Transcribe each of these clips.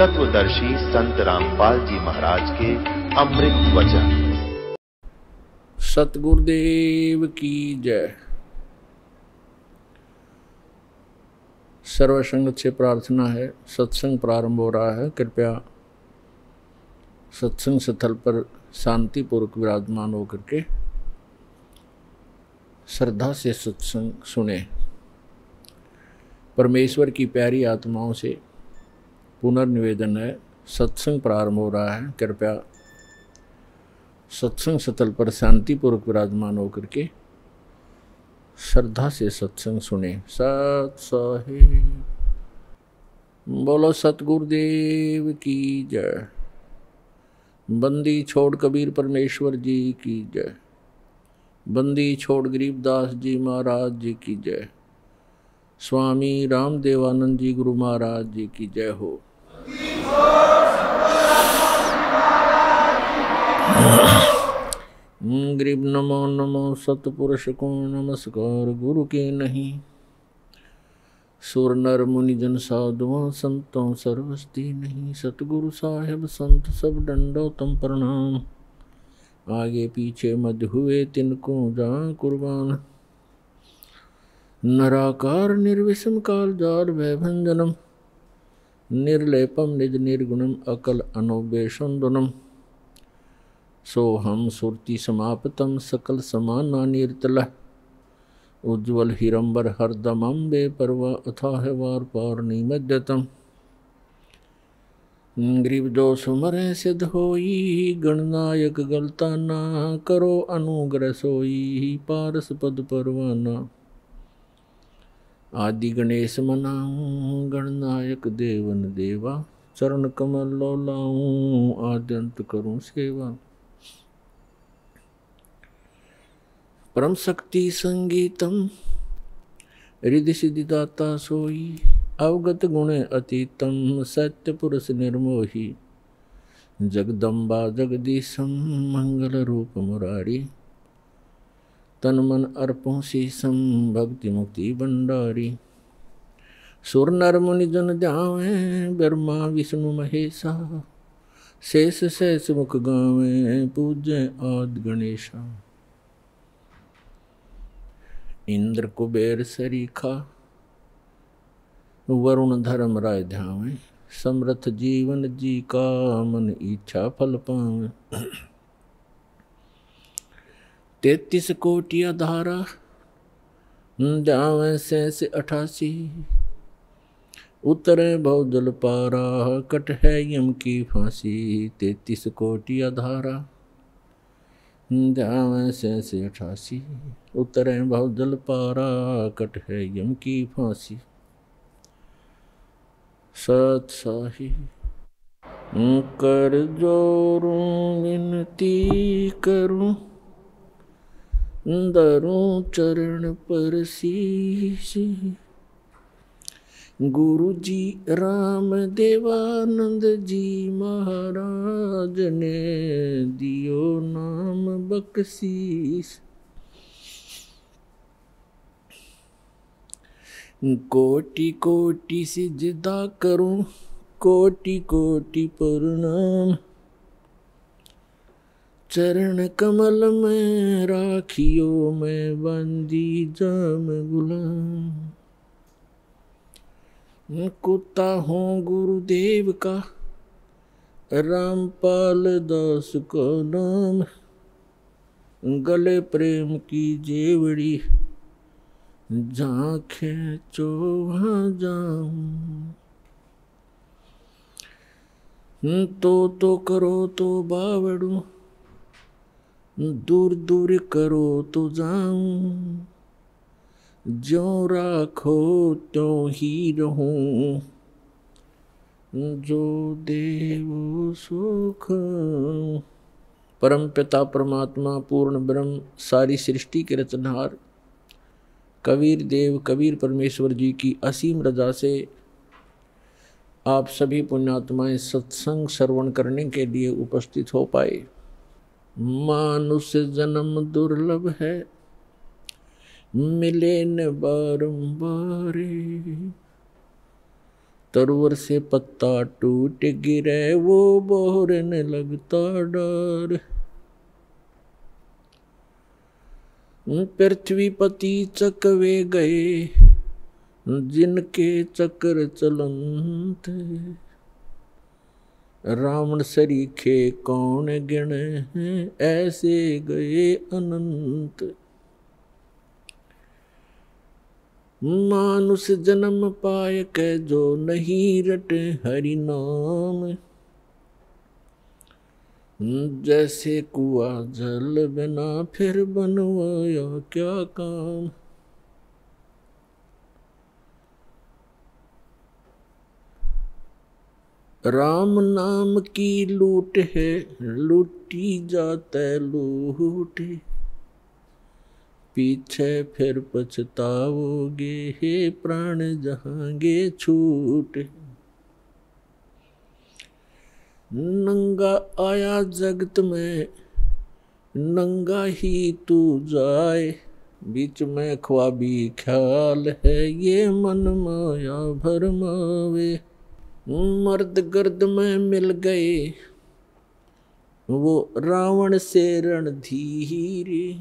तत्वदर्शी संत रामपाल जी महाराज के अमृत वचन सतगुरुदेव की जय सर्वसंगत से प्रार्थना है सत्संग प्रारंभ हो रहा है कृपया सत्संग स्थल पर शांतिपूर्वक विराजमान होकर के श्रद्धा से सत्संग सुने परमेश्वर की प्यारी आत्माओं से पुनर्निवेदन है सत्संग प्रारंभ हो रहा है कृपया सत्संग स्थल पर शांतिपूर्वक विराजमान होकर के श्रद्धा से सत्संग सुने सत बोलो सतगुरुदेव की जय बंदी छोड़ कबीर परमेश्वर जी की जय बंदी छोड़ गरीबदास जी महाराज जी की जय स्वामी राम देवानंद जी गुरु महाराज जी की जय हो ग्रीब नमो नमो सतपुरुष को नमस्कार गुरु के नहीं सुर नर मुनि जन साधुआ संतों सर्वस्ती नहीं सतगुरु साहेब संत सब डंडो तुम प्रणाम आगे पीछे मध हुए तिनको जा कुर्बान नराकार निर्विषम काल जाल भयभंजनम निर्लेपम निज निर्गुणम अकल दुनम सोहम सुरति समापतम सकल समान निर्तल उज्ज्वल हिरंबर अम्बे बेपरवा अथाह वार पार निमज्जतम ग्रीव जो सुमरे सिद्ध होई गणनायक ना करो अनुग्रह सोई पारस पद परवाना आदि गणेश मनाऊँ गणनायक देवन देवा चरण कमल लो लाऊँ आद्यंत करूँ सेवा परम शक्ति संगीतम हृदय सिद्धिदाता सोई अवगत गुण अतीतम सत्य पुरुष निर्मोही जगदम्बा जगदीशम मंगल रूप मुरारी तन मन अर्पों से सम भक्ति मुक्ति भंडारी सुर नर मुनि जन जावे ब्रह्मा विष्णु महेशा शेष शेष मुख गावे पूजे आद गणेशा इंद्र कुबेर सरीखा वरुण धर्म राय ध्यावे समृथ जीवन जी का मन इच्छा फल पावे तैतीस कोटिया धारा जावे से, अठासी उतरे बहुदल पारा कट है यम की फांसी तैतीस कोटिया धारा जावे से, अठासी उतरे बहुदल पारा कट है यम की फांसी सत साही कर जोरू विनती करूं दरों चरण पर शीश गुरु जी राम देवानंद जी महाराज ने दियो नाम बख्शीश कोटि कोटि सिजदा करूं कोटि कोटि प्रणाम चरण कमल में राखियो में बंदी जम गुलाम कुत्ता हूँ गुरुदेव का रामपाल दास का नाम गले प्रेम की जेवड़ी झाखे चोहा जाम तो तो करो तो बावड़ू दूर दूर करो तो जाऊं जो राखो तो ही रहूं जो देव सुख परम पिता परमात्मा पूर्ण ब्रह्म सारी सृष्टि के रचनहार कबीर देव कबीर परमेश्वर जी की असीम रजा से आप सभी पुण्यात्माएं सत्संग श्रवण करने के लिए उपस्थित हो पाए मानुष जन्म दुर्लभ है मिले न बारम्बारे तरवर से पत्ता टूट गिरे वो बोर न लगता डर पृथ्वीपति चकवे गए जिनके चक्र चलन थे रावण सरीखे कौन गिण हैं ऐसे गए अनंत मानुष जन्म पाए के जो नहीं रट हरि नाम जैसे कुआ जल बिना फिर बनवाया क्या काम राम नाम की लूट है लूटी जाते लूट पीछे फिर पछताओगे हे प्राण जहांगे छूट नंगा आया जगत में नंगा ही तू जाए बीच में ख्वाबी ख्याल है ये मन माया भरमावे मर्द गर्द में मिल गए वो रावण से रण धीरे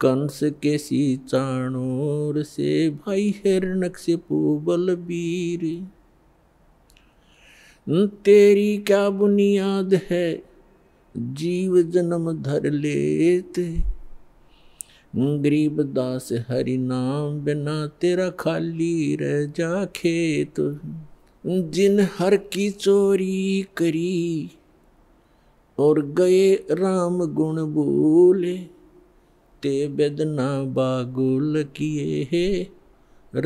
कंस के सी चाणोर से भाई हिरण से पूबल तेरी क्या बुनियाद है जीव जन्म धर लेते गरीब दास हरि नाम बिना तेरा खाली रह जा खेत तो। जिन हर की चोरी करी और गए राम गुण बोले ते बेदना बागुल किए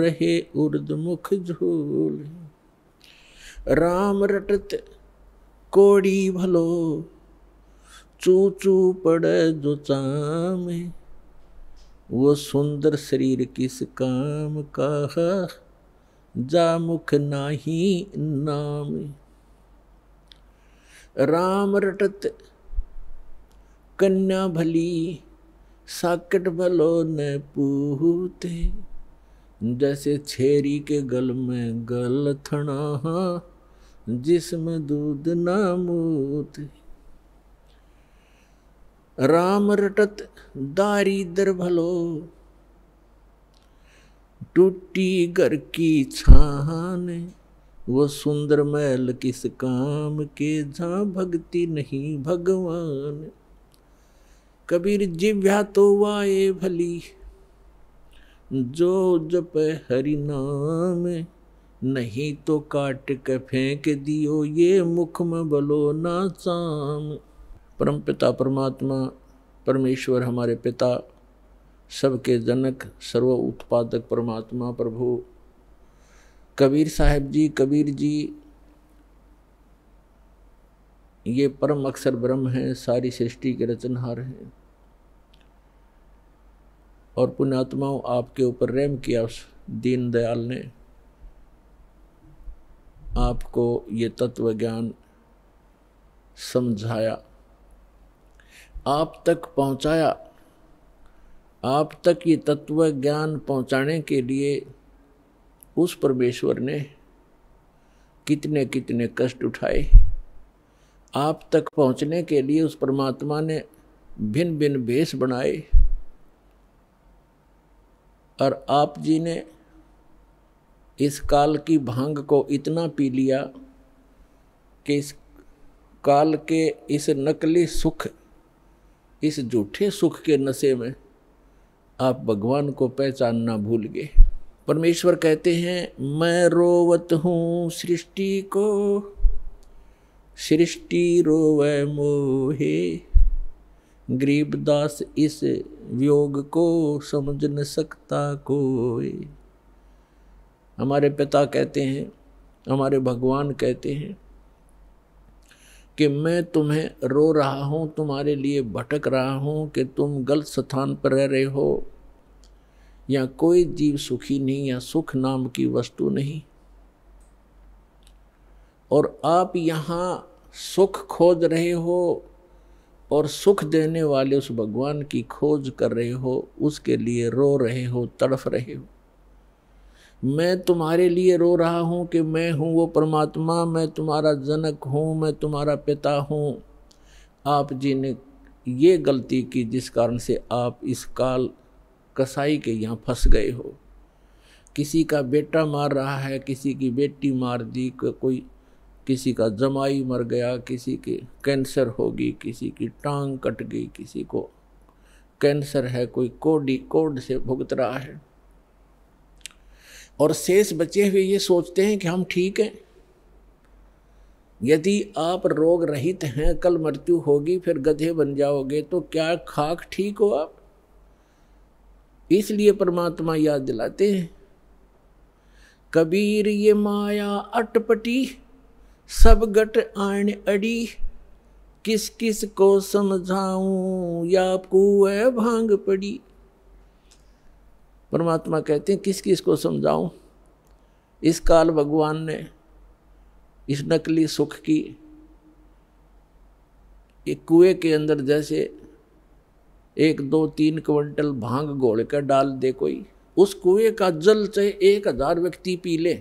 रहे उर्द मुख झोल राम रटत कोड़ी भलो चू चू पड़ जो चाम वो सुंदर शरीर किस काम का जा मुख नाही नाम राम रटत कन्या भली साकट भलो न पूते जैसे छेरी के गल में गल थना हाँ, जिसमें दूध न मूत राम रटत दर भलो टूटी घर की छान वो सुंदर मैल किस काम के जा भक्ति नहीं भगवान कबीर जिव्या तो वाए भली जो जप हरि नाम नहीं तो काट के फेंक दियो ये मुख में बलो ना साम परम पिता परमात्मा परमेश्वर हमारे पिता सबके जनक सर्व उत्पादक परमात्मा प्रभु कबीर साहेब जी कबीर जी ये परम अक्षर ब्रह्म हैं सारी सृष्टि के रचनहार हैं और पुण्यात्माओं आपके ऊपर रेम किया उस दीन दयाल ने आपको ये तत्व ज्ञान समझाया आप तक पहुंचाया आप तक ये तत्व ज्ञान पहुंचाने के लिए उस परमेश्वर ने कितने कितने कष्ट उठाए आप तक पहुंचने के लिए उस परमात्मा ने भिन्न भिन्न भेष बनाए और आप जी ने इस काल की भांग को इतना पी लिया कि इस काल के इस नकली सुख इस झूठे सुख के नशे में आप भगवान को पहचानना भूल गए परमेश्वर कहते हैं मैं रोवत हूँ सृष्टि को सृष्टि रोव मोहे गरीबदास इस वियोग को समझ न सकता कोई हमारे पिता कहते हैं हमारे भगवान कहते हैं कि मैं तुम्हें रो रहा हूँ तुम्हारे लिए भटक रहा हूँ कि तुम गलत स्थान पर रह रहे हो या कोई जीव सुखी नहीं या सुख नाम की वस्तु नहीं और आप यहाँ सुख खोज रहे हो और सुख देने वाले उस भगवान की खोज कर रहे हो उसके लिए रो रहे हो तड़फ रहे हो मैं तुम्हारे लिए रो रहा हूँ कि मैं हूँ वो परमात्मा मैं तुम्हारा जनक हूँ मैं तुम्हारा पिता हूँ आप जी ने ये गलती की जिस कारण से आप इस काल कसाई के यहाँ फंस गए हो किसी का बेटा मार रहा है किसी की बेटी मार दी को, कोई किसी का जमाई मर गया किसी के कैंसर होगी किसी की टांग कट गई किसी को कैंसर है कोई कोडी कोड से भुगत रहा है और शेष बचे हुए ये सोचते हैं कि हम ठीक हैं यदि आप रोग रहित हैं कल मृत्यु होगी फिर गधे बन जाओगे तो क्या खाक ठीक हो आप इसलिए परमात्मा याद दिलाते हैं कबीर ये माया अटपटी सब गट आण अड़ी किस किस को समझाऊं या है भांग पड़ी परमात्मा कहते हैं किसकी इसको समझाऊं इस काल भगवान ने इस नकली सुख की एक कुएं के अंदर जैसे एक दो तीन क्विंटल भांग घोल कर डाल दे कोई उस कुएं का जल चाहे एक हजार व्यक्ति पी ले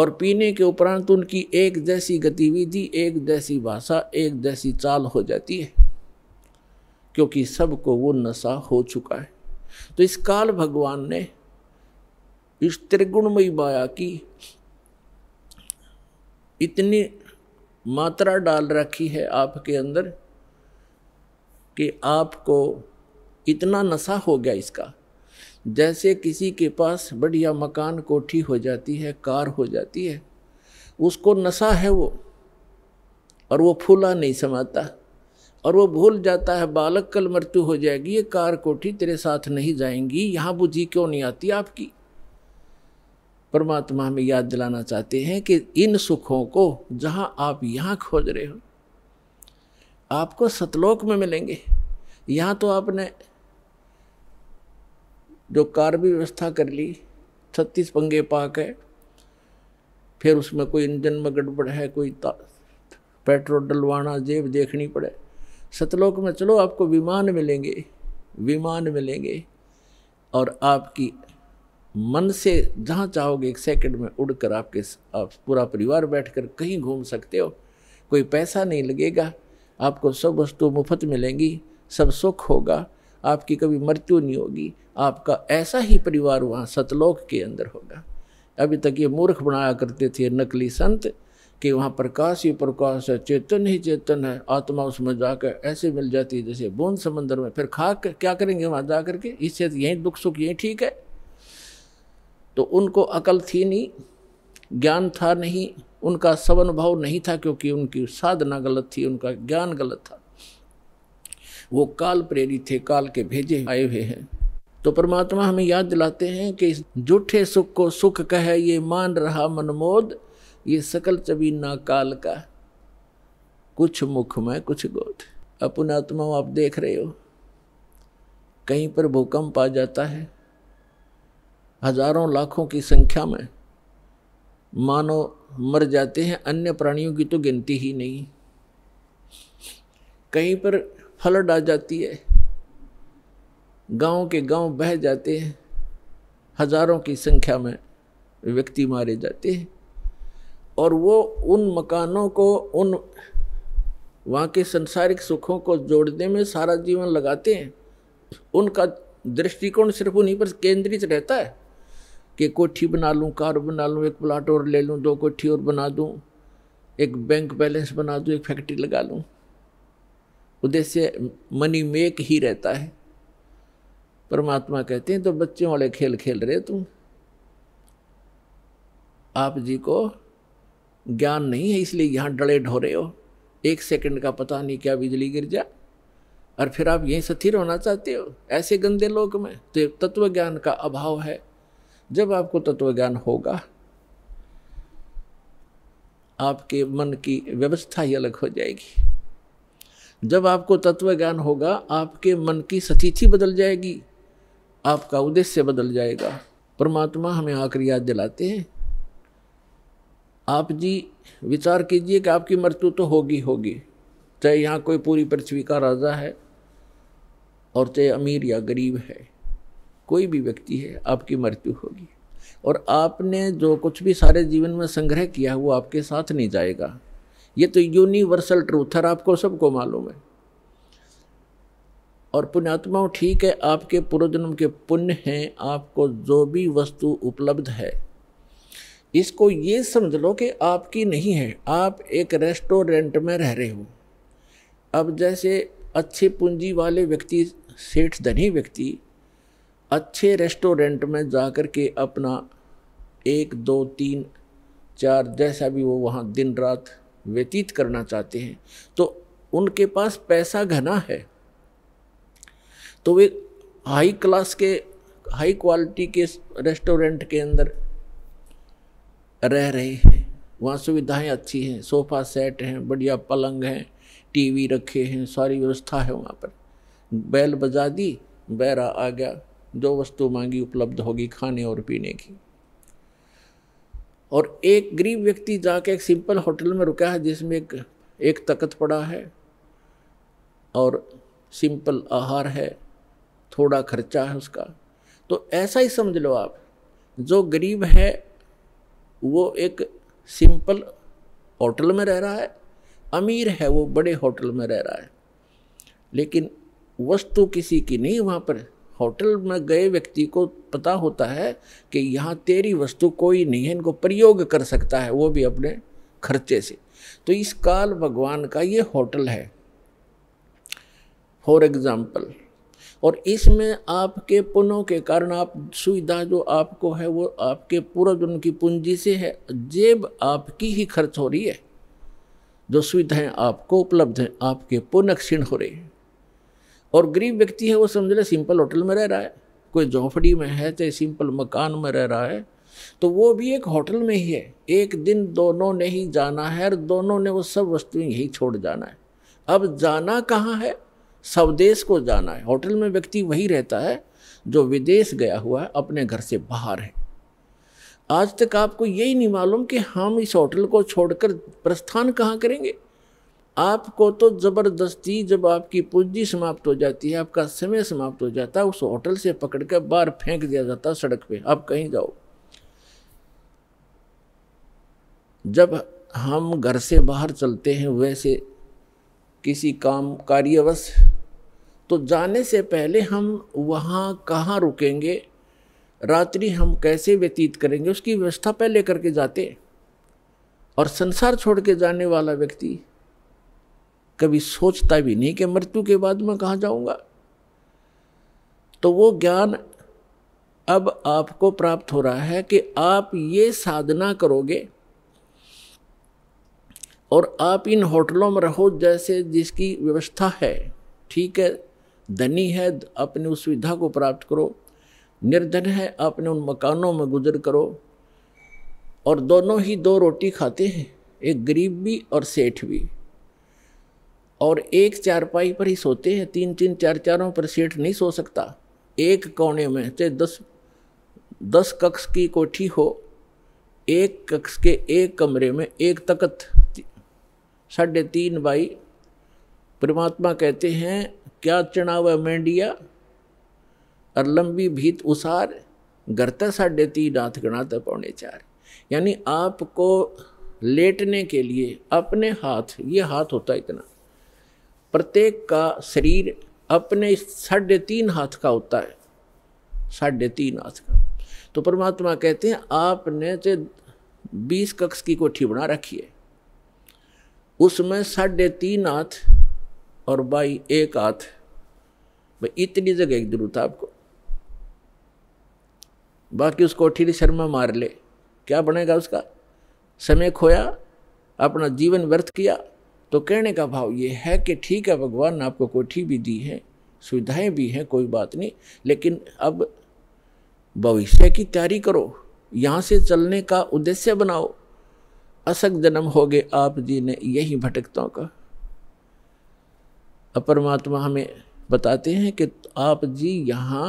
और पीने के उपरांत उनकी एक जैसी गतिविधि एक जैसी भाषा एक जैसी चाल हो जाती है क्योंकि सबको वो नशा हो चुका है तो इस काल भगवान ने इस त्रिगुणमयी माया की इतनी मात्रा डाल रखी है आपके अंदर कि आपको इतना नशा हो गया इसका जैसे किसी के पास बढ़िया मकान कोठी हो जाती है कार हो जाती है उसको नशा है वो और वो फूला नहीं समाता और वो भूल जाता है बालक कल मृत्यु हो जाएगी ये कार कोठी तेरे साथ नहीं जाएंगी यहाँ बुद्धि क्यों नहीं आती आपकी परमात्मा हमें याद दिलाना चाहते हैं कि इन सुखों को जहाँ आप यहाँ खोज रहे हो आपको सतलोक में मिलेंगे यहाँ तो आपने जो कार भी व्यवस्था कर ली छत्तीस पंगे पाक है फिर उसमें कोई इंजन में गड़बड़ है कोई पेट्रोल डलवाना जेब देखनी पड़े सतलोक में चलो आपको विमान मिलेंगे विमान मिलेंगे और आपकी मन से जहाँ चाहोगे एक सेकंड में उड़कर आपके आप पूरा परिवार बैठकर कहीं घूम सकते हो कोई पैसा नहीं लगेगा आपको सब वस्तु मुफ्त मिलेंगी सब सुख होगा आपकी कभी मृत्यु नहीं होगी आपका ऐसा ही परिवार वहाँ सतलोक के अंदर होगा अभी तक ये मूर्ख बनाया करते थे नकली संत कि वहाँ प्रकाश ही प्रकाश है चेतन ही चेतन है आत्मा उसमें जाकर ऐसे मिल जाती है जैसे बूंद समंदर में फिर खा कर क्या करेंगे वहाँ जा करके इससे तो यहीं दुख सुख यहीं ठीक है तो उनको अकल थी नहीं ज्ञान था नहीं उनका सवन भाव नहीं था क्योंकि उनकी साधना गलत थी उनका ज्ञान गलत था वो काल प्रेरित थे काल के भेजे आए हुए हैं तो परमात्मा हमें याद दिलाते हैं कि इस जूठे सुख को सुख कहे ये मान रहा मनमोद ये सकल चबी नाकाल का कुछ मुख में कुछ गोद अपन आत्मा आप देख रहे हो कहीं पर भूकंप आ जाता है हजारों लाखों की संख्या में मानो मर जाते हैं अन्य प्राणियों की तो गिनती ही नहीं कहीं पर फ्लड आ जाती है गांव के गांव बह जाते हैं हजारों की संख्या में व्यक्ति मारे जाते हैं और वो उन मकानों को उन वहाँ के संसारिक सुखों को जोड़ने में सारा जीवन लगाते हैं उनका दृष्टिकोण सिर्फ उन्हीं पर केंद्रित रहता है कि कोठी बना लूँ कार बना लूँ एक प्लाट और ले लूँ दो कोठी और बना दूँ एक बैंक बैलेंस बना दूँ एक फैक्ट्री लगा लूँ उद्देश्य मनी मेक ही रहता है परमात्मा कहते हैं तो बच्चों वाले खेल खेल रहे तुम आप जी को ज्ञान नहीं है इसलिए यहाँ डड़े ढो रहे हो एक सेकंड का पता नहीं क्या बिजली गिर जा और फिर आप यहीं स्थिर होना चाहते हो ऐसे गंदे लोग में तो तत्व ज्ञान का अभाव है जब आपको तत्व ज्ञान होगा आपके मन की व्यवस्था ही अलग हो जाएगी जब आपको तत्व ज्ञान होगा आपके मन की स्थिति बदल जाएगी आपका उद्देश्य बदल जाएगा परमात्मा हमें आकर याद दिलाते हैं आप जी विचार कीजिए कि आपकी मृत्यु तो होगी होगी चाहे यहाँ कोई पूरी पृथ्वी का राजा है और चाहे अमीर या गरीब है कोई भी व्यक्ति है आपकी मृत्यु होगी और आपने जो कुछ भी सारे जीवन में संग्रह किया वो आपके साथ नहीं जाएगा ये तो यूनिवर्सल ट्रूथ है आपको सबको मालूम है और पुण्यात्माओं ठीक है आपके पूर्वजन्म के पुण्य हैं आपको जो भी वस्तु उपलब्ध है इसको ये समझ लो कि आपकी नहीं है आप एक रेस्टोरेंट में रह रहे हो अब जैसे अच्छे पूंजी वाले व्यक्ति सेठ धनी व्यक्ति अच्छे रेस्टोरेंट में जा कर के अपना एक दो तीन चार जैसा भी वो वहाँ दिन रात व्यतीत करना चाहते हैं तो उनके पास पैसा घना है तो वे हाई क्लास के हाई क्वालिटी के रेस्टोरेंट के अंदर रह रहे हैं वहाँ सुविधाएं अच्छी हैं सोफा सेट हैं बढ़िया पलंग हैं टीवी रखे हैं सारी व्यवस्था है वहाँ पर बैल बजा दी बैरा आ गया जो वस्तु मांगी उपलब्ध होगी खाने और पीने की और एक गरीब व्यक्ति जाके एक सिंपल होटल में रुका है जिसमें एक एक तकत पड़ा है और सिंपल आहार है थोड़ा खर्चा है उसका तो ऐसा ही समझ लो आप जो गरीब है वो एक सिंपल होटल में रह रहा है अमीर है वो बड़े होटल में रह रहा है लेकिन वस्तु किसी की नहीं वहाँ पर होटल में गए व्यक्ति को पता होता है कि यहाँ तेरी वस्तु कोई नहीं है इनको प्रयोग कर सकता है वो भी अपने खर्चे से तो इस काल भगवान का ये होटल है फॉर एग्ज़ाम्पल और इसमें आपके पुनों के कारण आप सुविधा जो आपको है वो आपके पूर्वज उनकी पूंजी से है जेब आपकी ही खर्च हो रही है जो सुविधाएं आपको उपलब्ध हैं आपके पुण्य क्षीण हो रहे हैं और गरीब व्यक्ति है वो समझ ले सिंपल होटल में रह रहा है कोई झोंपड़ी में है चाहे सिंपल मकान में रह रहा है तो वो भी एक होटल में ही है एक दिन दोनों ने ही जाना है और दोनों ने वो सब वस्तुएं यही छोड़ जाना है अब जाना कहाँ है स्वदेश को जाना है होटल में व्यक्ति वही रहता है जो विदेश गया हुआ है अपने घर से बाहर है आज तक आपको यही नहीं मालूम कि हम इस होटल को छोड़कर प्रस्थान कहाँ करेंगे आपको तो ज़बरदस्ती जब आपकी पूंजी समाप्त हो जाती है आपका समय समाप्त हो जाता है उस होटल से पकड़ कर बाहर फेंक दिया जाता है सड़क पे आप कहीं जाओ जब हम घर से बाहर चलते हैं वैसे किसी काम कार्यवश तो जाने से पहले हम वहाँ कहाँ रुकेंगे रात्रि हम कैसे व्यतीत करेंगे उसकी व्यवस्था पहले करके जाते और संसार छोड़ के जाने वाला व्यक्ति कभी सोचता भी नहीं कि मृत्यु के बाद मैं कहाँ जाऊँगा तो वो ज्ञान अब आपको प्राप्त हो रहा है कि आप ये साधना करोगे और आप इन होटलों में रहो जैसे जिसकी व्यवस्था है ठीक है धनी है अपनी उस सुविधा को प्राप्त करो निर्धन है अपने उन मकानों में गुजर करो और दोनों ही दो रोटी खाते हैं एक गरीब भी और सेठ भी और एक चारपाई पर ही सोते हैं तीन तीन चार चारों पर सेठ नहीं सो सकता एक कोने में चाहे दस दस कक्ष की कोठी हो एक कक्ष के एक कमरे में एक तकत साढ़े तीन बाई परमात्मा कहते हैं क्या चणाव मेंढिया और लंबी भीत उसार गरता साढ़े तीन हाथ गणाता पौने चार यानी आपको लेटने के लिए अपने हाथ ये हाथ होता इतना प्रत्येक का शरीर अपने साढ़े तीन हाथ का होता है साढ़े तीन हाथ का तो परमात्मा कहते हैं आपने जो तो बीस कक्ष की कोठी बना रखी है उसमें साढ़े तीन हाथ और बाई एक हाथ भाई इतनी जगह एक जरूरत है आपको बाकी उसको ठिरी शर्मा मार ले क्या बनेगा उसका समय खोया अपना जीवन व्यर्थ किया तो कहने का भाव ये है कि ठीक है भगवान ने आपको कोठी भी दी है सुविधाएं भी हैं कोई बात नहीं लेकिन अब भविष्य की तैयारी करो यहाँ से चलने का उद्देश्य बनाओ असक जन्म हो गए आप जी ने यही भटकतों का अपरमात्मा हमें बताते हैं कि आप जी यहाँ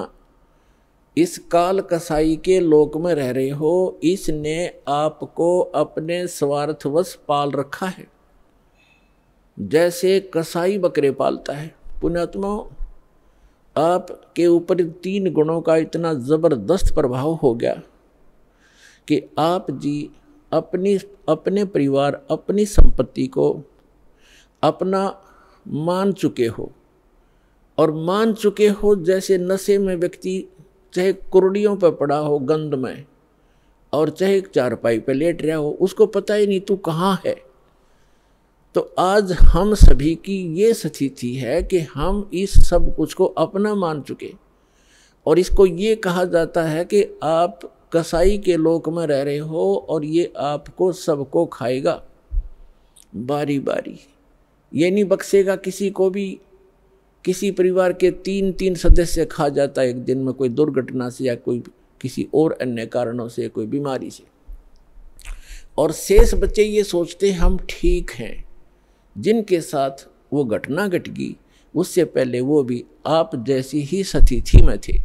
इस काल कसाई के लोक में रह रहे हो इसने आपको अपने स्वार्थवश पाल रखा है जैसे कसाई बकरे पालता है पुण्यात्मा आपके ऊपर तीन गुणों का इतना ज़बरदस्त प्रभाव हो गया कि आप जी अपनी अपने परिवार अपनी संपत्ति को अपना मान चुके हो और मान चुके हो जैसे नशे में व्यक्ति चाहे कुरड़ियों पर पड़ा हो गंद में और चाहे चारपाई पर लेट रहा हो उसको पता ही नहीं तू कहाँ है तो आज हम सभी की ये स्थिति है कि हम इस सब कुछ को अपना मान चुके और इसको ये कहा जाता है कि आप कसाई के लोक में रह रहे हो और ये आपको सबको खाएगा बारी बारी ये नहीं बख्शेगा किसी को भी किसी परिवार के तीन तीन सदस्य खा जाता है एक दिन में कोई दुर्घटना से या कोई किसी और अन्य कारणों से कोई बीमारी से और शेष बच्चे ये सोचते हम ठीक हैं जिनके साथ वो घटना घट गई उससे पहले वो भी आप जैसी ही सती थी में थे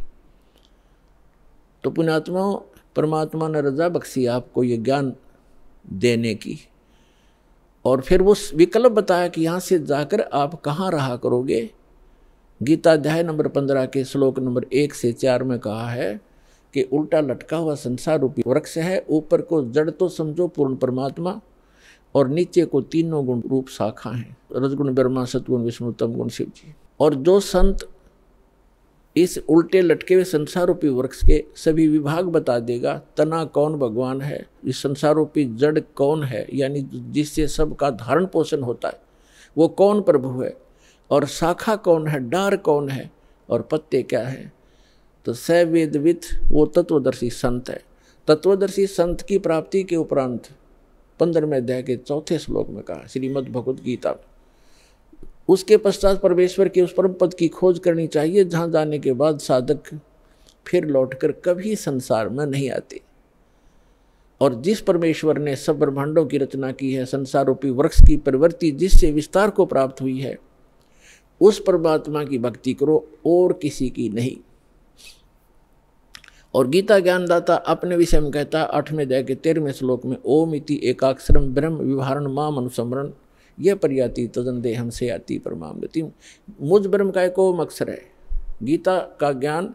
तो पुणात्माओं परमात्मा ने रजा बख्शी आपको ये ज्ञान देने की और फिर वो विकल्प बताया कि यहाँ से जाकर आप कहाँ रहा करोगे गीता अध्याय नंबर पंद्रह के श्लोक नंबर एक से चार में कहा है कि उल्टा लटका हुआ संसार रूपी वृक्ष है ऊपर को जड़ तो समझो पूर्ण परमात्मा और नीचे को तीनों गुण रूप शाखा हैं रजगुण ब्रह्मा सतगुण विष्णु तम गुण शिव जी और जो संत इस उल्टे लटके हुए संसारूपी वृक्ष के सभी विभाग बता देगा तना कौन भगवान है इस संसारूपी जड़ कौन है यानी जिससे सबका धारण पोषण होता है वो कौन प्रभु है और शाखा कौन है डार कौन है और पत्ते क्या है तो सवेदविथ वो तत्वदर्शी संत है तत्वदर्शी संत की प्राप्ति के उपरांत पंद्रहवें अध्याय के चौथे श्लोक में कहा श्रीमद भगवद गीता में उसके पश्चात परमेश्वर के उस परम पद की खोज करनी चाहिए जहाँ जाने के बाद साधक फिर लौटकर कभी संसार में नहीं आते और जिस परमेश्वर ने सब ब्रह्मांडों की रचना की है संसारूपी वृक्ष की प्रवृत्ति जिससे विस्तार को प्राप्त हुई है उस परमात्मा की भक्ति करो और किसी की नहीं और गीता ज्ञानदाता अपने विषय में कहता है आठवें दया के तेरहवें श्लोक में ओम इति एकाक्षरम ब्रह्म विवाहरण माम अनुसमरण यह प्रयाति तदन देह हमसे आती परमाम गति मुझ ब्रह्म का एक अक्सर है गीता का ज्ञान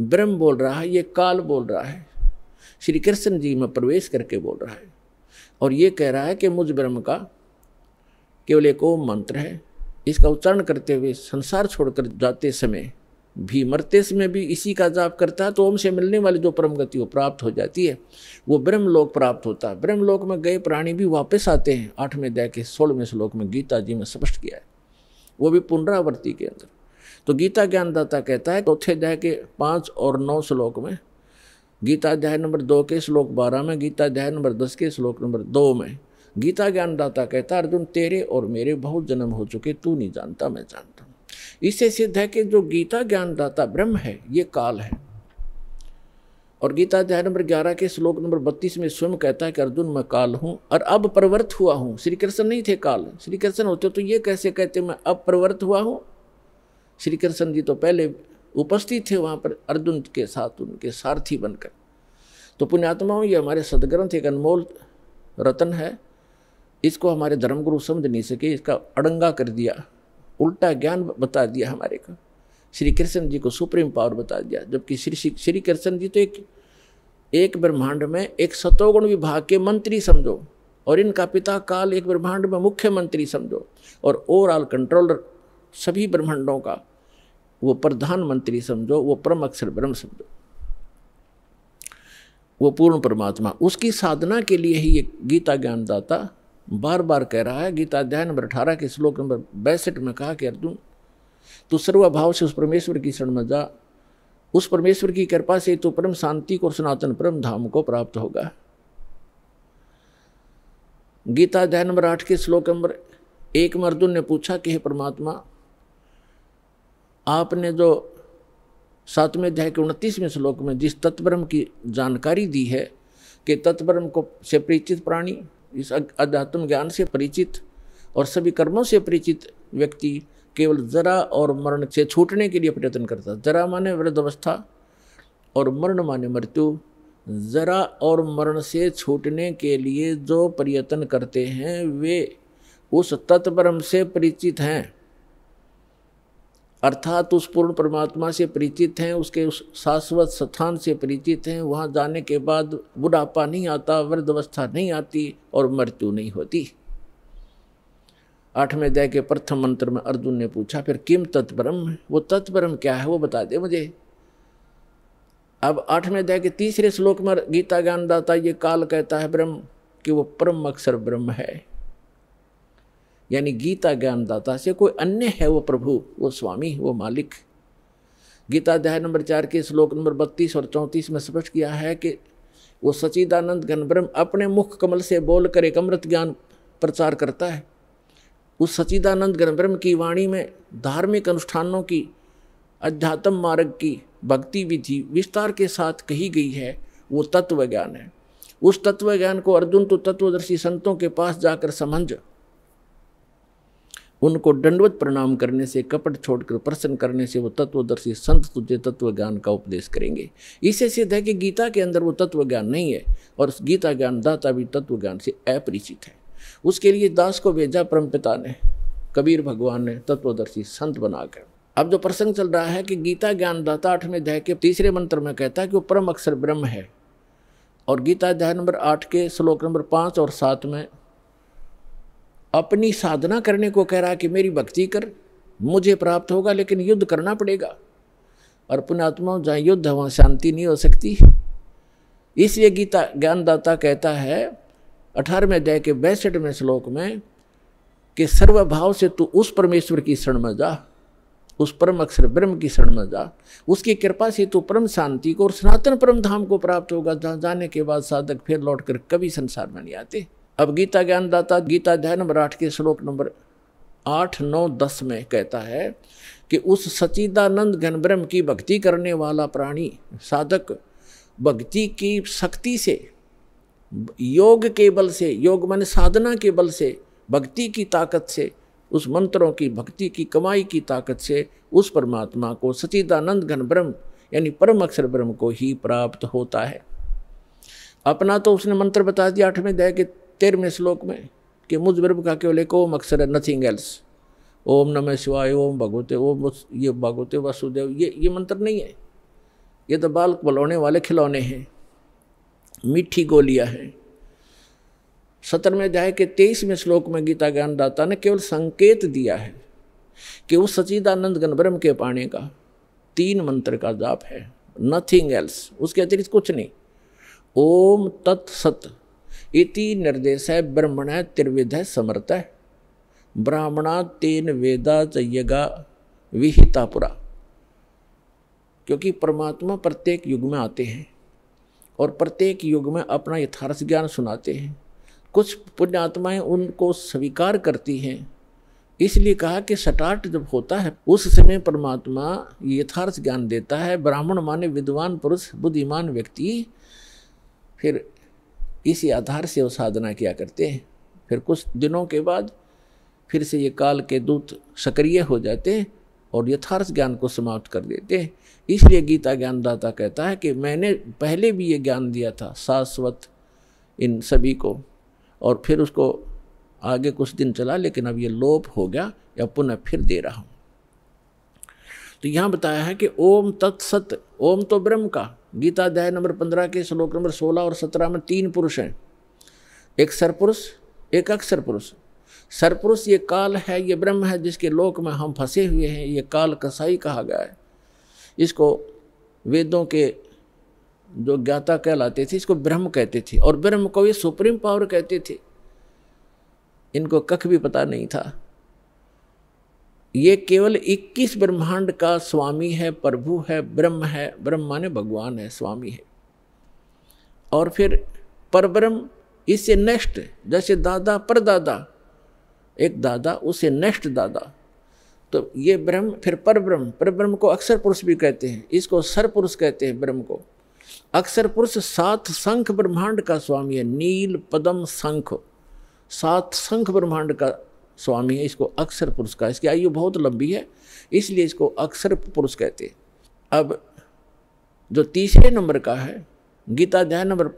ब्रह्म बोल रहा है ये काल बोल रहा है श्री कृष्ण जी में प्रवेश करके बोल रहा है और ये कह रहा है कि मुझ ब्रह्म का केवल एक ओम मंत्र है इसका उच्चारण करते हुए संसार छोड़कर जाते समय भी मरते में भी इसी का जाप करता है तो ओम से मिलने वाली जो परम गति वो प्राप्त हो जाती है वो ब्रह्मलोक प्राप्त होता है ब्रह्मलोक में गए प्राणी भी वापस आते हैं आठवें दया के सोलहवें श्लोक में गीता जी में स्पष्ट किया है वो भी पुनरावृत्ति के अंदर तो गीता ज्ञानदाता कहता है चौथे तो अध्याय के पाँच और नौ श्लोक में गीता अध्याय नंबर दो के श्लोक बारह में गीता अध्याय नंबर दस के श्लोक नंबर दो में गीता ज्ञानदाता कहता अर्जुन तेरे और मेरे बहुत जन्म हो चुके तू नहीं जानता मैं जानता इससे सिद्ध है कि जो गीता ज्ञानदाता ब्रह्म है ये काल है और गीता अध्याय नंबर ग्यारह के श्लोक नंबर बत्तीस में स्वयं कहता है कि अर्जुन मैं काल हूँ और अब प्रवृत्त हुआ हूँ श्री कृष्ण नहीं थे काल श्री कृष्ण होते तो ये कैसे कहते मैं अब प्रवृत्त हुआ हूँ श्री कृष्ण जी तो पहले उपस्थित थे वहाँ पर अर्जुन के साथ उनके सारथी बनकर तो पुण्यात्माओं ये हमारे सदग्रंथ एक अनमोल रतन है इसको हमारे धर्मगुरु समझ नहीं सके इसका अड़ंगा कर दिया उल्टा ज्ञान बता दिया हमारे को श्री कृष्ण जी को सुप्रीम पावर बता दिया जबकि श्री श्री कृष्ण जी तो एक एक ब्रह्मांड में एक सतोगुण विभाग के मंत्री समझो और इनका पिता काल एक ब्रह्मांड में मुख्यमंत्री समझो और ओवरऑल कंट्रोलर सभी ब्रह्मांडों का वो प्रधानमंत्री समझो वो परम अक्षर ब्रह्म समझो वो पूर्ण परमात्मा उसकी साधना के लिए ही ये गीता ज्ञानदाता बार बार कह रहा है गीता अध्याय नंबर अठारह के श्लोक नंबर बैसठ में कहा कि अर्जुन तो सर्वभाव से उस परमेश्वर की शरण में जा उस परमेश्वर की कृपा से तो परम शांति को सनातन परम धाम को प्राप्त होगा गीता अध्याय नंबर आठ के श्लोक नंबर एक में अर्जुन ने पूछा कि हे परमात्मा आपने जो सातवें अध्याय के उनतीसवें श्लोक में जिस तत्ब्रह्म की जानकारी दी है कि तत्ब्रह्म को से परिचित प्राणी इस अध्यात्म ज्ञान से परिचित और सभी कर्मों से परिचित व्यक्ति केवल जरा और मरण से छूटने के लिए प्रयत्न करता जरा माने वृद्धावस्था और मरण माने मृत्यु जरा और मरण से छूटने के लिए जो प्रयत्न करते हैं वे उस तत्परम से परिचित हैं अर्थात उस पूर्ण परमात्मा से परिचित हैं उसके उस शाश्वत स्थान से परिचित हैं वहाँ जाने के बाद बुढ़ापा नहीं आता वृद्धावस्था नहीं आती और मृत्यु नहीं होती आठवें अध्याय के प्रथम मंत्र में अर्जुन ने पूछा फिर किम तत्परम वो तत्परम क्या है वो बता दे मुझे अब आठवें अध्याय के तीसरे श्लोक में गीता ज्ञानदाता ये काल कहता है ब्रह्म कि वो परम अक्षर ब्रह्म है यानी गीता ज्ञानदाता से कोई अन्य है वो प्रभु वो स्वामी वो मालिक गीता अध्याय नंबर चार के श्लोक नंबर बत्तीस और चौंतीस में स्पष्ट किया है कि वो सचिदानंद घनब्रह्म अपने मुख कमल से बोल कर एक अमृत ज्ञान प्रचार करता है उस सचिदानंद घनब्रह्म की वाणी में धार्मिक अनुष्ठानों की अध्यात्म मार्ग की भक्ति विधि विस्तार के साथ कही गई है वो तत्व ज्ञान है उस तत्व ज्ञान को अर्जुन तो तत्वदर्शी संतों के पास जाकर समझ उनको दंडवत प्रणाम करने से कपट छोड़कर प्रसन्न करने से वो तत्वदर्शी संत तुझे तत्व ज्ञान का उपदेश करेंगे इसे सिद्ध है कि गीता के अंदर वो तत्व ज्ञान नहीं है और गीता ज्ञान दाता भी तत्व ज्ञान से अपरिचित है उसके लिए दास को भेजा परम पिता ने कबीर भगवान ने तत्वदर्शी संत बनाकर अब जो प्रसंग चल रहा है कि गीता ज्ञान दाता आठवें अध्याय के तीसरे मंत्र में कहता है कि वो परम अक्षर ब्रह्म है और गीता अध्याय नंबर आठ के श्लोक नंबर पाँच और सात में अपनी साधना करने को कह रहा कि मेरी भक्ति कर मुझे प्राप्त होगा लेकिन युद्ध करना पड़ेगा और पुणात्मा जहाँ युद्ध है वहाँ शांति नहीं हो सकती इसलिए गीता ज्ञानदाता कहता है अठारहवें अध्याय के बैसठवें श्लोक में कि सर्वभाव से तू उस परमेश्वर की शरण में जा उस परम अक्षर ब्रह्म की शरण में जा उसकी कृपा से तू परम शांति को और सनातन परम धाम को प्राप्त होगा जहाँ जाने के बाद साधक फिर लौट कर कभी संसार में नहीं आते अब गीता ज्ञानदाता गीता अध्ययन मराठ के श्लोक नंबर आठ नौ दस में कहता है कि उस सचिदानंद घनब्रह्म की भक्ति करने वाला प्राणी साधक भक्ति की शक्ति से योग के बल से योग मन साधना के बल से भक्ति की ताकत से उस मंत्रों की भक्ति की कमाई की ताकत से उस परमात्मा को सचिदानंद घन ब्रह्म यानी परम अक्षर ब्रह्म को ही प्राप्त होता है अपना तो उसने मंत्र बता दिया आठवें दया के तेरहवें श्लोक में कि मुझ ब्रह्म का केवल एक ओम अक्षर है नथिंग एल्स ओम नमः शिवाय ओम भगवते ओम ये भगवते वासुदेव ये ये मंत्र नहीं है ये तो बाल बलौने वाले खिलौने हैं मीठी गोलियां हैं सत्रहवें अध्याय के तेईसवें श्लोक में गीता ज्ञानदाता ने केवल संकेत दिया है कि वो सचिदानंद गणब्रह्म के पाने का तीन मंत्र का जाप है नथिंग एल्स उसके अतिरिक्त कुछ नहीं ओम तत्सत इति निर्देश है ब्रह्मण है त्रिविध समर्थ ब्राह्मणा तेन वेदा चयगा विहितापुरा क्योंकि परमात्मा प्रत्येक युग में आते हैं और प्रत्येक युग में अपना यथार्थ ज्ञान सुनाते हैं कुछ पुण्यात्माएं उनको स्वीकार करती हैं इसलिए कहा कि सटार्ट जब होता है उस समय परमात्मा यथार्थ ज्ञान देता है ब्राह्मण माने विद्वान पुरुष बुद्धिमान व्यक्ति फिर इसी आधार से वो साधना किया करते हैं फिर कुछ दिनों के बाद फिर से ये काल के दूत सक्रिय हो जाते हैं और यथार्थ ज्ञान को समाप्त कर देते हैं इसलिए गीता ज्ञानदाता कहता है कि मैंने पहले भी ये ज्ञान दिया था शाश्वत इन सभी को और फिर उसको आगे कुछ दिन चला लेकिन अब ये लोप हो गया या पुनः फिर दे रहा हूँ तो यहाँ बताया है कि ओम तत्सत ओम तो ब्रह्म का गीता अध्याय नंबर पंद्रह के श्लोक नंबर सोलह और सत्रह में तीन पुरुष हैं एक सरपुरुष एक अक्षर पुरुष सरपुरुष ये काल है ये ब्रह्म है जिसके लोक में हम फंसे हुए हैं ये काल कसाई कहा गया है इसको वेदों के जो ज्ञाता कहलाते थे इसको ब्रह्म कहते थे और ब्रह्म को ये सुप्रीम पावर कहते थे इनको कख भी पता नहीं था ये केवल 21 ब्रह्मांड का स्वामी है प्रभु है ब्रह्म है ब्रह्म माने भगवान है स्वामी है और फिर परब्रह्म इससे नेक्स्ट जैसे दादा परदादा एक दादा उसे नेक्स्ट दादा तो ये ब्रह्म फिर परब्रह्म परब्रह्म को अक्षर पुरुष भी कहते हैं इसको सर पुरुष कहते हैं ब्रह्म को अक्षर पुरुष सात संख ब्रह्मांड का स्वामी है नील पदम संख सात संख ब्रह्मांड का स्वामी है इसको अक्सर पुरुष इसकी आयु बहुत लंबी है इसलिए इसको अक्सर पुरुष कहते हैं अब जो तीसरे नंबर का है गीता अध्याय नंबर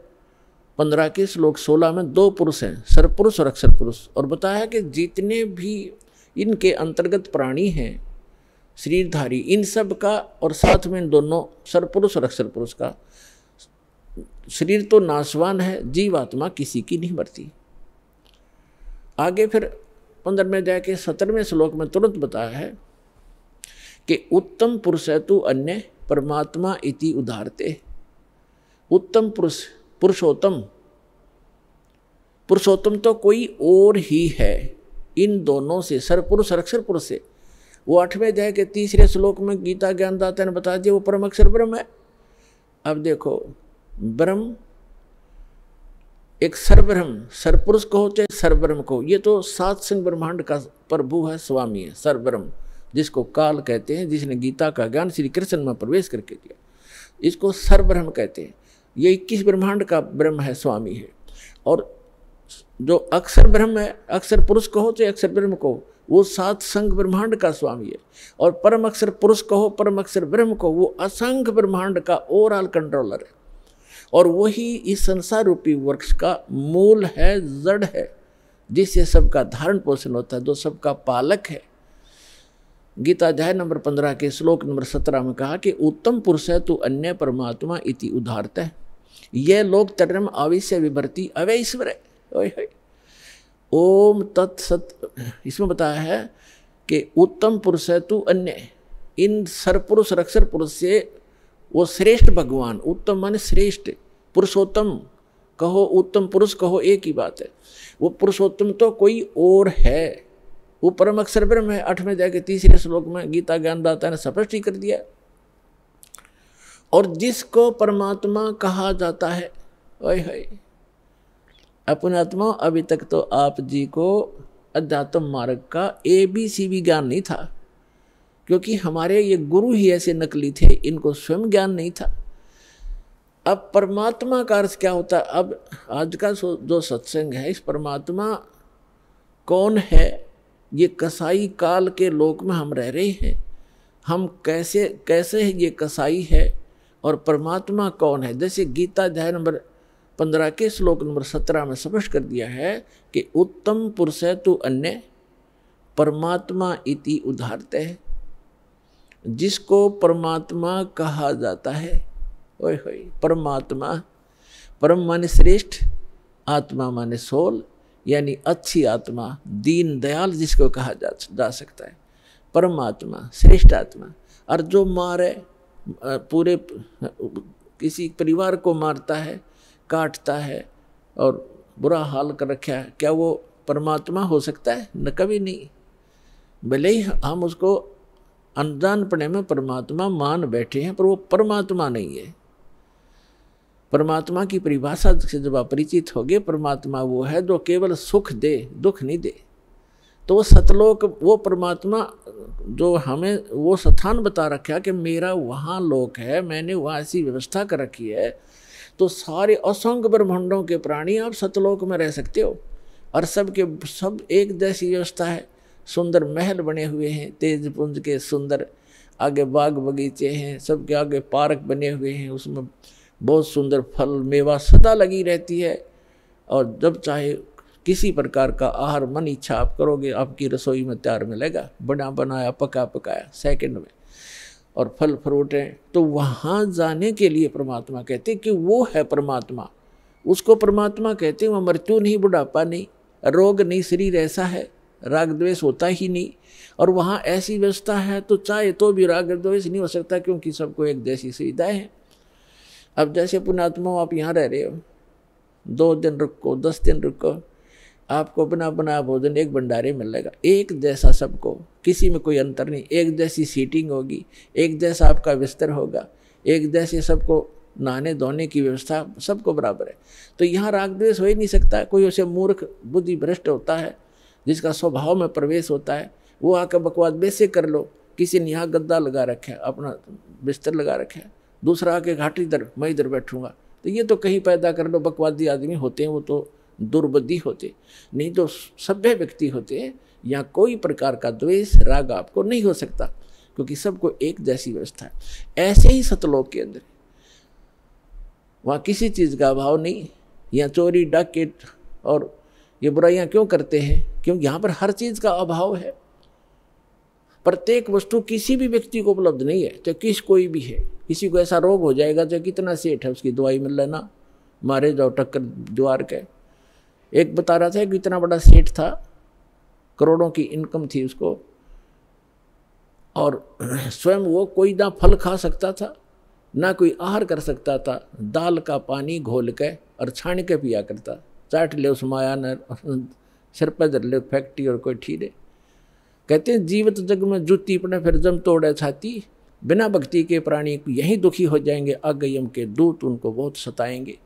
पंद्रह के श्लोक सोलह में दो पुरुष हैं सरपुरुष और अक्षर पुरुष और बताया कि जितने भी इनके अंतर्गत प्राणी हैं शरीरधारी इन सब का और साथ में इन दोनों सरपुरुष और अक्षर पुरुष का शरीर तो नाशवान है जीवात्मा किसी की नहीं मरती आगे फिर पंद्रहवें अध्याय के सत्रहवें श्लोक में तुरंत बताया है कि उत्तम पुरुष है तू अन्य परमात्मा इति उदारते उत्तम पुरुष पुरुषोत्तम पुरुषोत्तम तो कोई और ही है इन दोनों से सरपुरुष और अक्षर पुरुष से वो आठवें अध्याय के तीसरे श्लोक में गीता ज्ञानदाता ने बता दिया वो परम अक्षर ब्रह्म है अब देखो ब्रह्म एक सर्वब्रह्म सर्वपुरुष कहो चाहे सर्वब्रह्म कहो ये तो सात सिंह ब्रह्मांड का प्रभु है स्वामी है सर्वब्रह्म जिसको काल कहते हैं जिसने गीता का ज्ञान श्री कृष्ण में प्रवेश करके दिया इसको सर्वब्रह्म कहते हैं ये इक्कीस ब्रह्मांड का ब्रह्म है स्वामी है और जो अक्षर ब्रह्म है अक्षर पुरुष कहो चाहे अक्षर ब्रह्म कहो वो सात संघ ब्रह्मांड का स्वामी है और परम अक्षर पुरुष कहो परम अक्षर ब्रह्म कहो वो असंख्य ब्रह्मांड का ओवरऑल कंट्रोलर है और वही इस संसार रूपी वृक्ष का मूल है जड़ है जिससे सबका धारण पोषण होता है जो सबका पालक है गीता अध्याय नंबर पंद्रह के श्लोक नंबर सत्रह में कहा कि उत्तम पुरुष है तू अन्य परमात्मा इति उदाहरत है यह लोक तरम आविश्य विभर्ति अवय ईश्वर है ओय ओम इसमें बताया है कि उत्तम पुरुष है तू अन्य इन सरपुरुष रक्षर पुरुष से वो श्रेष्ठ भगवान उत्तम मन श्रेष्ठ पुरुषोत्तम कहो उत्तम पुरुष कहो एक ही बात है वो पुरुषोत्तम तो कोई और है वो परम अक्षर ब्रह्म है आठवें जाके तीसरे श्लोक में गीता ज्ञानदाता ने स्पष्ट ही कर दिया और जिसको परमात्मा कहा जाता है ओए होए अपने आत्मा अभी तक तो आप जी को अध्यात्म मार्ग का ए बी सी भी ज्ञान नहीं था क्योंकि हमारे ये गुरु ही ऐसे नकली थे इनको स्वयं ज्ञान नहीं था अब परमात्मा का अर्थ क्या होता अब आज का जो सत्संग है इस परमात्मा कौन है ये कसाई काल के लोक में हम रह रहे हैं हम कैसे कैसे है ये कसाई है और परमात्मा कौन है जैसे गीता अध्याय नंबर पंद्रह के श्लोक नंबर सत्रह में स्पष्ट कर दिया है कि उत्तम पुरुष है तो अन्य परमात्मा इति उदाहरते है जिसको परमात्मा कहा जाता है ओए होए परमात्मा परम माने श्रेष्ठ आत्मा माने सोल यानी अच्छी आत्मा दीन दयाल जिसको कहा जा जा सकता है परमात्मा श्रेष्ठ आत्मा और जो मारे पूरे किसी परिवार को मारता है काटता है और बुरा हाल कर रखा है क्या वो परमात्मा हो सकता है न कभी नहीं भले ही हम उसको पड़े में परमात्मा मान बैठे हैं पर वो परमात्मा नहीं है परमात्मा की परिभाषा से जब आप परिचित गए परमात्मा वो है जो केवल सुख दे दुख नहीं दे तो वो सतलोक वो परमात्मा जो हमें वो स्थान बता रखा कि मेरा वहाँ लोक है मैंने वहाँ ऐसी व्यवस्था कर रखी है तो सारे असंख्य ब्रह्मांडों के प्राणी आप सतलोक में रह सकते हो और सब के सब एक जैसी व्यवस्था है सुंदर महल बने हुए हैं तेज पुंज के सुंदर आगे बाग बगीचे हैं सबके आगे पार्क बने हुए हैं उसमें बहुत सुंदर फल मेवा सदा लगी रहती है और जब चाहे किसी प्रकार का आहार मन इच्छा आप करोगे आपकी रसोई में तैयार मिलेगा बना बनाया पका पकाया सेकंड में और फल फ्रूटें तो वहाँ जाने के लिए परमात्मा कहते कि वो है परमात्मा उसको परमात्मा कहते वह मृत्यु नहीं बुढ़ापा नहीं रोग नहीं शरीर ऐसा है राग द्वेष होता ही नहीं और वहाँ ऐसी व्यवस्था है तो चाहे तो भी राग द्वेष नहीं हो सकता क्योंकि सबको एक जैसी सुविधाएं हैं अब जैसे पुणात्मा आप यहाँ रह रहे हो दो दिन रुको दस दिन रुको आपको अपना अपना भोजन एक भंडारे में लगा एक जैसा सबको किसी में कोई अंतर नहीं एक जैसी सीटिंग होगी एक जैसा आपका बिस्तर होगा एक जैसे सबको नहाने धोने की व्यवस्था सबको बराबर है तो यहाँ राग द्वेष हो ही नहीं सकता कोई उसे मूर्ख बुद्धि भ्रष्ट होता है जिसका स्वभाव में प्रवेश होता है वो आकर बकवाद वैसे कर लो किसी ने यहाँ गद्दा लगा रखा है अपना बिस्तर लगा रखा है दूसरा आके घाटी इधर मैं इधर बैठूंगा तो ये तो कहीं पैदा कर लो बकवादी आदमी होते हैं वो तो दुर्बुद्धि होते नहीं तो सभ्य व्यक्ति होते हैं यहाँ कोई प्रकार का द्वेष राग आपको नहीं हो सकता क्योंकि सबको एक जैसी व्यवस्था है ऐसे ही सतलोक के अंदर वहाँ किसी चीज़ का अभाव नहीं या चोरी डाकेट और ये बुराइयां क्यों करते हैं क्योंकि यहाँ पर हर चीज़ का अभाव है प्रत्येक वस्तु किसी भी व्यक्ति को उपलब्ध नहीं है चाहे किस कोई भी है किसी को ऐसा रोग हो जाएगा चाहे कितना सेठ है उसकी दवाई मिल लेना मारे जाओ टक्कर दीवार के एक बता रहा था कि इतना बड़ा सेठ था करोड़ों की इनकम थी उसको और स्वयं वो कोई ना फल खा सकता था ना कोई आहार कर सकता था दाल का पानी घोल के और छान के पिया करता चाट ले उस माया ने सिर पर धर ले फैक्ट्री और कोई ठीरे कहते हैं जीवित जग में जूती अपने फिर जम तोड़े छाती बिना भक्ति के प्राणी यही दुखी हो जाएंगे अगयम के दूत उनको बहुत सताएंगे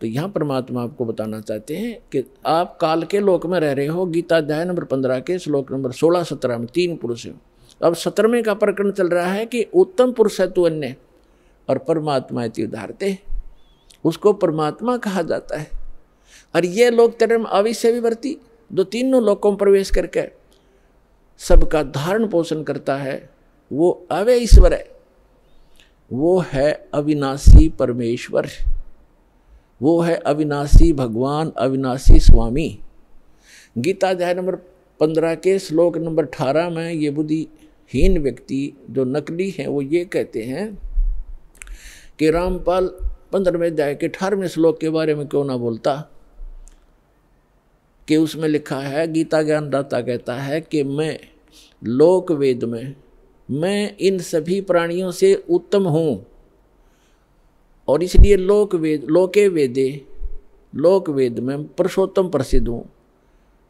तो यहाँ परमात्मा आपको बताना चाहते हैं कि आप काल के लोक में रह रहे हो गीता अध्याय नंबर पंद्रह के श्लोक नंबर सोलह सत्रह में तीन पुरुष हैं अब सत्रहवें का प्रकरण चल रहा है कि उत्तम पुरुष है तू अन्य और परमात्मा इति उसको परमात्मा कहा जाता है और ये लोग भी वर्ती दो तीनों लोकों में प्रवेश करके सबका धारण पोषण करता है वो अवे ईश्वर है वो है अविनाशी परमेश्वर वो है अविनाशी भगवान अविनाशी स्वामी गीता अध्याय नंबर पंद्रह के श्लोक नंबर अठारह में ये बुद्धिहीन व्यक्ति जो नकली हैं वो ये कहते हैं कि रामपाल पंद्रहवें अध्याय के अठारहवें श्लोक के बारे में क्यों ना बोलता कि उसमें लिखा है गीता ज्ञानदाता कहता है कि मैं लोक वेद में मैं इन सभी प्राणियों से उत्तम हूँ और इसलिए लोक वेद लोके वेदे लोक वेद में पुरुषोत्तम प्रसिद्ध हूँ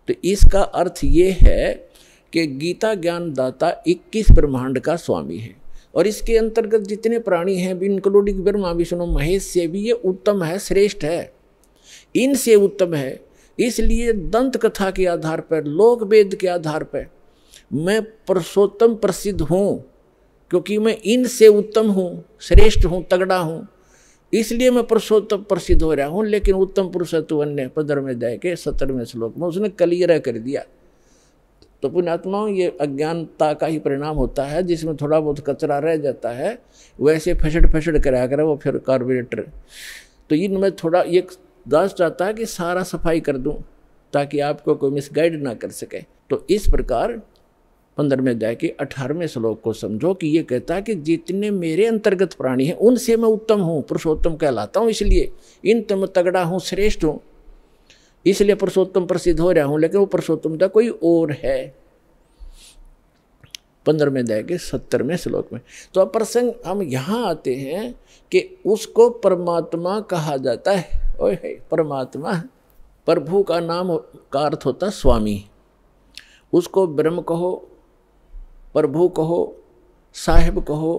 तो इसका अर्थ ये है कि गीता ज्ञानदाता 21 ब्रह्मांड का स्वामी है और इसके अंतर्गत जितने प्राणी हैं भी इंक्लूडिंग ब्रह्मा विष्णु महेश से भी ये उत्तम है श्रेष्ठ है इनसे उत्तम है इसलिए दंत कथा के आधार पर लोक वेद के आधार पर मैं पुरुषोत्तम प्रसिद्ध हूँ क्योंकि मैं इनसे उत्तम हूँ श्रेष्ठ हूँ तगड़ा हूँ इसलिए मैं पुरुषोत्तम प्रसिद्ध हो रहा हूँ लेकिन उत्तम पुरुषत्व अन्य पदर में दया के सत्रहवें श्लोक में उसने कलियरा कर दिया तो पुण्यात्माओं ये अज्ञानता का ही परिणाम होता है जिसमें थोड़ा बहुत कचरा रह जाता है वैसे फसड़ फसड़ कराया करें वो फिर कार्बोरेटर तो इनमें थोड़ा ये दास चाहता है कि सारा सफाई कर दूं ताकि आपको कोई मिसगाइड ना कर सके तो इस प्रकार पंद्रहवें अध्याय के अठारहवें श्लोक को समझो कि ये कहता है कि जितने मेरे अंतर्गत प्राणी हैं उनसे मैं उत्तम हूँ पुरुषोत्तम कहलाता हूँ इसलिए इन तम तगड़ा हूँ श्रेष्ठ हूँ इसलिए पुरुषोत्तम प्रसिद्ध हो रहा हूँ लेकिन वो पुरुषोत्तम का कोई और है पंद्रहवें अध्याय के सत्तरवें श्लोक में तो अब प्रसंग हम यहाँ आते हैं कि उसको परमात्मा कहा जाता है और परमात्मा प्रभु का नाम का अर्थ होता स्वामी उसको ब्रह्म कहो प्रभु कहो साहेब कहो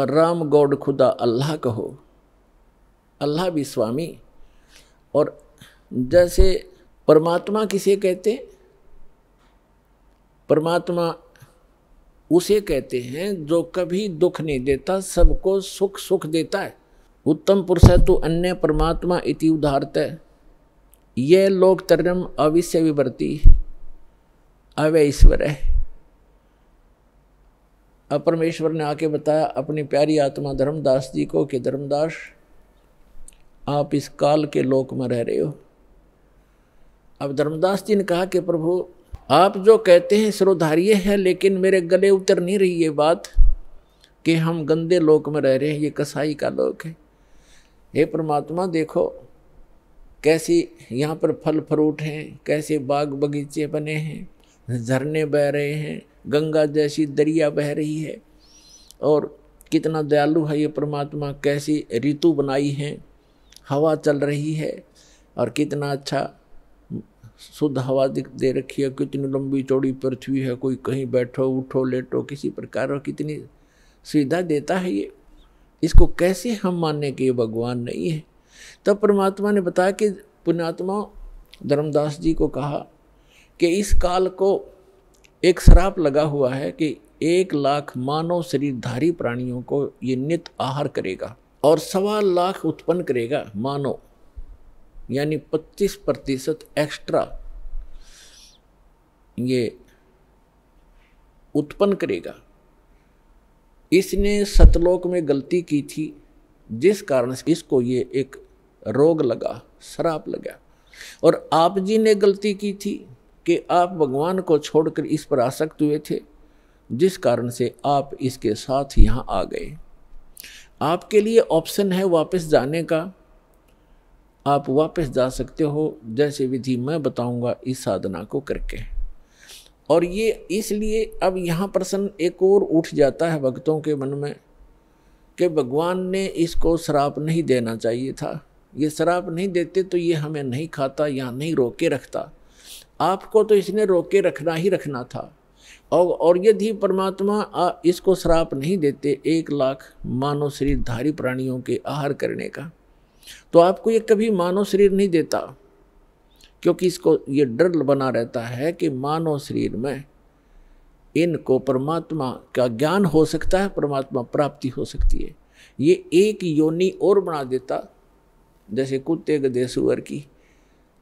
और राम गौड खुदा अल्लाह कहो अल्लाह भी स्वामी और जैसे परमात्मा किसे कहते परमात्मा उसे कहते हैं जो कभी दुख नहीं देता सबको सुख सुख देता है उत्तम पुरुष है तो अन्य परमात्मा इति उदाहरत ये लोक तरम अविश्य विवर्ती अवय ईश्वर है अब परमेश्वर ने आके बताया अपनी प्यारी आत्मा धर्मदास जी को कि धर्मदास आप इस काल के लोक में रह रहे हो अब धर्मदास जी ने कहा कि प्रभु आप जो कहते हैं सरोधार्य है लेकिन मेरे गले उतर नहीं रही ये बात कि हम गंदे लोक में रह रहे हैं ये कसाई का लोक है हे परमात्मा देखो कैसी यहाँ पर फल फ्रूट हैं कैसे बाग बगीचे बने हैं झरने बह रहे हैं गंगा जैसी दरिया बह रही है और कितना दयालु है ये परमात्मा कैसी ऋतु बनाई है हवा चल रही है और कितना अच्छा शुद्ध हवा दे रखी है कितनी लंबी चौड़ी पृथ्वी है कोई कहीं बैठो उठो लेटो किसी प्रकार और कितनी सुविधा देता है ये इसको कैसे हम मानने के ये भगवान नहीं है तब परमात्मा ने बताया कि पुण्यात्मा धर्मदास जी को कहा कि इस काल को एक श्राप लगा हुआ है कि एक लाख मानव शरीरधारी प्राणियों को ये नित आहार करेगा और सवा लाख उत्पन्न करेगा मानव यानी 25 प्रतिशत एक्स्ट्रा ये उत्पन्न करेगा इसने सतलोक में गलती की थी जिस कारण से इसको ये एक रोग लगा शराप लगा और आप जी ने गलती की थी कि आप भगवान को छोड़कर इस पर आसक्त हुए थे जिस कारण से आप इसके साथ यहाँ आ गए आपके लिए ऑप्शन है वापस जाने का आप वापस जा सकते हो जैसे विधि मैं बताऊंगा इस साधना को करके और ये इसलिए अब यहाँ प्रश्न एक और उठ जाता है भक्तों के मन में कि भगवान ने इसको श्राप नहीं देना चाहिए था ये श्राप नहीं देते तो ये हमें नहीं खाता या नहीं रोके रखता आपको तो इसने रोके रखना ही रखना था और और यदि परमात्मा इसको श्राप नहीं देते एक लाख मानव शरीरधारी प्राणियों के आहार करने का तो आपको ये कभी मानव शरीर नहीं देता क्योंकि इसको ये डर बना रहता है कि मानव शरीर में इनको परमात्मा का ज्ञान हो सकता है परमात्मा प्राप्ति हो सकती है ये एक योनि और बना देता जैसे कुत्ते गधे सुअर की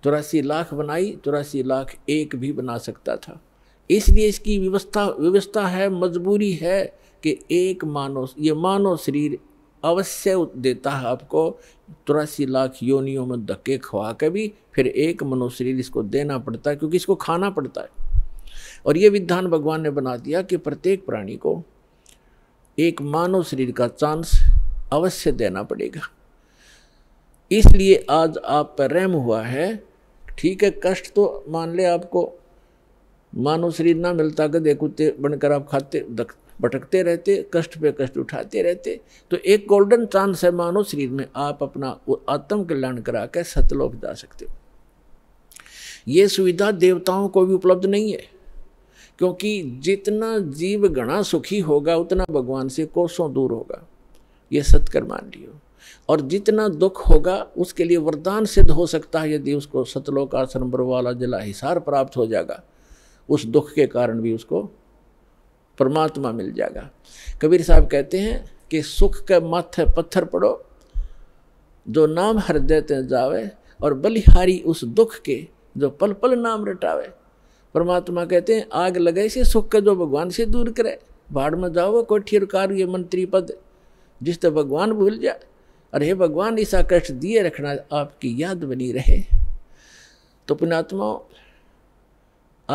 चौरासी लाख बनाई चौरासी लाख एक भी बना सकता था इसलिए इसकी व्यवस्था व्यवस्था है मजबूरी है कि एक मानव ये मानव शरीर अवश्य देता है आपको तुरासी लाख योनियों में धक्के खवा के भी फिर एक मनोशरीर इसको देना पड़ता है क्योंकि इसको खाना पड़ता है और ये विधान भगवान ने बना दिया कि प्रत्येक प्राणी को एक मानव शरीर का चांस अवश्य देना पड़ेगा इसलिए आज आप पर रहम हुआ है ठीक है कष्ट तो मान ले आपको मानव शरीर ना मिलता कदे कुत्ते बनकर आप खाते भटकते रहते कष्ट पे कष्ट उठाते रहते तो एक गोल्डन चांस है मानो शरीर में आप अपना आत्म कल्याण करा कर सतलोक जा सकते हो ये सुविधा देवताओं को भी उपलब्ध नहीं है क्योंकि जितना जीव गणा सुखी होगा उतना भगवान से कोसों दूर होगा ये सत्कर मान लियो और जितना दुख होगा उसके लिए वरदान सिद्ध हो सकता है यदि उसको सतलोक आश्रम वाला जिला हिसार प्राप्त हो जाएगा उस दुख के कारण भी उसको परमात्मा मिल जाएगा कबीर साहब कहते हैं कि सुख के माथे पत्थर पड़ो जो नाम हृदय ते जावे और बलिहारी उस दुख के जो पल पल नाम रटावे परमात्मा कहते हैं आग लगे से सुख का जो भगवान से दूर करे बाढ़ में जाओ कोठियर ये मंत्री पद जिस तो भगवान भूल जाए और हे भगवान इस कष्ट दिए रखना आपकी याद बनी रहे तो पुणात्मा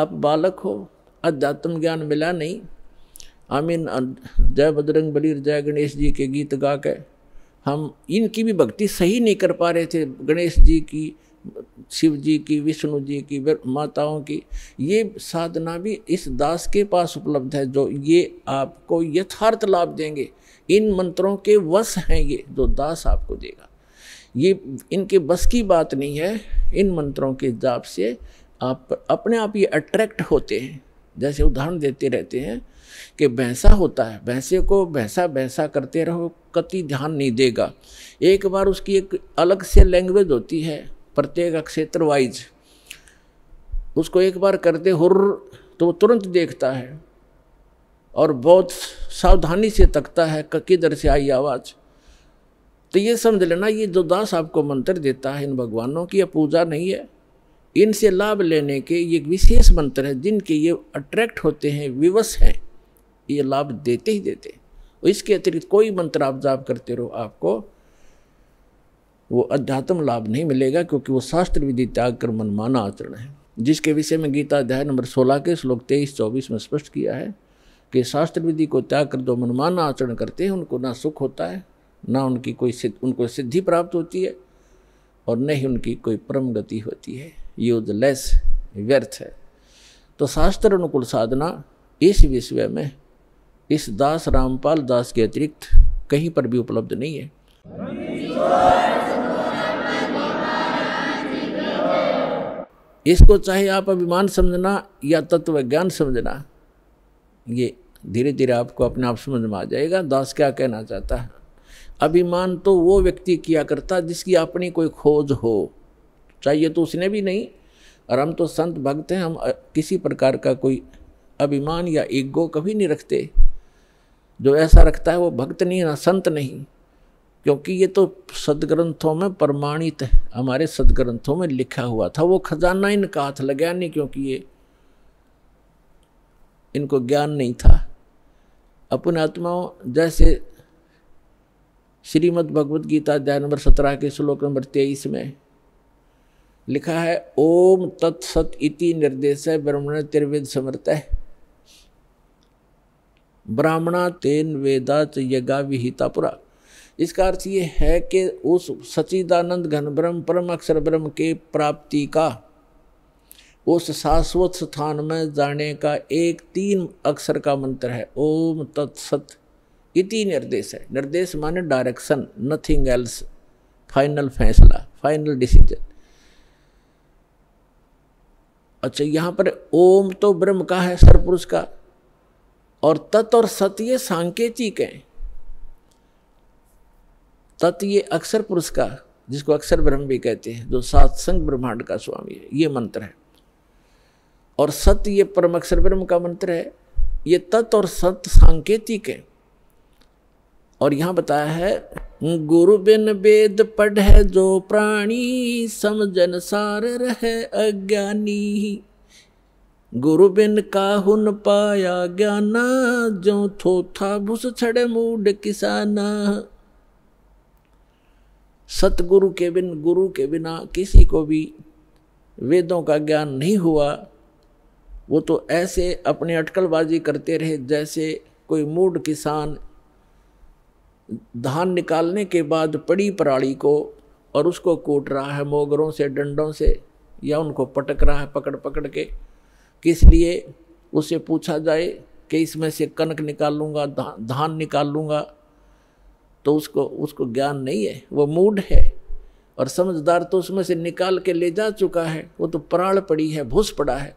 आप बालक हो अध्यात्म ज्ञान मिला नहीं आमीन जय बजरंग बली जय गणेश जी के गीत गा के हम इनकी भी भक्ति सही नहीं कर पा रहे थे गणेश जी की शिव जी की विष्णु जी की माताओं की ये साधना भी इस दास के पास उपलब्ध है जो ये आपको यथार्थ लाभ देंगे इन मंत्रों के वश हैं ये जो दास आपको देगा ये इनके बस की बात नहीं है इन मंत्रों के जाप से आप अपने आप ये अट्रैक्ट होते हैं जैसे उदाहरण देते रहते हैं कि भैंसा होता है भैंसे को भैंसा भैंसा करते रहो कति ध्यान नहीं देगा एक बार उसकी एक अलग से लैंग्वेज होती है प्रत्येक क्षेत्र वाइज उसको एक बार करते हुर तो वो तुरंत देखता है और बहुत सावधानी से तकता है किधर से आई आवाज़ तो ये समझ लेना ये जो दास आपको मंत्र देता है इन भगवानों की यह पूजा नहीं है इनसे लाभ लेने के ये विशेष मंत्र है जिनके ये अट्रैक्ट होते हैं विवश हैं ये लाभ देते ही देते इसके अतिरिक्त कोई मंत्र आप जाप करते रहो आपको वो अध्यात्म लाभ नहीं मिलेगा क्योंकि वो शास्त्र विधि त्याग कर मनमाना आचरण है जिसके विषय में गीता अध्याय नंबर 16 के श्लोक तेईस चौबीस में स्पष्ट किया है कि शास्त्र विधि को त्याग कर जो मनमाना आचरण करते हैं उनको ना सुख होता है ना उनकी कोई सिद्ध उनको सिद्धि प्राप्त होती है और न ही उनकी कोई परम गति होती है लेस व्यर्थ है तो शास्त्र अनुकूल साधना इस विषय में इस दास रामपाल दास के अतिरिक्त कहीं पर भी उपलब्ध नहीं है इसको चाहे आप अभिमान समझना या तत्व ज्ञान समझना ये धीरे धीरे आपको अपने आप समझ में आ जाएगा दास क्या कहना चाहता है अभिमान तो वो व्यक्ति किया करता जिसकी अपनी कोई खोज हो चाहिए तो उसने भी नहीं और हम तो संत भक्त हैं हम किसी प्रकार का कोई अभिमान या ईगो कभी नहीं रखते जो ऐसा रखता है वो भक्त नहीं है संत नहीं क्योंकि ये तो सदग्रंथों में प्रमाणित है हमारे सदग्रंथों में लिखा हुआ था वो खजाना इनका हाथ लगा नहीं क्योंकि ये इनको ज्ञान नहीं था अपने आत्माओं जैसे श्रीमद् भगवद गीता अध्याय नंबर सत्रह के श्लोक नंबर तेईस में लिखा है ओम तत्सत इति निर्देश ब्रह्मण त्रिविद समर्थ है ब्राह्मणा तेन वेदा च यज्ञा विहिता पुरा इसका अर्थ ये है कि उस सचिदानंद घन ब्रह्म परम अक्षर ब्रह्म के प्राप्ति का उस शाश्वत स्थान में जाने का एक तीन अक्षर का मंत्र है ओम तत्सत इति निर्देश है निर्देश माने डायरेक्शन नथिंग एल्स फाइनल फैसला फाइनल डिसीजन अच्छा यहाँ पर ओम तो ब्रह्म का है सर्वपुरुष का और तत् और सत्य सांकेतिक हैं तत् ये अक्षर पुरुष का जिसको अक्षर ब्रह्म भी कहते हैं जो सात्संग ब्रह्मांड का स्वामी है ये मंत्र है और सत्य ये परम अक्षर ब्रह्म का मंत्र है ये तत् और सत सांकेतिक है और यहाँ बताया है गुरु बिन वेद पढ़ है जो प्राणी समझन सार रहे अज्ञानी गुरु बिन काहुन पाया ज्ञाना जो थोथा भुस छड़े मूड किसाना सतगुरु के बिन गुरु के बिना किसी को भी वेदों का ज्ञान नहीं हुआ वो तो ऐसे अपने अटकलबाजी करते रहे जैसे कोई मूड किसान धान निकालने के बाद पड़ी पराली को और उसको कूट रहा है मोगरों से डंडों से या उनको पटक रहा है पकड़ पकड़ के किस लिए उसे पूछा जाए कि इसमें से कनक निकाल लूँगा धान निकाल लूँगा तो उसको उसको ज्ञान नहीं है वो मूड है और समझदार तो उसमें से निकाल के ले जा चुका है वो तो प्राण पड़ी है भूस पड़ा है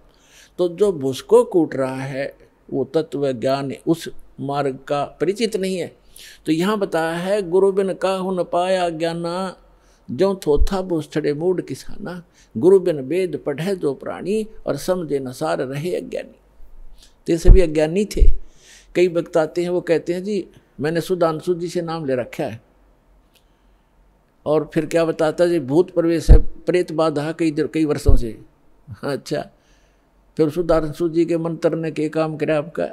तो जो भूस को कूट रहा है वो तत्व ज्ञान उस मार्ग का परिचित नहीं है तो यहाँ बताया है गुरु बिन का न पाया ज्ञाना जो थोथा बोस्थड़े मूड किसाना गुरु बिन वेद पढ़े दो प्राणी और समझे नसार रहे अज्ञानी तो ये सभी अज्ञानी थे कई वक्त आते हैं वो कहते हैं जी मैंने सुधांशु जी से नाम ले रखा है और फिर क्या बताता जी भूत प्रवेश है प्रेत बाधा कई कई वर्षों से अच्छा फिर सुधांशु जी के मंत्र ने के काम करा आपका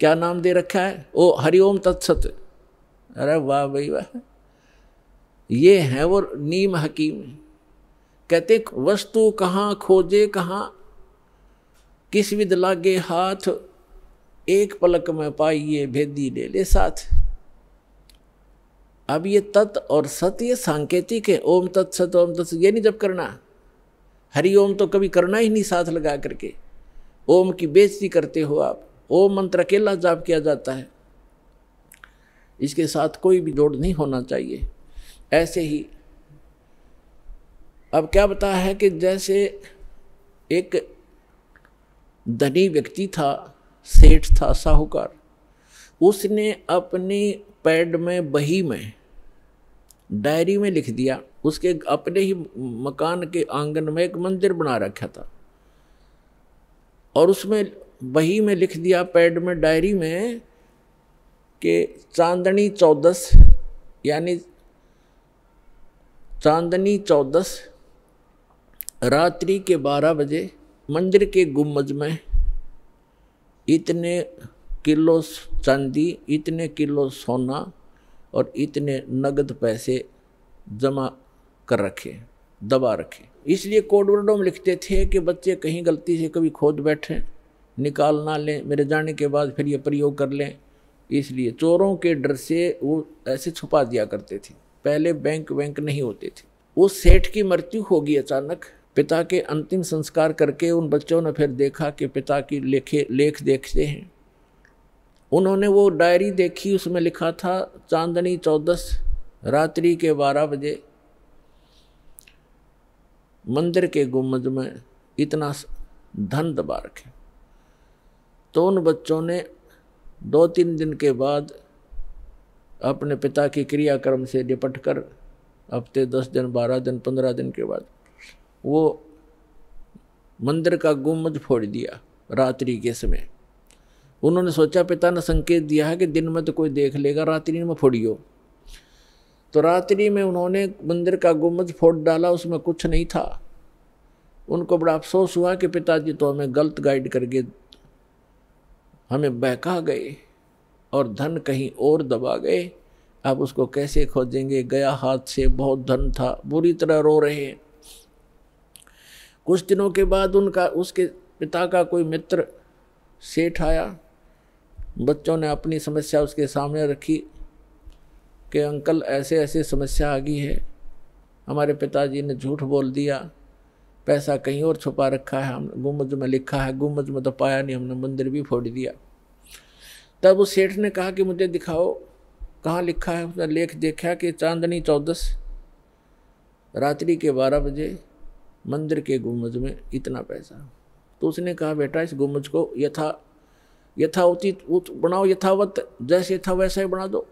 क्या नाम दे रखा है ओ हरिओम तत्सत अरे वाह भाई वाह ये है वो नीम हकीम कहते वस्तु कहाँ खोजे कहाँ किस विद लागे हाथ एक पलक में पाइए भेदी ले ले साथ अब ये तत् और सत्य सांकेतिक है ओम तत् सत ओम तत् ये नहीं जब करना हरि ओम तो कभी करना ही नहीं साथ लगा करके ओम की बेजती करते हो आप ओम मंत्र अकेला जाप किया जाता है इसके साथ कोई भी जोड़ नहीं होना चाहिए ऐसे ही अब क्या बताया है कि जैसे एक धनी व्यक्ति था सेठ था साहूकार उसने अपने पैड में बही में डायरी में लिख दिया उसके अपने ही मकान के आंगन में एक मंदिर बना रखा था और उसमें बही में लिख दिया पैड में डायरी में कि चांदनी चौदस यानी चांदनी चौदस रात्रि के बारह बजे मंदिर के गुम्बज में इतने किलो चांदी इतने किलो सोना और इतने नगद पैसे जमा कर रखे दबा रखे इसलिए कोडवर्डों में लिखते थे कि बच्चे कहीं गलती से कभी खोद बैठे निकाल ना लें मेरे जाने के बाद फिर ये प्रयोग कर लें इसलिए चोरों के डर से वो ऐसे छुपा दिया करते थे पहले बैंक बैंक नहीं होते थे वो सेठ की मृत्यु होगी अचानक पिता के अंतिम संस्कार करके उन बच्चों ने फिर देखा कि पिता की लेखे लेख देखते हैं उन्होंने वो डायरी देखी उसमें लिखा था चांदनी चौदस रात्रि के बारह बजे मंदिर के गुम्बद में इतना धन दबा रखे तो उन बच्चों ने दो तीन दिन के बाद अपने पिता के क्रियाक्रम से निपट कर हफ्ते दस दिन बारह दिन पंद्रह दिन के बाद वो मंदिर का गुम्बद फोड़ दिया रात्रि के समय उन्होंने सोचा पिता ने संकेत दिया है कि दिन में तो कोई देख लेगा रात्रि में फोड़ियो तो रात्रि में उन्होंने मंदिर का गुम्बद फोड़ डाला उसमें कुछ नहीं था उनको बड़ा अफसोस हुआ कि पिताजी तो हमें गलत गाइड करके हमें बहका गए और धन कहीं और दबा गए आप उसको कैसे खोजेंगे गया हाथ से बहुत धन था बुरी तरह रो रहे हैं कुछ दिनों के बाद उनका उसके पिता का कोई मित्र सेठ आया बच्चों ने अपनी समस्या उसके सामने रखी कि अंकल ऐसे ऐसे समस्या आ गई है हमारे पिताजी ने झूठ बोल दिया पैसा कहीं और छुपा रखा है हम गुमज में लिखा है गुमज में तो पाया नहीं हमने मंदिर भी फोड़ दिया तब उस सेठ ने कहा कि मुझे दिखाओ कहाँ लिखा है उसने लेख देखा कि चांदनी चौदस रात्रि के बारह बजे मंदिर के गुम्बज में इतना पैसा तो उसने कहा बेटा इस गुम्बज को यथा यथावचित बनाओ यथावत जैसे था वैसा ही बना दो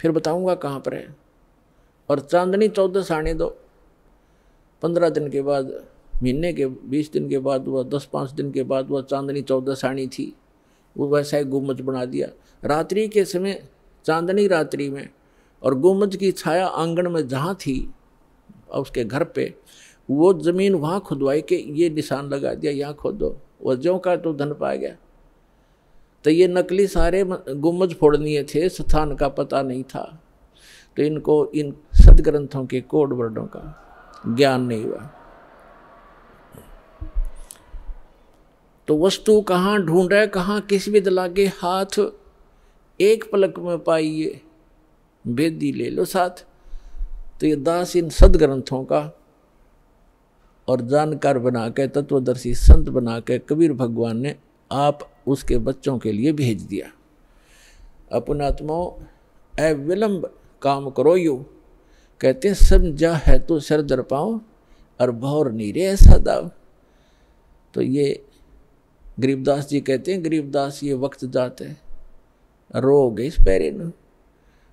फिर बताऊंगा कहाँ पर है और चांदनी चौदस आने दो पंद्रह दिन के बाद महीने के बीस दिन के बाद हुआ दस पाँच दिन के बाद हुआ चांदनी चौदस आनी थी वो वैसा ही गुम्बज बना दिया रात्रि के समय चांदनी रात्रि में और गुम्बज की छाया आंगन में जहाँ थी उसके घर पे वो ज़मीन वहाँ खुदवाई के ये निशान लगा दिया यहाँ खोदो वह ज्यों का तो धन पाया गया तो ये नकली सारे गुम्बज फोड़निए थे स्थान का पता नहीं था तो इनको इन सदग्रंथों के कोड वर्डों का ज्ञान नहीं हुआ तो वस्तु कहाँ रहे कहाँ किस विद लागे हाथ एक पलक में पाइए बेदी ले लो साथ तो ये दास इन सदग्रंथों का और जानकार बना के तत्वदर्शी संत बना के कबीर भगवान ने आप उसके बच्चों के लिए भेज दिया अपनात्मो अविलंब काम करो यू कहते हैं समझा है तो सर दर पाओ और भौर नीरे ऐसा दाव तो ये गरीबदास जी कहते हैं गरीबदास ये वक्त जाते रोग इस न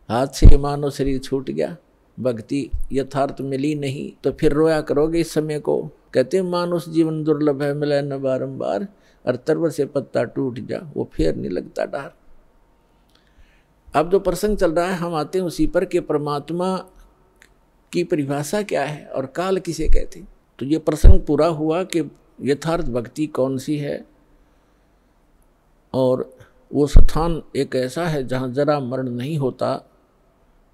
हाथ से मानो शरीर छूट गया भक्ति यथार्थ मिली नहीं तो फिर रोया करोगे इस समय को कहते मानुष जीवन दुर्लभ है मिला न बारम्बार और तरव से पत्ता टूट जा वो फिर नहीं लगता डर अब जो प्रसंग चल रहा है हम आते हैं उसी पर कि परमात्मा की परिभाषा क्या है और काल किसे कहते तो ये प्रसंग पूरा हुआ कि यथार्थ भक्ति कौन सी है और वो स्थान एक ऐसा है जहाँ जरा मरण नहीं होता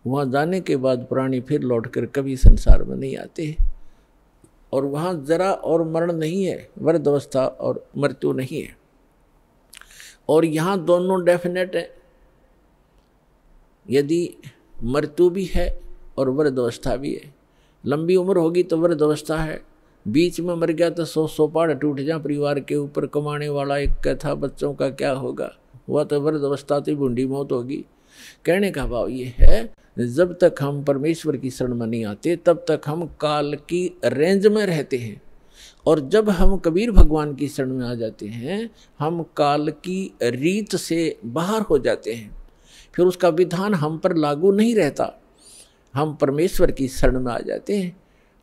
वहाँ जाने के बाद प्राणी फिर लौटकर कभी संसार में नहीं आते और वहाँ जरा और मरण नहीं है वृद्ध अवस्था और मृत्यु नहीं है और यहाँ दोनों डेफिनेट हैं यदि मृत्यु भी है और वृद्ध अवस्था भी है लंबी उम्र होगी तो वृद्ध अवस्था है बीच में मर गया तो सौ सौ पहाड़ टूट जा परिवार के ऊपर कमाने वाला एक कथा बच्चों का क्या होगा हुआ तो वृद्ध अवस्था थी बूढ़ी मौत होगी कहने का भाव ये है जब तक हम परमेश्वर की शरण में नहीं आते तब तक हम काल की रेंज में रहते हैं और जब हम कबीर भगवान की शरण में आ जाते हैं हम काल की रीत से बाहर हो जाते हैं फिर उसका विधान हम पर लागू नहीं रहता हम परमेश्वर की शरण में आ जाते हैं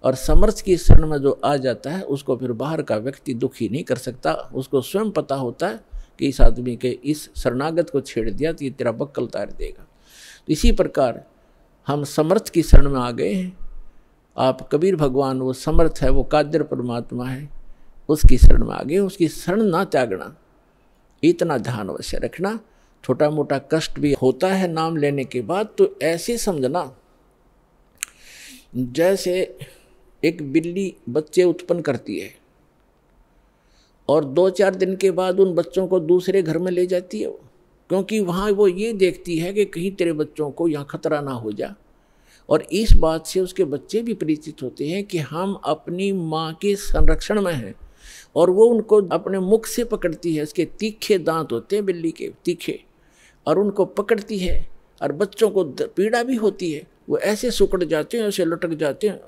और समर्थ की शरण में जो आ जाता है उसको फिर बाहर का व्यक्ति दुखी नहीं कर सकता उसको स्वयं पता होता है कि इस आदमी के इस शरणागत को छेड़ दिया तो ये तेरा बक्कल तार देगा तो इसी प्रकार हम समर्थ की शरण में आ गए हैं आप कबीर भगवान वो समर्थ है वो कादिर परमात्मा है उसकी शरण में आ गए उसकी शरण ना त्यागना इतना ध्यान अवश्य रखना छोटा मोटा कष्ट भी होता है नाम लेने के बाद तो ऐसे समझना जैसे एक बिल्ली बच्चे उत्पन्न करती है और दो चार दिन के बाद उन बच्चों को दूसरे घर में ले जाती है वो क्योंकि वहाँ वो ये देखती है कि कहीं तेरे बच्चों को यहाँ खतरा ना हो जा और इस बात से उसके बच्चे भी परिचित होते हैं कि हम अपनी माँ के संरक्षण में हैं और वो उनको अपने मुख से पकड़ती है उसके तीखे दांत होते हैं बिल्ली के तीखे और उनको पकड़ती है और बच्चों को पीड़ा भी होती है वो ऐसे सुकड़ जाते हैं ऐसे लटक जाते हैं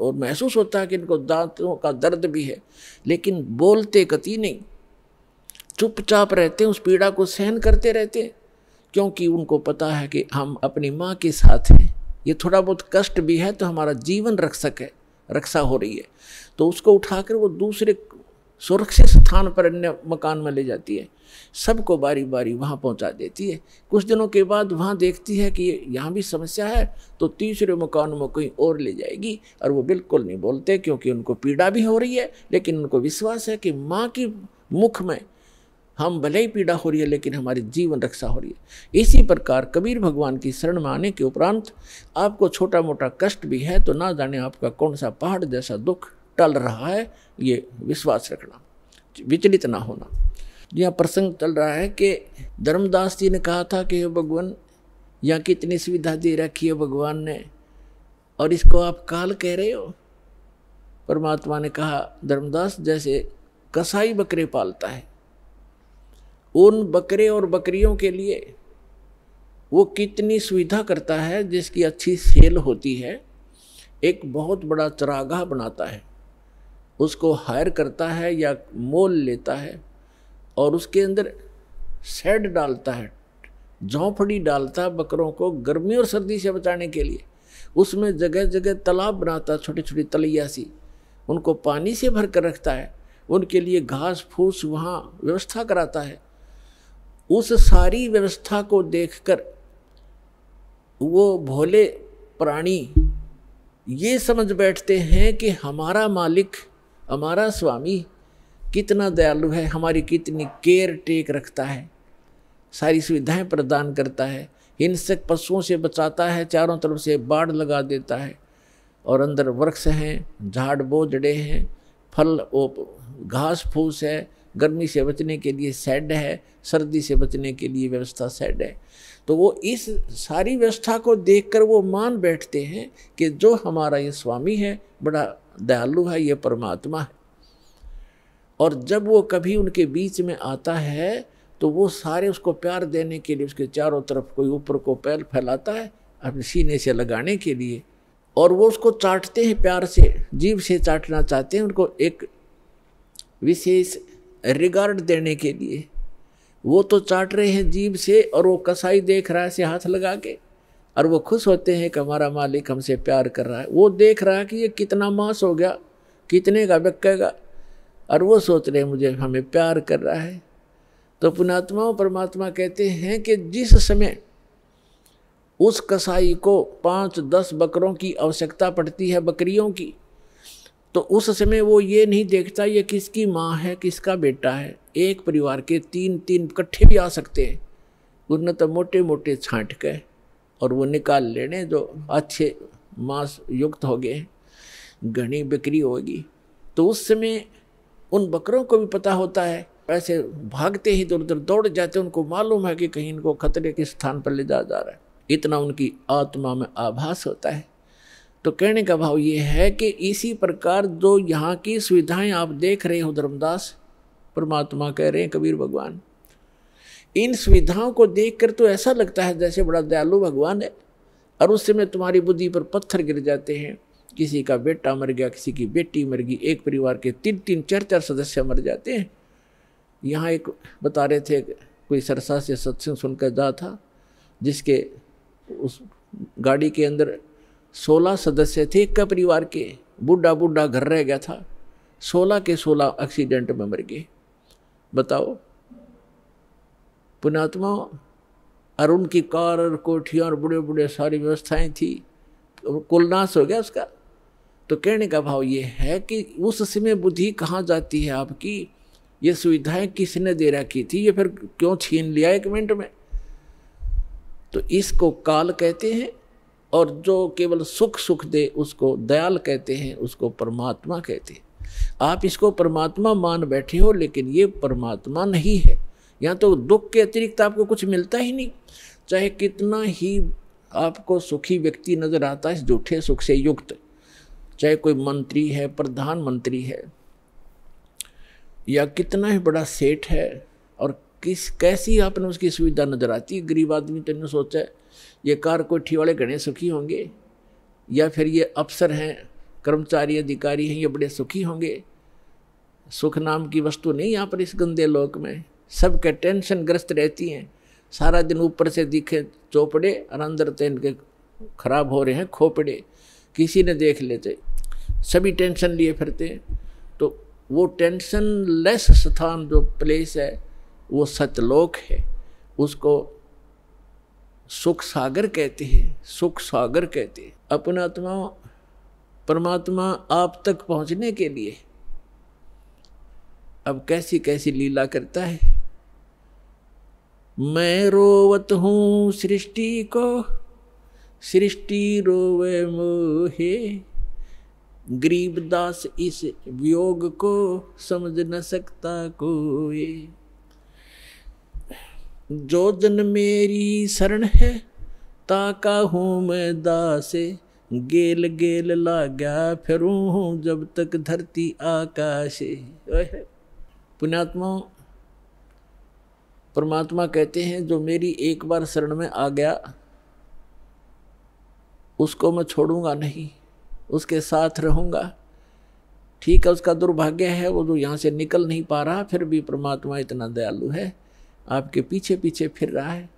और महसूस होता है कि इनको दांतों का दर्द भी है लेकिन बोलते कति नहीं चुपचाप रहते उस पीड़ा को सहन करते रहते क्योंकि उनको पता है कि हम अपनी माँ के साथ हैं ये थोड़ा बहुत कष्ट भी है तो हमारा जीवन रक्षक है रक्षा हो रही है तो उसको उठाकर वो दूसरे सुरक्षित स्थान पर अन्य मकान में ले जाती है सबको बारी बारी वहाँ पहुँचा देती है कुछ दिनों के बाद वहाँ देखती है कि यहाँ भी समस्या है तो तीसरे मकान में कहीं और ले जाएगी और वो बिल्कुल नहीं बोलते क्योंकि उनको पीड़ा भी हो रही है लेकिन उनको विश्वास है कि माँ की मुख में हम भले ही पीड़ा हो रही है लेकिन हमारी जीवन रक्षा हो रही है इसी प्रकार कबीर भगवान की शरण में आने के उपरांत आपको छोटा मोटा कष्ट भी है तो ना जाने आपका कौन सा पहाड़ जैसा दुख टल रहा है ये विश्वास रखना विचलित ना होना यहाँ प्रसंग चल रहा है कि धर्मदास जी ने कहा था कि भगवान यहाँ कितनी सुविधा दे रखी है भगवान ने और इसको आप काल कह रहे हो परमात्मा ने कहा धर्मदास जैसे कसाई बकरे पालता है उन बकरे और बकरियों के लिए वो कितनी सुविधा करता है जिसकी अच्छी सेल होती है एक बहुत बड़ा चरागाह बनाता है उसको हायर करता है या मोल लेता है और उसके अंदर सेड डालता है झोंपड़ी डालता है बकरों को गर्मी और सर्दी से बचाने के लिए उसमें जगह जगह तालाब बनाता है छोटी छोटी तलैया सी उनको पानी से भर कर रखता है उनके लिए घास फूस वहाँ व्यवस्था कराता है उस सारी व्यवस्था को देखकर वो भोले प्राणी ये समझ बैठते हैं कि हमारा मालिक हमारा स्वामी कितना दयालु है हमारी कितनी केयर टेक रखता है सारी सुविधाएं प्रदान करता है हिंसक पशुओं से बचाता है चारों तरफ से बाढ़ लगा देता है और अंदर वृक्ष हैं झाड़ बोझड़े हैं फल घास फूस है गर्मी से बचने के लिए सेड है सर्दी से बचने के लिए व्यवस्था सेड है तो वो इस सारी व्यवस्था को देखकर वो मान बैठते हैं कि जो हमारा ये स्वामी है बड़ा दयालु है ये परमात्मा है और जब वो कभी उनके बीच में आता है तो वो सारे उसको प्यार देने के लिए उसके चारों तरफ कोई ऊपर को पैर फैलाता है अपने सीने से लगाने के लिए और वो उसको चाटते हैं प्यार से जीव से चाटना चाहते हैं उनको एक विशेष रिगार्ड देने के लिए वो तो चाट रहे हैं जीव से और वो कसाई देख रहा है से हाथ लगा के और वो खुश होते हैं कि हमारा मालिक हमसे प्यार कर रहा है वो देख रहा है कि ये कितना मांस हो गया कितने का बिकेगा और वो सोच रहे मुझे हमें प्यार कर रहा है तो पुणात्मा परमात्मा कहते हैं कि जिस समय उस कसाई को पाँच दस बकरों की आवश्यकता पड़ती है बकरियों की तो उस समय वो ये नहीं देखता ये किसकी माँ है किसका बेटा है एक परिवार के तीन तीन इकट्ठे भी आ सकते हैं उन्हें तो मोटे मोटे छाँट गए और वो निकाल लेने जो अच्छे मांस युक्त हो गए घनी बिक्री होगी तो उस समय उन बकरों को भी पता होता है ऐसे भागते ही इधर तो उधर दौड़ जाते उनको मालूम है कि कहीं इनको खतरे के स्थान पर ले जाया जा रहा है इतना उनकी आत्मा में आभास होता है तो कहने का भाव ये है कि इसी प्रकार जो यहाँ की सुविधाएं आप देख रहे हो धर्मदास परमात्मा कह रहे हैं कबीर भगवान इन सुविधाओं को देखकर तो ऐसा लगता है जैसे बड़ा दयालु भगवान है और उस समय तुम्हारी बुद्धि पर पत्थर गिर जाते हैं किसी का बेटा मर गया किसी की बेटी मर गई एक परिवार के तीन तीन चार चार सदस्य मर जाते हैं यहाँ एक बता रहे थे कोई सरसा से सत्संग सुनकर जा था जिसके उस गाड़ी के अंदर सोलह सदस्य थे इक्का परिवार के बूढ़ा बूढ़ा घर रह गया था सोलह के सोलह एक्सीडेंट में मर गए बताओ पुणात्मा और उनकी कार और कोठियाँ और बड़े बड़े सारी व्यवस्थाएं थी कुलनाश हो गया उसका तो कहने का भाव ये है कि उस समय बुद्धि कहाँ जाती है आपकी ये सुविधाएं किसने दे रखी थी ये फिर क्यों छीन लिया एक मिनट में तो इसको काल कहते हैं और जो केवल सुख सुख दे उसको दयाल कहते हैं उसको परमात्मा कहते हैं आप इसको परमात्मा मान बैठे हो लेकिन ये परमात्मा नहीं है यहाँ तो दुख के अतिरिक्त आपको कुछ मिलता ही नहीं चाहे कितना ही आपको सुखी व्यक्ति नजर आता है झूठे सुख से युक्त चाहे कोई मंत्री है प्रधानमंत्री है या कितना ही बड़ा सेठ है और किस कैसी आपने उसकी सुविधा नजर आती है गरीब आदमी तो सोचा सोचा ये कार कोठी वाले घने सुखी होंगे या फिर ये अफसर हैं कर्मचारी अधिकारी हैं ये बड़े सुखी होंगे सुख नाम की वस्तु नहीं यहाँ पर इस गंदे लोक में सबके टेंशन ग्रस्त रहती हैं सारा दिन ऊपर से दिखे चौपड़े और अंदर तो इनके खराब हो रहे हैं खोपड़े किसी ने देख लेते सभी टेंशन लिए फिरते हैं तो वो टेंशन लेस स्थान जो प्लेस है वो सतलोक है उसको सुख सागर कहते हैं सुख सागर कहते हैं अपना आत्मा परमात्मा आप तक पहुंचने के लिए अब कैसी कैसी लीला करता है मैं रोवत हूँ सृष्टि को सृष्टि रोवे मोहे गरीब दास इस वियोग को समझ न सकता कोई जो जन मेरी शरण है ताका हूँ मैं दासे गेल गेल ला गया फिरूँ हूँ जब तक धरती आकाशे पुण्यात्मा परमात्मा कहते हैं जो मेरी एक बार शरण में आ गया उसको मैं छोड़ूंगा नहीं उसके साथ रहूंगा ठीक है उसका दुर्भाग्य है वो जो यहाँ से निकल नहीं पा रहा फिर भी परमात्मा इतना दयालु है आपके पीछे पीछे फिर रहा है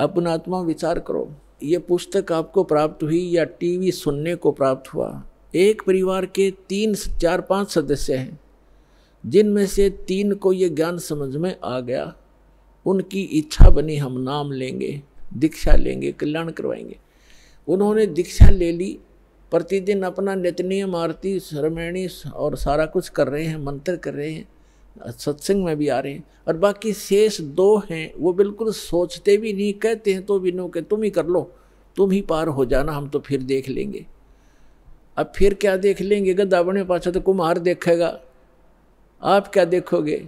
अपना आत्मा विचार करो ये पुस्तक आपको प्राप्त हुई या टीवी सुनने को प्राप्त हुआ एक परिवार के तीन चार पांच सदस्य हैं जिनमें से तीन को ये ज्ञान समझ में आ गया उनकी इच्छा बनी हम नाम लेंगे दीक्षा लेंगे कल्याण करवाएंगे उन्होंने दीक्षा ले ली प्रतिदिन अपना नितनीय आरती श्रमेणी और सारा कुछ कर रहे हैं मंत्र कर रहे हैं सत्संग में भी आ रहे हैं और बाकी शेष दो हैं वो बिल्कुल सोचते भी नहीं कहते हैं तो भी के तो तुम ही कर लो तुम ही पार हो जाना हम तो फिर देख लेंगे अब फिर क्या देख लेंगे गद्दा बने पाछा तो कुम्हार देखेगा आप क्या देखोगे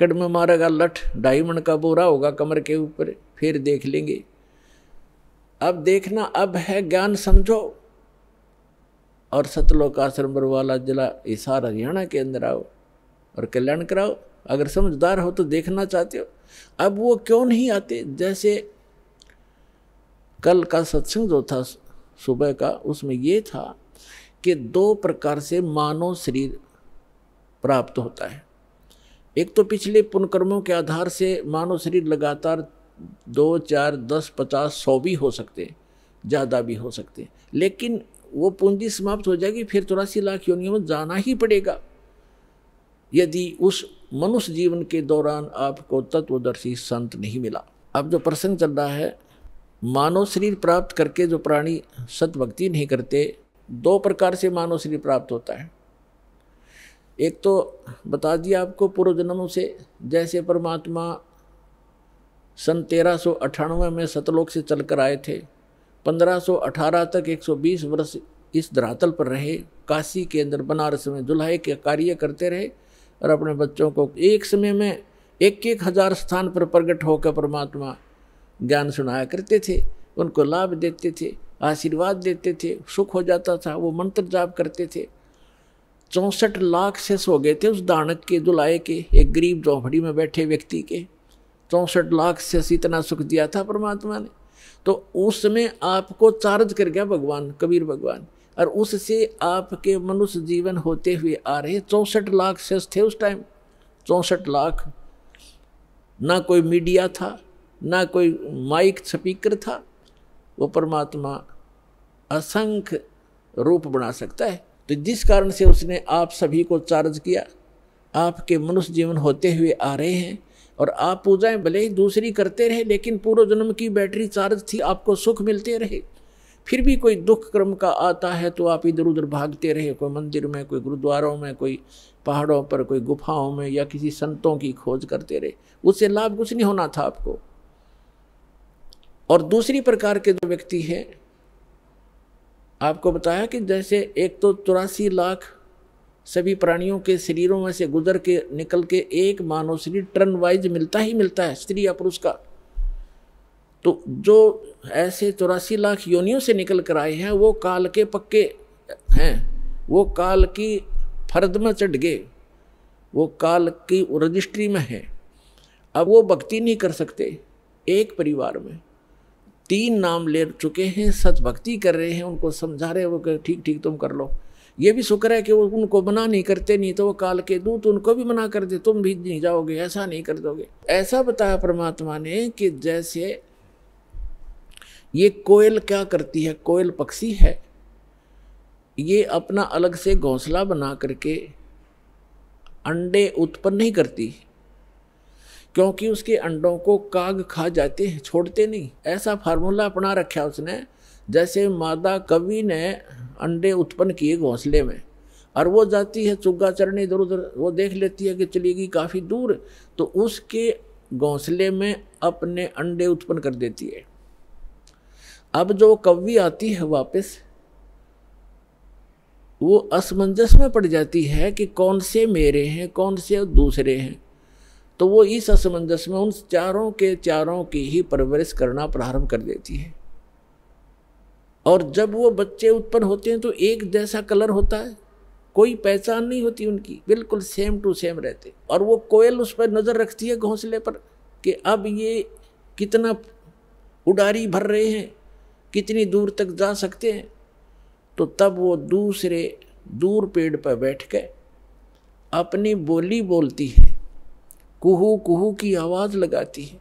पकड़ में मारेगा लठ डायमंड का बोरा होगा कमर के ऊपर फिर देख लेंगे अब देखना अब है ज्ञान समझो और सतलोक आश्रम बरवाला जिला हिसार हरियाणा के अंदर आओ और कल्याण कराओ अगर समझदार हो तो देखना चाहते हो अब वो क्यों नहीं आते जैसे कल का सत्संग जो था सुबह का उसमें ये था कि दो प्रकार से मानव शरीर प्राप्त होता है एक तो पिछले पुनकर्मों के आधार से मानव शरीर लगातार दो चार दस पचास सौ भी हो सकते ज़्यादा भी हो सकते लेकिन वो पूंजी समाप्त हो जाएगी फिर चौरासी लाख योनियों में जाना ही पड़ेगा यदि उस मनुष्य जीवन के दौरान आपको तत्वदर्शी संत नहीं मिला अब जो प्रसंग चल रहा है मानव शरीर प्राप्त करके जो प्राणी सतभक्ति नहीं करते दो प्रकार से मानव शरीर प्राप्त होता है एक तो बता दिया आपको पूर्व जन्म से जैसे परमात्मा सन तेरह सौ अठानवे में सतलोक से चलकर आए थे 1518 तक 120 वर्ष इस धरातल पर रहे काशी के अंदर बनारस में दुल्हे के कार्य करते रहे और अपने बच्चों को एक समय में एक एक हजार स्थान पर प्रकट होकर परमात्मा ज्ञान सुनाया करते थे उनको लाभ देते थे आशीर्वाद देते थे सुख हो जाता था वो मंत्र जाप करते थे चौंसठ लाख सेस हो गए थे उस दानक के दुलाए के एक गरीब झोंपड़ी में बैठे व्यक्ति के चौंसठ लाख सेस इतना सुख दिया था परमात्मा ने तो उसमें आपको चार्ज कर गया भगवान कबीर भगवान और उससे आपके मनुष्य जीवन होते हुए आ रहे चौंसठ लाख सेस थे उस टाइम चौंसठ लाख ना कोई मीडिया था ना कोई माइक स्पीकर था वो परमात्मा असंख्य रूप बना सकता है तो जिस कारण से उसने आप सभी को चार्ज किया आपके मनुष्य जीवन होते हुए आ रहे हैं और आप पूजाएं भले ही दूसरी करते रहे लेकिन पूर्व जन्म की बैटरी चार्ज थी आपको सुख मिलते रहे फिर भी कोई दुख क्रम का आता है तो आप इधर उधर भागते रहे कोई मंदिर में कोई गुरुद्वारों में कोई पहाड़ों पर कोई गुफाओं में या किसी संतों की खोज करते रहे उससे लाभ कुछ नहीं होना था आपको और दूसरी प्रकार के जो व्यक्ति है आपको बताया कि जैसे एक तो चौरासी लाख सभी प्राणियों के शरीरों में से गुजर के निकल के एक मानव शरीर टर्न वाइज मिलता ही मिलता है स्त्री या पुरुष का तो जो ऐसे चौरासी लाख योनियों से निकल कर आए हैं वो काल के पक्के हैं वो काल की फर्द में चढ़ गए वो काल की रजिस्ट्री में है अब वो भक्ति नहीं कर सकते एक परिवार में तीन नाम ले चुके हैं भक्ति कर रहे हैं उनको समझा रहे वो ठीक ठीक तुम कर लो ये भी शुक्र है कि वो उनको मना नहीं करते नहीं तो वो काल के दूत उनको भी मना कर दे तुम भी नहीं जाओगे ऐसा नहीं कर दोगे ऐसा बताया परमात्मा ने कि जैसे ये कोयल क्या करती है कोयल पक्षी है ये अपना अलग से घोंसला बना करके अंडे उत्पन्न नहीं करती क्योंकि उसके अंडों को काग खा जाते हैं छोड़ते नहीं ऐसा फार्मूला अपना रखा उसने जैसे मादा कवि ने अंडे उत्पन्न किए घोंसले में और वो जाती है चुग्गा चरने इधर उधर वो देख लेती है कि चलेगी काफ़ी दूर तो उसके घोंसले में अपने अंडे उत्पन्न कर देती है अब जो कवि आती है वापस वो असमंजस में पड़ जाती है कि कौन से मेरे हैं कौन से दूसरे हैं तो वो इस असमंजस में उन चारों के चारों की ही परवरिश करना प्रारंभ कर देती है और जब वो बच्चे उत्पन्न होते हैं तो एक जैसा कलर होता है कोई पहचान नहीं होती उनकी बिल्कुल सेम टू सेम रहते और वो कोयल उस पर नज़र रखती है घोंसले पर कि अब ये कितना उडारी भर रहे हैं कितनी दूर तक जा सकते हैं तो तब वो दूसरे दूर पेड़ पर बैठ कर अपनी बोली बोलती है कुहू कुहू की आवाज़ लगाती है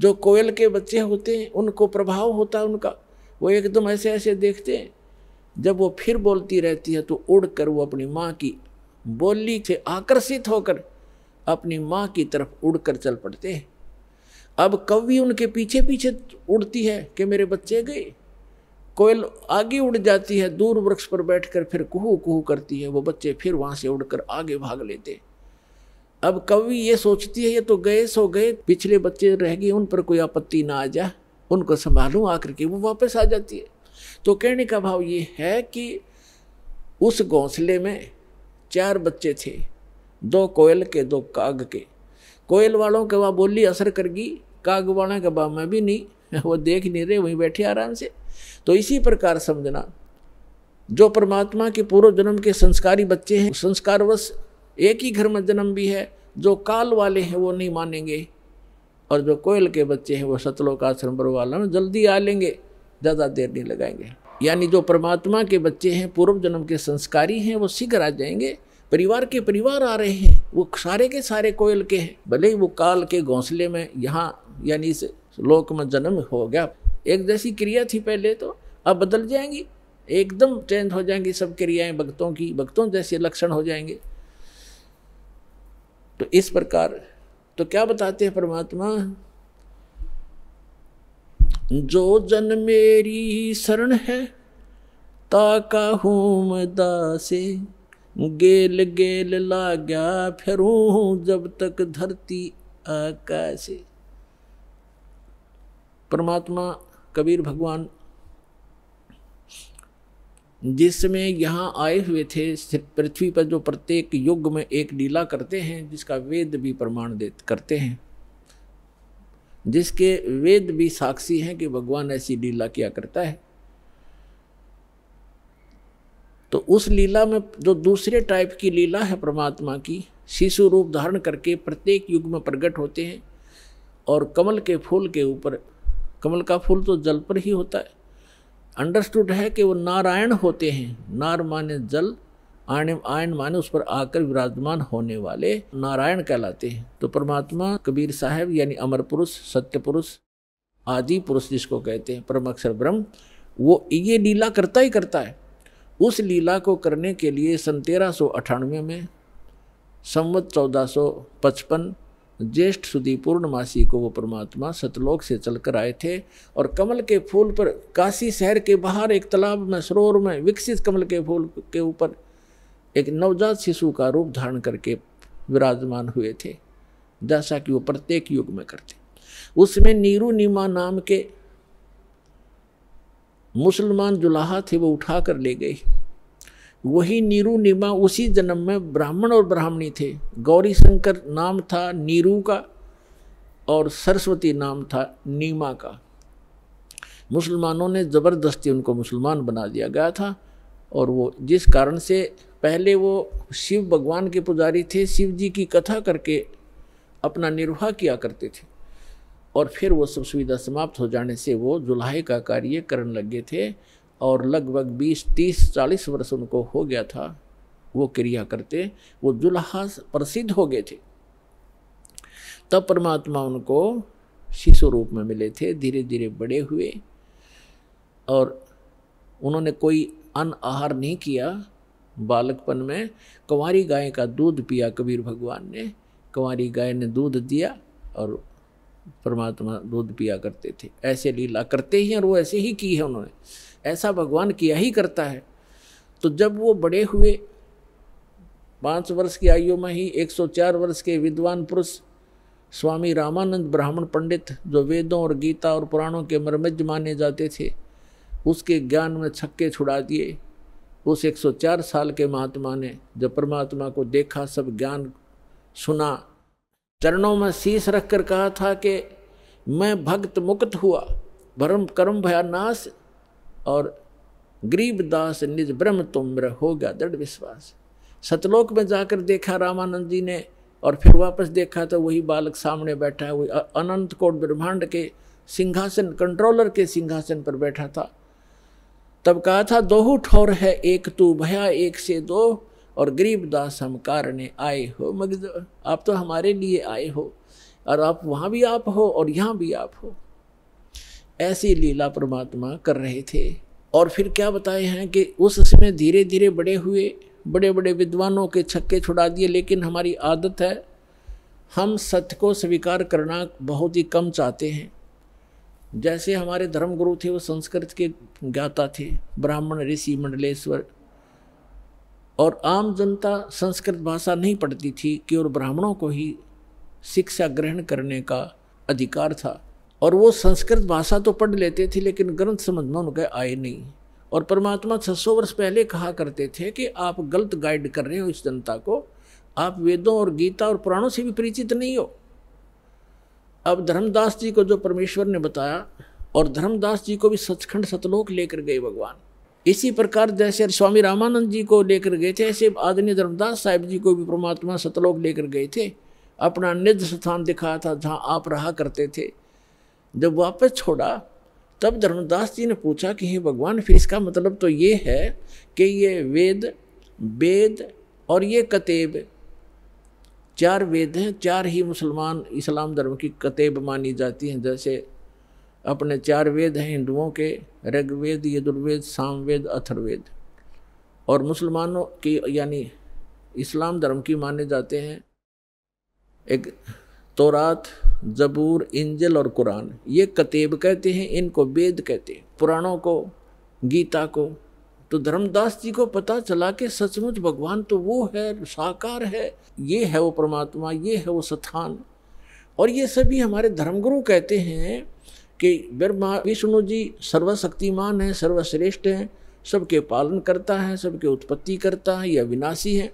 जो कोयल के बच्चे होते हैं उनको प्रभाव होता है उनका वो एकदम ऐसे ऐसे देखते हैं जब वो फिर बोलती रहती है तो उड़ कर वो अपनी माँ की बोली से आकर्षित होकर अपनी माँ की तरफ उड़ कर चल पड़ते हैं अब कवि उनके पीछे पीछे उड़ती है कि मेरे बच्चे गए कोयल आगे उड़ जाती है दूर वृक्ष पर बैठकर फिर कुहू कुहू करती है वो बच्चे फिर वहाँ से उड़कर आगे भाग लेते हैं अब कवि ये सोचती है ये तो गए सो गए पिछले बच्चे रह गए उन पर कोई आपत्ति ना आ जाए उनको संभालूँ आकर के वो वापस आ जाती है तो कहने का भाव ये है कि उस घोंसले में चार बच्चे थे दो कोयल के दो काग के कोयल वालों के वहाँ बोली असर करगी काग वालों के बा मैं भी नहीं वो देख नहीं रहे वहीं बैठे आराम से तो इसी प्रकार समझना जो परमात्मा के पूर्व जन्म के संस्कारी बच्चे हैं संस्कारवश एक ही घर में जन्म भी है जो काल वाले हैं वो नहीं मानेंगे और जो कोयल के बच्चे हैं वो सतलोक आश्रम वाला में जल्दी आ लेंगे ज़्यादा देर नहीं लगाएंगे यानी जो परमात्मा के बच्चे हैं पूर्व जन्म के संस्कारी हैं वो शीघ्र आ जाएंगे परिवार के परिवार आ रहे हैं वो सारे के सारे कोयल के हैं भले ही वो काल के घोंसले में यहाँ यानी इस लोक में जन्म हो गया एक जैसी क्रिया थी पहले तो अब बदल जाएंगी एकदम चेंज हो जाएंगी सब क्रियाएं भक्तों की भक्तों जैसे लक्षण हो जाएंगे तो इस प्रकार तो क्या बताते हैं परमात्मा जो जन मेरी शरण है ताका हूम दासे गेल गेल ला गया फिर जब तक धरती आकाशे परमात्मा कबीर भगवान जिसमें यहाँ आए हुए थे पृथ्वी पर जो प्रत्येक युग में एक लीला करते हैं जिसका वेद भी प्रमाण दे करते हैं जिसके वेद भी साक्षी हैं कि भगवान ऐसी लीला किया करता है तो उस लीला में जो दूसरे टाइप की लीला है परमात्मा की शिशु रूप धारण करके प्रत्येक युग में प्रकट होते हैं और कमल के फूल के ऊपर कमल का फूल तो जल पर ही होता है अंडरस्टूड है कि वो नारायण होते हैं नार माने जल आयन आयन माने उस पर आकर विराजमान होने वाले नारायण कहलाते हैं तो परमात्मा कबीर साहब यानी अमर पुरुष सत्य पुरुष आदि पुरुष जिसको कहते हैं परम अक्षर ब्रह्म वो ये लीला करता ही करता है उस लीला को करने के लिए सन तेरह सौ अठानवे में संवत चौदह सौ पचपन ज्येष्ठ सुधी पूर्णमासी को वो परमात्मा सतलोक से चलकर आए थे और कमल के फूल पर काशी शहर के बाहर एक तालाब में सरोवर में विकसित कमल के फूल के ऊपर एक नवजात शिशु का रूप धारण करके विराजमान हुए थे जैसा कि वो प्रत्येक युग में करते उसमें नीरू नीमा नाम के मुसलमान जुलाहा थे वो उठा कर ले गए वही नीरू निमा उसी जन्म में ब्राह्मण और ब्राह्मणी थे गौरी शंकर नाम था नीरू का और सरस्वती नाम था नीमा का मुसलमानों ने ज़बरदस्ती उनको मुसलमान बना दिया गया था और वो जिस कारण से पहले वो शिव भगवान के पुजारी थे शिव जी की कथा करके अपना निर्वाह किया करते थे और फिर वो सब सुविधा समाप्त हो जाने से वो जुलाहे का कार्य करने लगे थे और लगभग बीस तीस चालीस वर्ष उनको हो गया था वो क्रिया करते वो जुल्हा प्रसिद्ध हो गए थे तब परमात्मा उनको शिशु रूप में मिले थे धीरे धीरे बड़े हुए और उन्होंने कोई अन आहार नहीं किया बालकपन में कुंवारी गाय का दूध पिया कबीर भगवान ने कुंवारी गाय ने दूध दिया और परमात्मा दूध पिया करते थे ऐसे लीला करते ही और वो ऐसे ही की है उन्होंने ऐसा भगवान किया ही करता है तो जब वो बड़े हुए पाँच वर्ष की आयु में ही 104 वर्ष के विद्वान पुरुष स्वामी रामानंद ब्राह्मण पंडित जो वेदों और गीता और पुराणों के मर्मज्ज माने जाते थे उसके ज्ञान में छक्के छुड़ा दिए उस 104 साल के महात्मा ने जब परमात्मा को देखा सब ज्ञान सुना चरणों में शीश रखकर कहा था कि मैं भक्त मुक्त हुआ भरम कर्म भयानाश और गरीब दास निज ब्रह्म हो होगा दृढ़ विश्वास सतलोक में जाकर देखा रामानंद जी ने और फिर वापस देखा तो वही बालक सामने बैठा है वही अनंत कोट ब्रह्मांड के सिंहासन कंट्रोलर के सिंहासन पर बैठा था तब कहा था दो ठोर है एक तू भया एक से दो और गरीब दास हम कारण आए हो मगर आप तो हमारे लिए आए हो और आप वहाँ भी आप हो और यहाँ भी आप हो ऐसी लीला परमात्मा कर रहे थे और फिर क्या बताए हैं कि उस समय धीरे धीरे बड़े हुए बड़े बड़े विद्वानों के छक्के छुड़ा दिए लेकिन हमारी आदत है हम सत्य को स्वीकार करना बहुत ही कम चाहते हैं जैसे हमारे धर्मगुरु थे वो संस्कृत के ज्ञाता थे ब्राह्मण ऋषि मंडलेश्वर और आम जनता संस्कृत भाषा नहीं पढ़ती थी केवल ब्राह्मणों को ही शिक्षा ग्रहण करने का अधिकार था और वो संस्कृत भाषा तो पढ़ लेते थे लेकिन ग्रंथ समझना उनके आए नहीं और परमात्मा सौ वर्ष पहले कहा करते थे कि आप गलत गाइड कर रहे हो इस जनता को आप वेदों और गीता और पुराणों से भी परिचित नहीं हो अब धर्मदास जी को जो परमेश्वर ने बताया और धर्मदास जी को भी सचखंड सतलोक लेकर गए भगवान इसी प्रकार जैसे स्वामी रामानंद जी को लेकर गए थे ऐसे आदरणीय धर्मदास साहिब जी को भी परमात्मा सतलोक लेकर गए थे अपना निज स्थान दिखाया था जहाँ आप रहा करते थे जब वापस छोड़ा तब धर्मदास जी ने पूछा कि हे भगवान फिर इसका मतलब तो ये है कि ये वेद वेद और ये कतेब चार वेद हैं चार ही मुसलमान इस्लाम धर्म की कतेब मानी जाती हैं जैसे अपने चार वेद हैं हिंदुओं के ऋग्वेद यजुर्वेद सामवेद अथर्वेद और मुसलमानों की यानी इस्लाम धर्म की माने जाते हैं एक तोरात जबूर इंजल और कुरान ये कतेब कहते हैं इनको वेद कहते हैं पुराणों को गीता को तो धर्मदास जी को पता चला कि सचमुच भगवान तो वो है साकार है ये है वो परमात्मा ये है वो स्थान और ये सभी हमारे धर्मगुरु कहते हैं कि ब्रह्मा विष्णु जी सर्वशक्तिमान है सर्वश्रेष्ठ हैं सबके पालन करता है सबके उत्पत्ति करता है या विनाशी है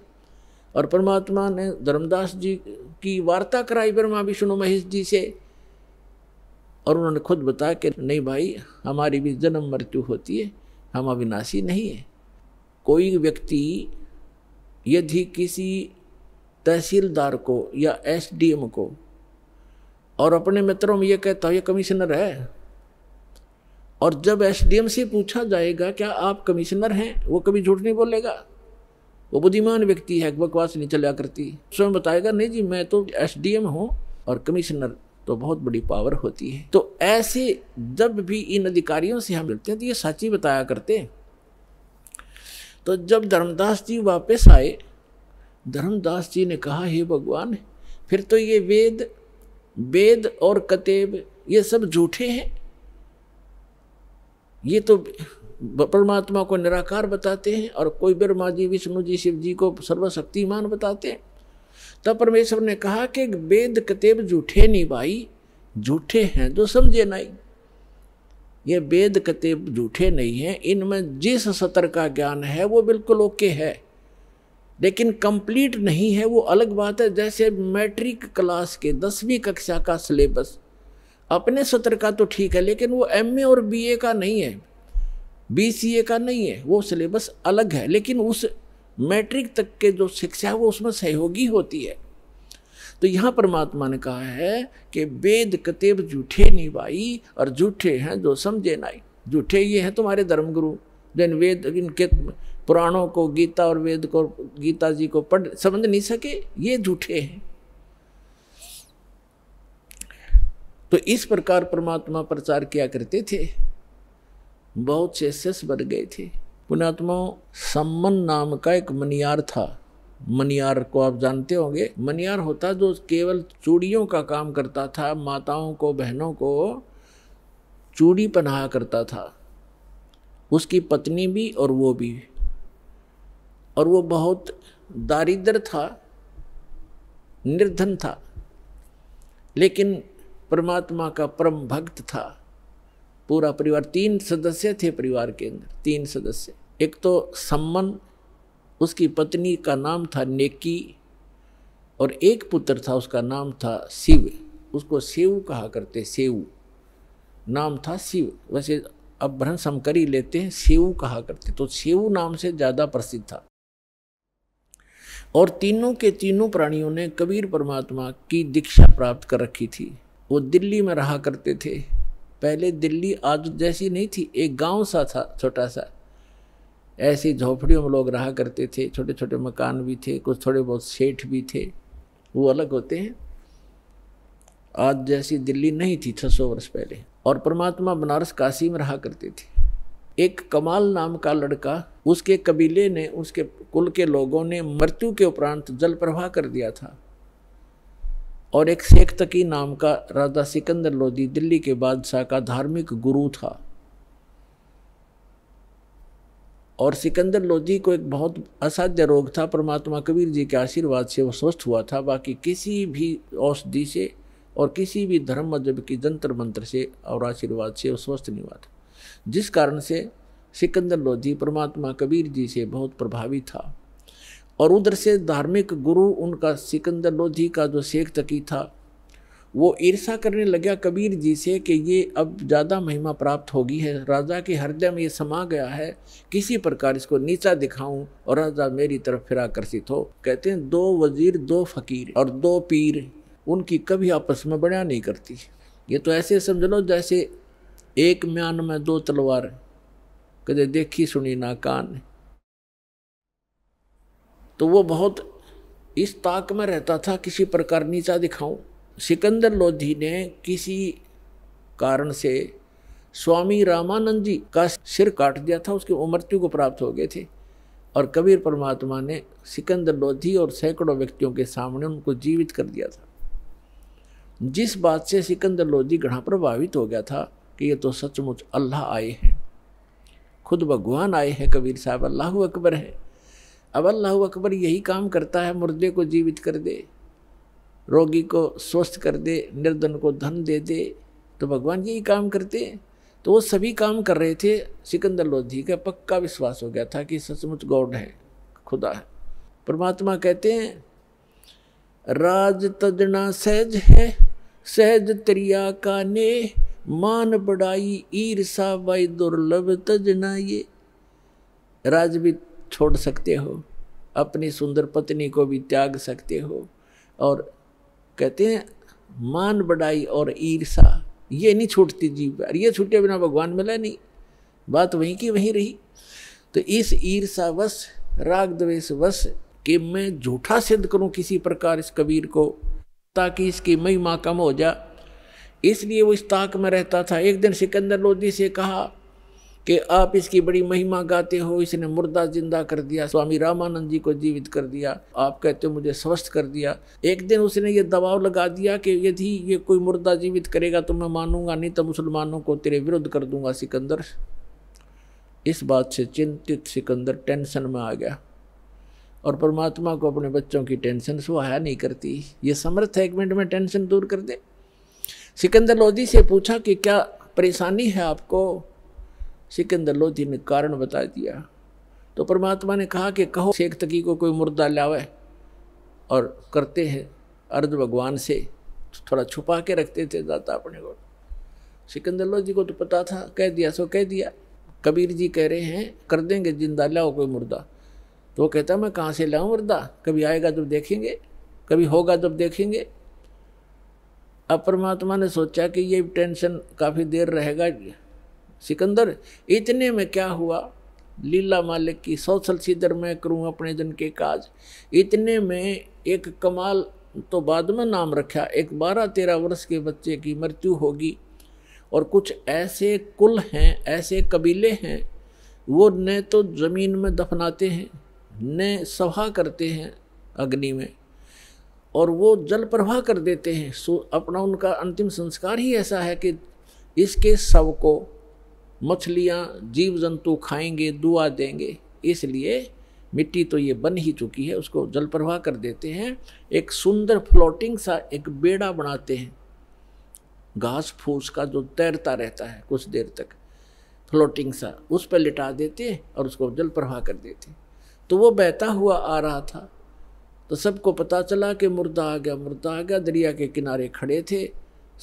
और परमात्मा ने धर्मदास जी की वार्ता कराई ब्रह्मा विष्णु महेश जी से और उन्होंने खुद बताया कि नहीं भाई हमारी भी जन्म मृत्यु होती है हम अविनाशी नहीं है कोई व्यक्ति यदि किसी तहसीलदार को या एसडीएम को और अपने मित्रों में ये कहता हो ये कमिश्नर है और जब एसडीएम से पूछा जाएगा क्या आप कमिश्नर हैं वो कभी झूठ नहीं बोलेगा वो बुद्धिमान व्यक्ति है बकवास नहीं चला करती स्वयं बताएगा नहीं जी मैं तो एस डी एम हूँ और कमिश्नर तो बहुत बड़ी पावर होती है तो ऐसे जब भी इन अधिकारियों से हम मिलते हैं तो ये सच ही बताया करते तो जब धर्मदास जी वापस आए धर्मदास जी ने कहा हे भगवान फिर तो ये वेद वेद और कतेब ये सब झूठे हैं ये तो परमात्मा को निराकार बताते हैं और कोई ब्रह्मा जी विष्णु जी शिव जी को सर्वशक्तिमान बताते हैं तब परमेश्वर ने कहा कि वेद कतेब झूठे नहीं भाई झूठे हैं जो समझे नहीं ये वेद कतेब झूठे नहीं हैं इनमें जिस सतर का ज्ञान है वो बिल्कुल ओके है लेकिन कंप्लीट नहीं है वो अलग बात है जैसे मैट्रिक क्लास के दसवीं कक्षा का सिलेबस अपने सत्र का तो ठीक है लेकिन वो एमए और बीए का नहीं है बीसीए का नहीं है वो सिलेबस अलग है लेकिन उस मैट्रिक तक के जो शिक्षा है वो उसमें सहयोगी होती है तो यहाँ परमात्मा ने कहा है कि वेद कतेब झूठे निभाई और झूठे हैं जो समझे नाई झूठे ये हैं तुम्हारे धर्मगुरु जिन वेद इनके पुराणों को गीता और वेद को गीता जी को पढ़ समझ नहीं सके ये झूठे हैं तो इस प्रकार परमात्मा प्रचार किया करते थे बहुत से शिष्य बन गए थे पुणात्मा सम्मन नाम का एक मनियार था मनियार को आप जानते होंगे मनियार होता जो केवल चूड़ियों का काम करता था माताओं को बहनों को चूड़ी पहना करता था उसकी पत्नी भी और वो भी और वो बहुत दारिद्र था निर्धन था लेकिन परमात्मा का परम भक्त था पूरा परिवार तीन सदस्य थे परिवार के अंदर तीन सदस्य एक तो सम्मन उसकी पत्नी का नाम था नेकी और एक पुत्र था उसका नाम था शिव उसको सेव कहा करते सेव नाम था शिव वैसे अब भ्रंश हम कर ही लेते हैं सेव कहा करते तो सेव नाम से ज़्यादा प्रसिद्ध था और तीनों के तीनों प्राणियों ने कबीर परमात्मा की दीक्षा प्राप्त कर रखी थी वो दिल्ली में रहा करते थे पहले दिल्ली आज जैसी नहीं थी एक गांव सा था छोटा सा ऐसी झोपड़ियों में लोग रहा करते थे छोटे छोटे मकान भी थे कुछ थोड़े बहुत सेठ भी थे वो अलग होते हैं आज जैसी दिल्ली नहीं थी छः सौ वर्ष पहले और परमात्मा बनारस काशी में रहा करते थे एक कमाल नाम का लड़का उसके कबीले ने उसके कुल के लोगों ने मृत्यु के उपरांत जल प्रवाह कर दिया था और एक शेख तकी नाम का राजा सिकंदर लोधी दिल्ली के बादशाह का धार्मिक गुरु था और सिकंदर लोधी को एक बहुत असाध्य रोग था परमात्मा कबीर जी के आशीर्वाद से वो स्वस्थ हुआ था बाकी किसी भी औषधि से और किसी भी धर्म मजहब के जंतर मंत्र से और आशीर्वाद से वो स्वस्थ नहीं हुआ था जिस कारण से सिकंदर लोधी परमात्मा कबीर जी से बहुत प्रभावित था और उधर से धार्मिक गुरु उनका सिकंदर लोधी का जो शेख तकी था वो ईर्षा करने लगा कबीर जी से कि ये अब ज़्यादा महिमा प्राप्त होगी है राजा के हृदय में ये समा गया है किसी प्रकार इसको नीचा दिखाऊं और राजा मेरी तरफ फिर आकर्षित हो कहते हैं दो वजीर दो फकीर और दो पीर उनकी कभी आपस में बड़ा नहीं करती ये तो ऐसे समझ लो जैसे एक म्यान में दो तलवार कदे देखी सुनी ना कान तो वो बहुत इस ताक में रहता था किसी प्रकार नीचा दिखाऊं सिकंदर लोधी ने किसी कारण से स्वामी रामानंद जी का सिर काट दिया था उसकी मृत्यु को प्राप्त हो गए थे और कबीर परमात्मा ने सिकंदर लोधी और सैकड़ों व्यक्तियों के सामने उनको जीवित कर दिया था जिस बात से सिकंदर लोधी घड़ा प्रभावित हो गया था कि ये तो सचमुच अल्लाह आए हैं खुद भगवान आए हैं कबीर साहब अल्लाह अकबर है अब अल्लाह अकबर यही काम करता है मुर्दे को जीवित कर दे रोगी को स्वस्थ कर दे निर्धन को धन दे दे तो भगवान यही काम करते हैं तो वो सभी काम कर रहे थे सिकंदर लोधी का पक्का विश्वास हो गया था कि सचमुच गौड़ है खुदा है परमात्मा कहते हैं राज तजना सहज है सहज त्रिया का ने मान बड़ाई ईर्षा वाई दुर्लभ तजना ये राज भी छोड़ सकते हो अपनी सुंदर पत्नी को भी त्याग सकते हो और कहते हैं मान बड़ाई और ईर्षा ये नहीं छूटती जीव पर ये छूटे बिना भगवान मिला नहीं बात वहीं की वहीं रही तो इस ईर्षा वश राग द्वेष वश कि मैं झूठा सिद्ध करूं किसी प्रकार इस कबीर को ताकि इसकी महिमा कम हो जा इसलिए वो इस ताक में रहता था एक दिन सिकंदर लोधी से कहा कि आप इसकी बड़ी महिमा गाते हो इसने मुर्दा जिंदा कर दिया स्वामी रामानंद जी को जीवित कर दिया आप कहते हो मुझे स्वस्थ कर दिया एक दिन उसने ये दबाव लगा दिया कि यदि ये कोई मुर्दा जीवित करेगा तो मैं मानूंगा नहीं तो मुसलमानों को तेरे विरुद्ध कर दूंगा सिकंदर इस बात से चिंतित सिकंदर टेंशन में आ गया और परमात्मा को अपने बच्चों की टेंशन सुहाया नहीं करती ये समर्थ है एक मिनट में टेंशन दूर कर दे सिकंदर लोधी से पूछा कि क्या परेशानी है आपको सिकंदर लोधी ने कारण बता दिया तो परमात्मा ने कहा कि कहो शेख तकी को कोई मुर्दा लावे और करते हैं अर्ध भगवान से तो थोड़ा छुपा के रखते थे दाता अपने को सिकंदर लोधी को तो पता था कह दिया सो कह दिया कबीर जी कह रहे हैं कर देंगे जिंदा लाओ कोई मुर्दा तो वो कहता मैं कहाँ से लाऊं मुर्दा कभी आएगा तब तो देखेंगे कभी होगा तब तो देखेंगे अब परमात्मा ने सोचा कि ये टेंशन काफ़ी देर रहेगा सिकंदर इतने में क्या हुआ लीला मालिक की सौ सल सीधर मैं करूँ अपने जन के काज इतने में एक कमाल तो बाद में नाम रखा एक बारह तेरह वर्ष के बच्चे की मृत्यु होगी और कुछ ऐसे कुल हैं ऐसे कबीले हैं वो न तो ज़मीन में दफनाते हैं न सभा करते हैं अग्नि में और वो जल प्रवाह कर देते हैं सो अपना उनका अंतिम संस्कार ही ऐसा है कि इसके शव को मछलियाँ जीव जंतु खाएंगे दुआ देंगे इसलिए मिट्टी तो ये बन ही चुकी है उसको जल प्रवाह कर देते हैं एक सुंदर फ्लोटिंग सा एक बेड़ा बनाते हैं घास फूस का जो तैरता रहता है कुछ देर तक फ्लोटिंग सा उस पर लिटा देते हैं और उसको जल प्रवाह कर देते तो वो बहता हुआ आ रहा था तो सबको पता चला कि मुर्दा आ गया मुर्दा आ गया दरिया के किनारे खड़े थे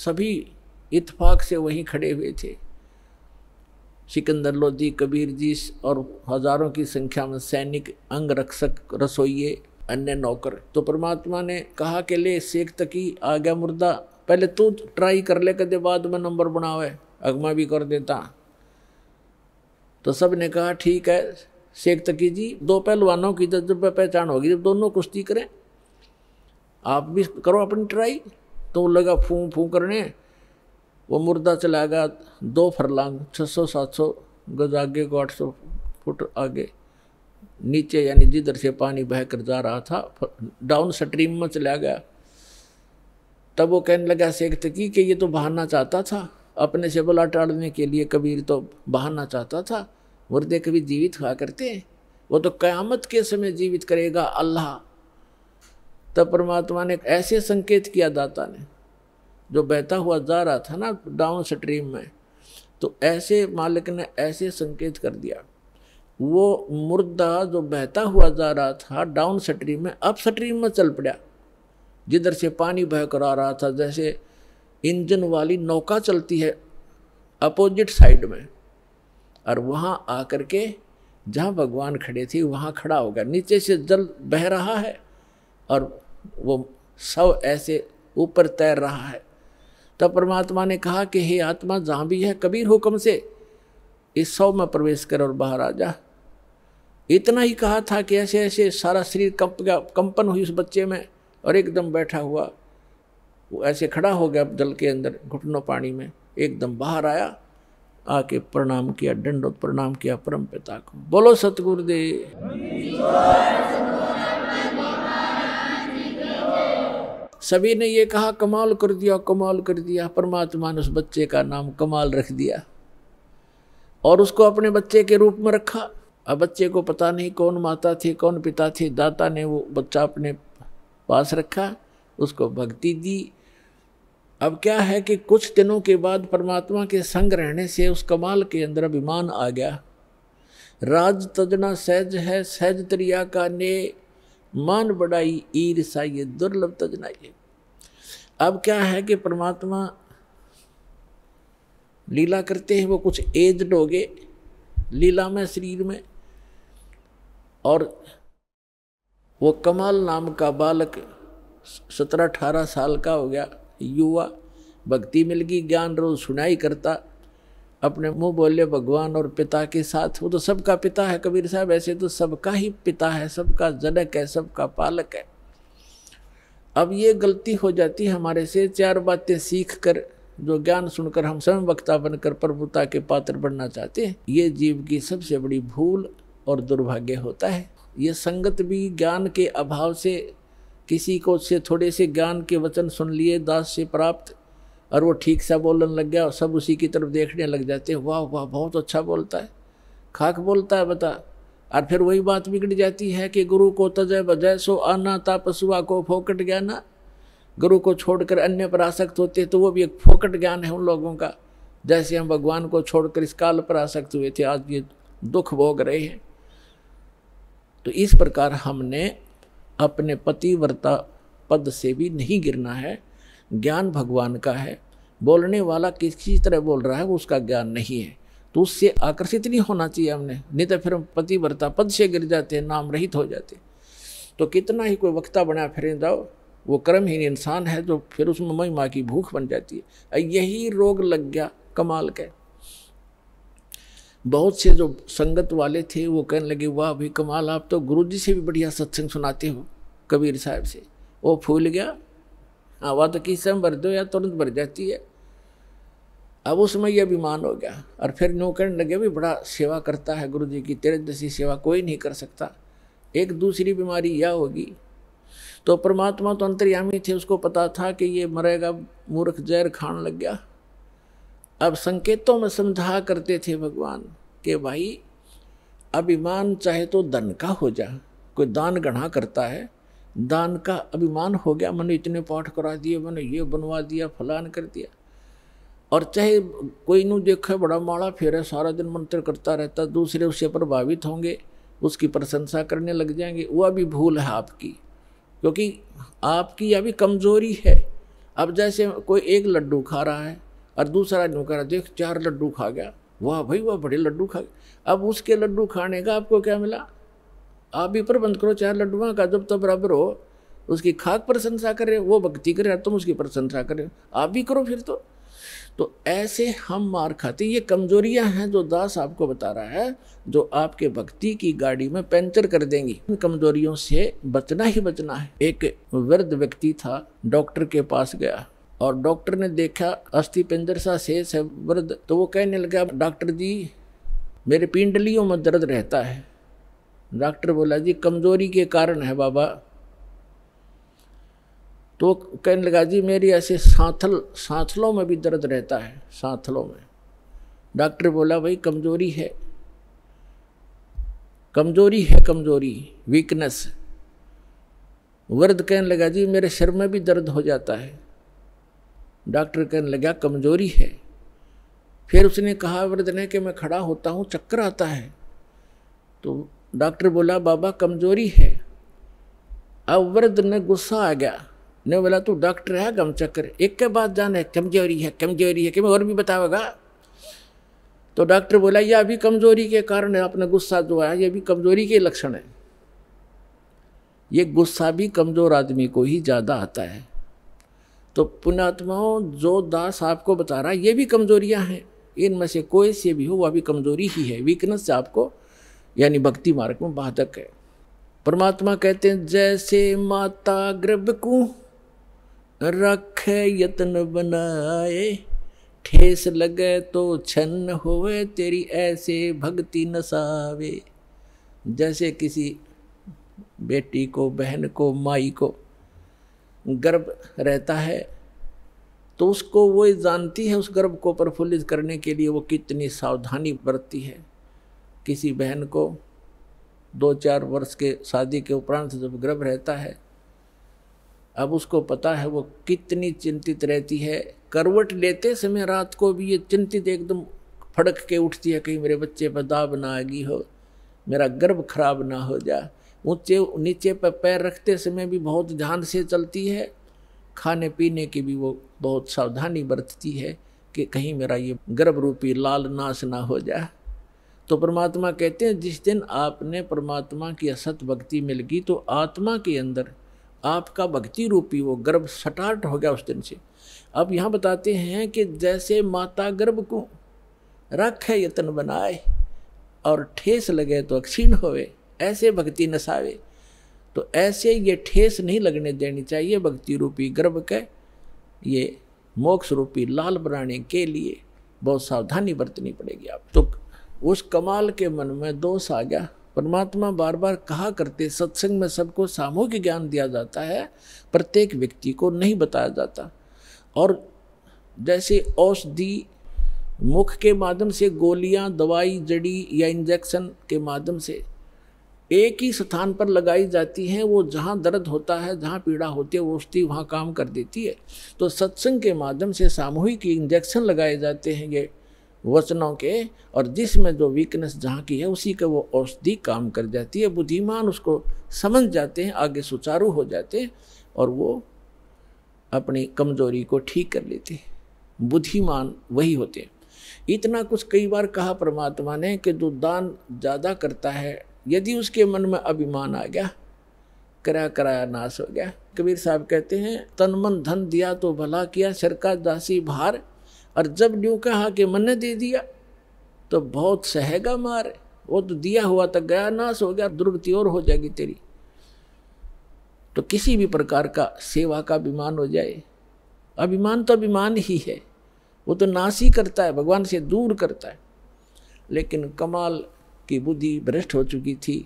सभी इतफाक से वहीं खड़े हुए थे सिकंदर लोधी कबीर जी और हजारों की संख्या में सैनिक अंग रक्षक रसोइये अन्य नौकर तो परमात्मा ने कहा के ले सेक तकी आ गया मुर्दा पहले तू ट्राई कर ले कदे बाद में नंबर बनावे अगमा भी कर देता तो सब ने कहा ठीक है शेख तकी जी दो पहलवानों की तो जब पहचान होगी जब दोनों कुश्ती करें आप भी करो अपनी ट्राई तो लगा फूं फूं करने वो मुर्दा चला गया दो फरलांग 600-700 गज आगे को सौ फुट आगे नीचे यानी जिधर से पानी बह कर जा रहा था डाउन स्ट्रीम में चला गया तब वो कहने लगा शेख तकी तो कि ये तो बहाना चाहता था अपने से बला टाड़ने के लिए कबीर तो बहाना चाहता था मुर्दे कभी जीवित हुआ करते हैं वो तो क़यामत के समय जीवित करेगा अल्लाह तब परमात्मा ने ऐसे संकेत किया दाता ने जो बहता हुआ जा रहा था ना डाउन स्ट्रीम में तो ऐसे मालिक ने ऐसे संकेत कर दिया वो मुर्दा जो बहता हुआ जा रहा था डाउन स्ट्रीम में अप स्ट्रीम में चल पड़ा जिधर से पानी बह कर आ रहा था जैसे इंजन वाली नौका चलती है अपोजिट साइड में और वहाँ आकर के जहाँ भगवान खड़े थे वहाँ खड़ा हो गया नीचे से जल बह रहा है और वो सब ऐसे ऊपर तैर रहा है तब परमात्मा ने कहा कि हे आत्मा जहाँ भी है कबीर हुक्म से इस सौ में प्रवेश कर और बाहर आ जा इतना ही कहा था कि ऐसे ऐसे सारा शरीर कंप गया कंपन हुई उस बच्चे में और एकदम बैठा हुआ वो ऐसे खड़ा हो गया जल के अंदर घुटनों पानी में एकदम बाहर आया आके प्रणाम किया दंडोत प्रणाम किया परम पिता को बोलो सतगुरुदेव सभी ने ये कहा कमाल कर दिया कमाल कर दिया परमात्मा ने उस बच्चे का नाम कमाल रख दिया और उसको अपने बच्चे के रूप में रखा अब बच्चे को पता नहीं कौन माता थी कौन पिता थी दाता ने वो बच्चा अपने पास रखा उसको भक्ति दी अब क्या है कि कुछ दिनों के बाद परमात्मा के संग रहने से उस कमाल के अंदर अभिमान आ गया राज तजना सहज है सहज त्रिया का ने मान बड़ाई ईर्षा ये दुर्लभ तजना तो ये अब क्या है कि परमात्मा लीला करते हैं वो कुछ एजड हो गए लीला में शरीर में और वो कमाल नाम का बालक सत्रह अठारह साल का हो गया युवा भक्ति मिल गई ज्ञान रोज सुनाई करता अपने मुंह बोले भगवान और पिता के साथ वो तो सबका पिता है कबीर साहब ऐसे तो सबका ही पिता है सबका जनक है सबका पालक है अब ये गलती हो जाती है हमारे से चार बातें सीख कर जो ज्ञान सुनकर हम स्वयं वक्ता बनकर प्रभुता के पात्र बनना चाहते हैं ये जीव की सबसे बड़ी भूल और दुर्भाग्य होता है ये संगत भी ज्ञान के अभाव से किसी को से थोड़े से ज्ञान के वचन सुन लिए दास से प्राप्त और वो ठीक सा बोलने लग गया और सब उसी की तरफ देखने लग जाते वाह वाह बहुत अच्छा बोलता है खाक बोलता है बता और फिर वही बात बिगड़ जाती है कि गुरु को तजय तो बजय सो आना तापसुआ को फोकट ज्ञाना गुरु को छोड़कर अन्य पर आसक्त होते तो वो भी एक फोकट ज्ञान है उन लोगों का जैसे हम भगवान को छोड़कर इस काल पर आसक्त हुए थे आज ये दुख भोग रहे हैं तो इस प्रकार हमने अपने पतिव्रता पद से भी नहीं गिरना है ज्ञान भगवान का है बोलने वाला किसी तरह बोल रहा है वो उसका ज्ञान नहीं है तो उससे आकर्षित नहीं होना चाहिए हमने नहीं तो फिर हम पतिव्रता पद से गिर जाते हैं नाम रहित हो जाते तो कितना ही कोई वक्ता बना फिर जाओ वो कर्महीन इंसान है जो फिर उसमें महिमा की भूख बन जाती है यही रोग लग गया कमाल के बहुत से जो संगत वाले थे वो कहने लगे वाह भाई कमाल आप तो गुरु जी से भी बढ़िया सत्संग सुनाते हो कबीर साहब से वो फूल गया हवा तो किस समय भर दो या तुरंत भर जाती है अब उसमें यह अभिमान हो गया और फिर नो कह लगे भी बड़ा सेवा करता है गुरु जी की तेरे जैसी सेवा कोई नहीं कर सकता एक दूसरी बीमारी यह होगी तो परमात्मा तो अंतर्यामी थे उसको पता था कि ये मरेगा मूर्ख जहर खान लग गया अब संकेतों में समझा करते थे भगवान कि भाई अभिमान चाहे तो धन का हो जा कोई दान गणा करता है दान का अभिमान हो गया मैंने इतने पाठ करा दिए मैंने ये बनवा दिया फलान कर दिया और चाहे कोई नू देखा बड़ा माड़ा फेरा सारा दिन मंत्र करता रहता दूसरे उससे प्रभावित होंगे उसकी प्रशंसा करने लग जाएंगे वह भी भूल है आपकी क्योंकि आपकी अभी कमजोरी है अब जैसे कोई एक लड्डू खा रहा है और दूसरा नहीं कह रहा देख चार लड्डू खा गया वाह भाई वाह बड़े लड्डू खा गया अब उसके लड्डू खाने का आपको क्या मिला आप भी प्रबंध करो चाहे लड्डुआ का जब तो बराबर हो उसकी खाक प्रशंसा करे वो भक्ति करे तुम उसकी प्रशंसा करे आप भी करो फिर तो तो ऐसे हम मार खाते ये कमजोरियां हैं जो दास आपको बता रहा है जो आपके भक्ति की गाड़ी में पंचर कर देंगी इन कमजोरियों से बचना ही बचना है एक वृद्ध व्यक्ति था डॉक्टर के पास गया और डॉक्टर ने देखा अस्थि पिंजर सा शेष है वृद्ध तो वो कहने लगा डॉक्टर जी मेरे पिंडलियों में दर्द रहता है डॉक्टर बोला जी कमज़ोरी के कारण है बाबा तो कहने लगा जी मेरी ऐसे सांथल सांथलों में भी दर्द रहता है सांथलों में डॉक्टर बोला भाई कमज़ोरी है कमज़ोरी है कमज़ोरी वीकनेस वर्द कहने लगा जी मेरे सिर में भी दर्द हो जाता है डॉक्टर कहने लगा कमज़ोरी है फिर उसने कहा वर्द ने कि मैं खड़ा होता हूँ चक्कर आता है तो डॉक्टर बोला बाबा कमजोरी है अब वृद्ध ने गुस्सा आ गया ने बोला तू डॉक्टर है गम चक्कर एक के बाद जाने कमजोरी है कमजोरी है कि मैं और भी बताओगा तो डॉक्टर बोला यह अभी कमजोरी के कारण है अपने गुस्सा जो है ये भी कमजोरी के लक्षण है ये गुस्सा भी कमजोर आदमी को ही ज़्यादा आता है तो पुण्यात्माओं जो दास आपको बता रहा है ये भी कमजोरियां हैं इनमें से कोई से भी हो वह भी कमजोरी ही है वीकनेस आपको यानी भक्ति मार्ग में बाधक है परमात्मा कहते हैं जैसे माता गर्भ को रख यत्न बनाए ठेस लगे तो छन्न होवे तेरी ऐसे भक्ति नसावे जैसे किसी बेटी को बहन को माई को गर्भ रहता है तो उसको वो जानती है उस गर्भ को प्रफुल्लित करने के लिए वो कितनी सावधानी बरतती है किसी बहन को दो चार वर्ष के शादी के उपरांत जब गर्भ रहता है अब उसको पता है वो कितनी चिंतित रहती है करवट लेते समय रात को भी ये चिंतित एकदम फड़क के उठती है कहीं मेरे बच्चे पर दाब ना आ गई हो मेरा गर्भ खराब ना हो जा ऊँचे नीचे पर पैर रखते समय भी बहुत ध्यान से चलती है खाने पीने की भी वो बहुत सावधानी बरतती है कि कहीं मेरा ये गर्भ रूपी लाल नाश ना हो जाए तो परमात्मा कहते हैं जिस दिन आपने परमात्मा की असत भक्ति मिल गई तो आत्मा के अंदर आपका भक्ति रूपी वो गर्भ सटार्ट हो गया उस दिन से अब यहाँ बताते हैं कि जैसे माता गर्भ को रख है यतन बनाए और ठेस लगे तो अक्षीण होवे ऐसे भक्ति नसावे तो ऐसे ये ठेस नहीं लगने देनी चाहिए भक्ति रूपी गर्भ के ये मोक्ष रूपी लाल बनाने के लिए बहुत सावधानी बरतनी पड़ेगी आप तो उस कमाल के मन में दोष आ गया परमात्मा बार बार कहा करते सत्संग में सबको सामूहिक ज्ञान दिया जाता है प्रत्येक व्यक्ति को नहीं बताया जाता और जैसे औषधि मुख के माध्यम से गोलियां दवाई जड़ी या इंजेक्शन के माध्यम से एक ही स्थान पर लगाई जाती हैं वो जहाँ दर्द होता है जहाँ पीड़ा होती है वो औषधि वहाँ काम कर देती है तो सत्संग के माध्यम से सामूहिक इंजेक्शन लगाए जाते हैं ये वचनों के और जिसमें जो वीकनेस जहाँ की है उसी का वो औषधि काम कर जाती है बुद्धिमान उसको समझ जाते हैं आगे सुचारू हो जाते हैं और वो अपनी कमजोरी को ठीक कर लेते हैं बुद्धिमान वही होते हैं इतना कुछ कई बार कहा परमात्मा ने कि जो दान ज़्यादा करता है यदि उसके मन में अभिमान आ गया कराया कराया नाश हो गया कबीर साहब कहते हैं तन मन धन दिया तो भला किया सरकार दासी भार और जब न्यू कहा कि मन दे दिया तो बहुत सहेगा मारे वो तो दिया हुआ तक गया नाश हो गया दुर्गति और हो जाएगी तेरी तो किसी भी प्रकार का सेवा का अभिमान हो जाए अभिमान तो अभिमान ही है वो तो नाश ही करता है भगवान से दूर करता है लेकिन कमाल की बुद्धि भ्रष्ट हो चुकी थी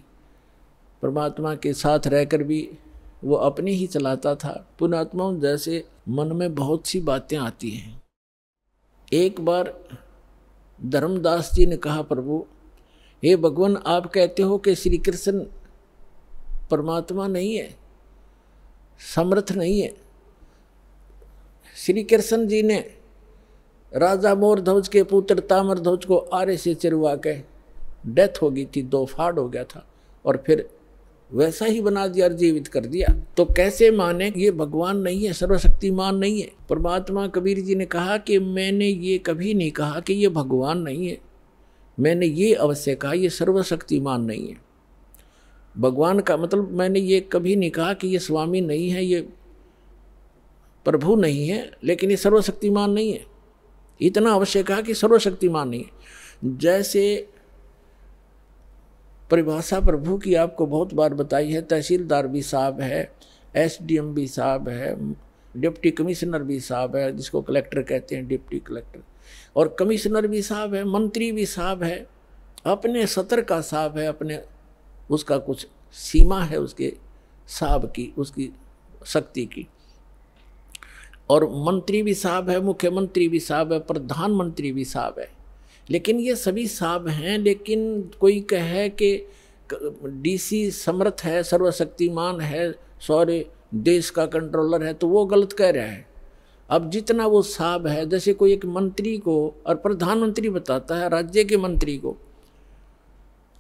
परमात्मा के साथ रहकर भी वो अपने ही चलाता था पुणात्मा जैसे मन में बहुत सी बातें आती हैं एक बार धर्मदास जी ने कहा प्रभु हे भगवान आप कहते हो कि श्री कृष्ण परमात्मा नहीं है समर्थ नहीं है श्री कृष्ण जी ने राजा मोर ध्वज के पुत्र तामर ध्वज को आरे से चिरवा के डेथ हो गई थी दो फाड़ हो गया था और फिर वैसा ही बना दिया और जीवित कर दिया तो कैसे माने ये भगवान नहीं है सर्वशक्तिमान नहीं है परमात्मा कबीर जी ने कहा कि मैंने ये कभी नहीं कहा कि ये भगवान नहीं है मैंने ये अवश्य कहा ये सर्वशक्तिमान नहीं है भगवान का मतलब मैंने ये कभी नहीं कहा कि ये स्वामी नहीं है ये प्रभु नहीं है लेकिन ये सर्वशक्तिमान नहीं है इतना अवश्य कहा कि सर्वशक्तिमान नहीं है जैसे परिभाषा प्रभु की आपको बहुत बार बताई है तहसीलदार भी साहब है एस भी साहब है डिप्टी कमिश्नर भी साहब है जिसको कलेक्टर कहते हैं डिप्टी कलेक्टर और कमिश्नर भी साहब है मंत्री भी साहब है अपने सतर का साहब है अपने उसका कुछ सीमा है उसके साहब की उसकी शक्ति की और मंत्री भी साहब है मुख्यमंत्री भी साहब है प्रधानमंत्री भी साहब है लेकिन ये सभी साहब हैं लेकिन कोई कहे कि डीसी समर्थ है सर्वशक्तिमान है सौर्य देश का कंट्रोलर है तो वो गलत कह रहा है अब जितना वो साहब है जैसे कोई एक मंत्री को और प्रधानमंत्री बताता है राज्य के मंत्री को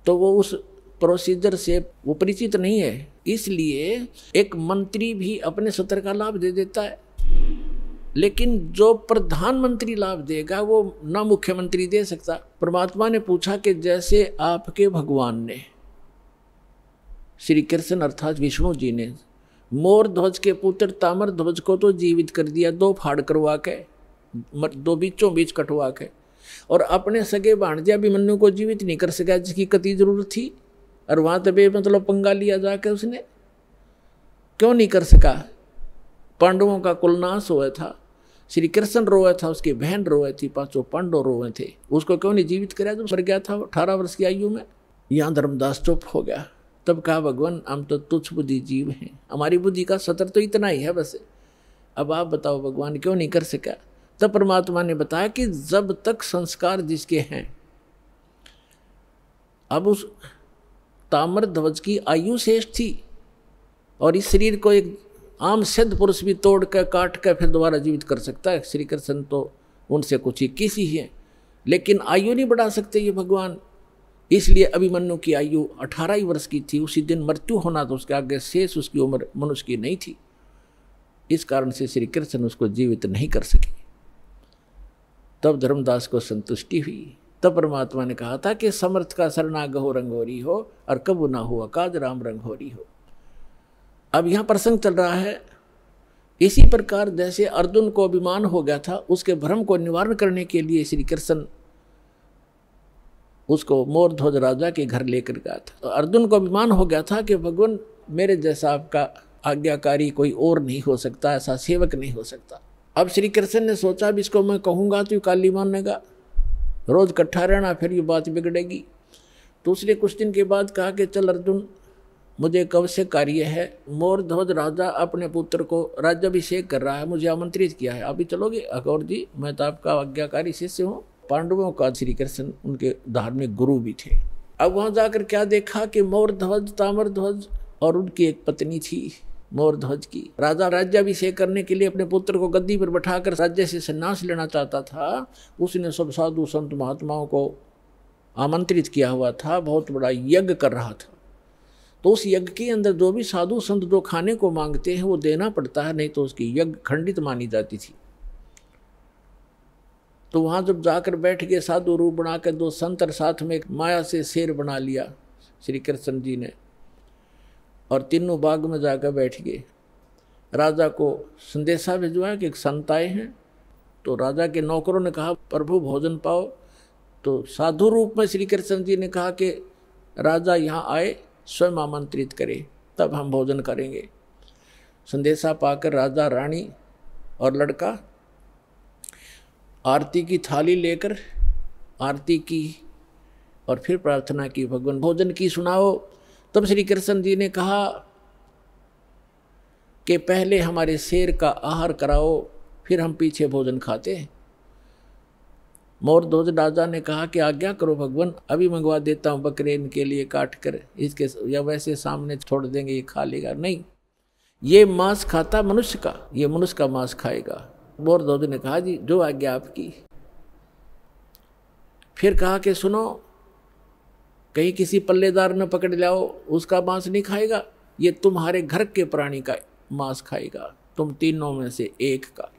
तो वो उस प्रोसीजर से वो परिचित नहीं है इसलिए एक मंत्री भी अपने सत्र का लाभ दे देता है लेकिन जो प्रधानमंत्री लाभ देगा वो ना मुख्यमंत्री दे सकता परमात्मा ने पूछा कि जैसे आपके भगवान ने श्री कृष्ण अर्थात विष्णु जी ने मोर ध्वज के पुत्र तामर ध्वज को तो जीवित कर दिया दो फाड़ करवा के दो बीचों बीच कटवा के और अपने सगे भी मनु को जीवित नहीं कर सका जिसकी कति जरूरत थी और वहाँ तबे मतलब पंगा लिया जाके उसने क्यों नहीं कर सका पांडवों का कुलनाश हुआ था श्री कृष्ण रोए था उसकी बहन रोए थी पांचों पांडव रोए थे उसको क्यों नहीं जीवित कराया जब मर गया था अठारह वर्ष की आयु में यहाँ धर्मदास चुप हो गया तब कहा भगवान हम तो तुच्छ बुद्धि जीव हैं हमारी बुद्धि का सतर तो इतना ही है बस अब आप बताओ भगवान क्यों नहीं कर सका तब परमात्मा ने बताया कि जब तक संस्कार जिसके हैं अब उस ताम्र ध्वज की आयु श्रेष्ठ थी और इस शरीर को एक आम सिद्ध पुरुष भी तोड़ कर काट कर फिर दोबारा जीवित कर सकता है श्री कृष्ण तो उनसे कुछ इक्कीस ही है लेकिन आयु नहीं बढ़ा सकते ये भगवान इसलिए अभिमन्यु की आयु अठारह ही वर्ष की थी उसी दिन मृत्यु होना तो उसके आगे शेष उसकी उम्र मनुष्य की नहीं थी इस कारण से श्री कृष्ण उसको जीवित नहीं कर सके तब धर्मदास को संतुष्टि हुई तब परमात्मा ने कहा था कि समर्थ का सरनागहो रंग हो रही हो और कबू ना हुआ अकाज राम रंग हो रही हो अब यहाँ प्रसंग चल रहा है इसी प्रकार जैसे अर्जुन को अभिमान हो गया था उसके भ्रम को निवारण करने के लिए श्री कृष्ण उसको मोर ध्वज राजा के घर लेकर गया था तो अर्जुन को अभिमान हो गया था कि भगवान मेरे जैसा आपका आज्ञाकारी कोई और नहीं हो सकता ऐसा सेवक नहीं हो सकता अब श्री कृष्ण ने सोचा भी इसको मैं कहूँगा तो काली मानेगा रोज़ कट्ठा रहना फिर ये बात बिगड़ेगी तो उसने कुछ दिन के बाद कहा कि चल अर्जुन मुझे कब से कार्य है ध्वज राजा अपने पुत्र को राज्यभिषेक कर रहा है मुझे आमंत्रित किया है अभी चलोगे अकबर जी मैं तो आपका आज्ञाकारी शिष्य हूँ पांडवों का श्री कृष्ण उनके धार्मिक गुरु भी थे अब वहाँ जाकर क्या देखा कि मोर ध्वज तामर ध्वज और उनकी एक पत्नी थी मोर ध्वज की राजा राज्याभिषेक करने के लिए अपने पुत्र को गद्दी पर बैठाकर राज्य से संन्यास लेना चाहता था उसने सब साधु संत महात्माओं को आमंत्रित किया हुआ था बहुत बड़ा यज्ञ कर रहा था तो उस यज्ञ के अंदर जो भी साधु संत जो खाने को मांगते हैं वो देना पड़ता है नहीं तो उसकी यज्ञ खंडित मानी जाती थी तो वहाँ जब जाकर बैठ गए साधु रूप बनाकर दो संत और साथ में एक माया से शेर बना लिया श्री कृष्ण जी ने और तीनों बाग में जाकर बैठ गए राजा को संदेशा भिजवाया कि एक संत आए हैं तो राजा के नौकरों ने कहा प्रभु भोजन पाओ तो साधु रूप में श्री कृष्ण जी ने कहा कि राजा यहाँ आए स्वयं आमंत्रित करे तब हम भोजन करेंगे संदेशा पाकर राजा रानी और लड़का आरती की थाली लेकर आरती की और फिर प्रार्थना की भगवान भोजन की सुनाओ तब श्री कृष्ण जी ने कहा कि पहले हमारे शेर का आहार कराओ फिर हम पीछे भोजन खाते हैं मोर मोरध्वज राजा ने कहा कि आज्ञा करो भगवान अभी मंगवा देता हूँ बकरे इनके लिए काट कर इसके या वैसे सामने छोड़ देंगे ये खा लेगा नहीं ये मांस खाता मनुष्य का ये मनुष्य का मांस खाएगा मोर मोरध्वज ने कहा जी जो आज्ञा आपकी फिर कहा कि सुनो कहीं किसी पल्लेदार ने पकड़ लाओ उसका मांस नहीं खाएगा ये तुम्हारे घर के प्राणी का मांस खाएगा तुम तीनों में से एक का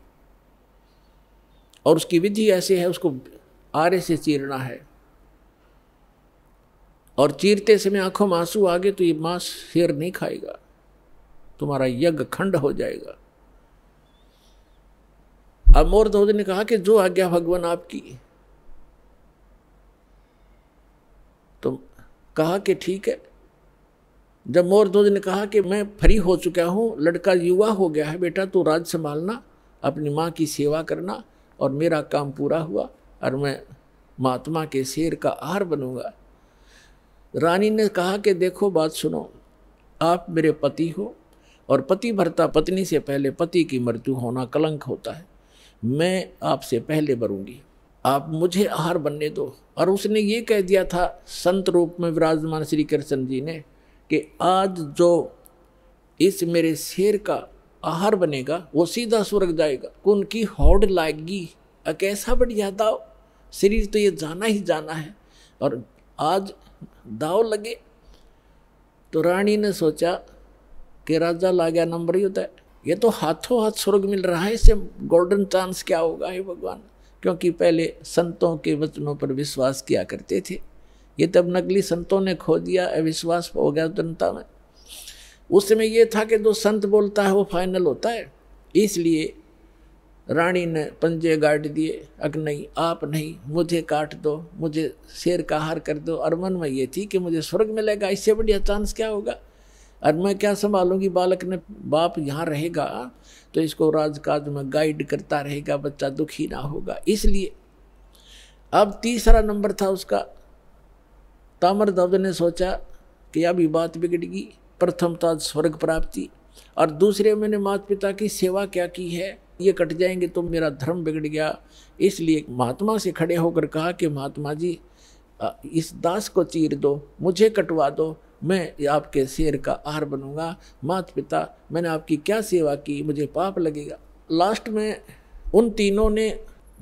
और उसकी विधि ऐसी है उसको आरे से चीरना है और चीरते समय आंखों में आंसू आ गए तो ये मांस शेर नहीं खाएगा तुम्हारा यज्ञ खंड हो जाएगा अब मोरध्वज ने कहा कि जो आज्ञा भगवान आपकी तो कहा कि ठीक है जब मोर धोज ने कहा कि मैं फ्री हो चुका हूं लड़का युवा हो गया है बेटा तू राज संभालना अपनी मां की सेवा करना और मेरा काम पूरा हुआ और मैं महात्मा के शेर का आहार बनूंगा रानी ने कहा कि देखो बात सुनो आप मेरे पति हो और पति भरता पत्नी से पहले पति की मृत्यु होना कलंक होता है मैं आपसे पहले भरूंगी आप मुझे आहार बनने दो और उसने ये कह दिया था संत रूप में विराजमान श्री कृष्ण जी ने कि आज जो इस मेरे शेर का आहार बनेगा वो सीधा स्वर्ग जाएगा तो उनकी होड़ लाएगी कैसा गया दाव शरीर तो ये जाना ही जाना है और आज दाव लगे तो रानी ने सोचा कि राजा ला गया नंबर ही होता है ये तो हाथों हाथ स्वर्ग मिल रहा है इसे गोल्डन चांस क्या होगा हे भगवान क्योंकि पहले संतों के वचनों पर विश्वास किया करते थे ये तब नकली संतों ने खो दिया अविश्वास हो गया जनता में उस समय ये था कि जो संत बोलता है वो फाइनल होता है इसलिए रानी ने पंजे गाड़ दिए अग नहीं आप नहीं मुझे काट दो मुझे शेर का हार कर दो और मन में ये थी कि मुझे स्वर्ग मिलेगा इससे बढ़िया चांस क्या होगा और मैं क्या संभालूंगी बालक ने बाप यहाँ रहेगा तो इसको राजकाज में गाइड करता रहेगा बच्चा दुखी ना होगा इसलिए अब तीसरा नंबर था उसका तामर ने सोचा कि अभी बात बिगड़ गई प्रथमता तो स्वर्ग प्राप्ति और दूसरे मैंने माता पिता की सेवा क्या की है ये कट जाएंगे तो मेरा धर्म बिगड़ गया इसलिए महात्मा से खड़े होकर कहा कि महात्मा जी इस दास को चीर दो मुझे कटवा दो मैं आपके शेर का आहार बनूंगा माता पिता मैंने आपकी क्या सेवा की मुझे पाप लगेगा लास्ट में उन तीनों ने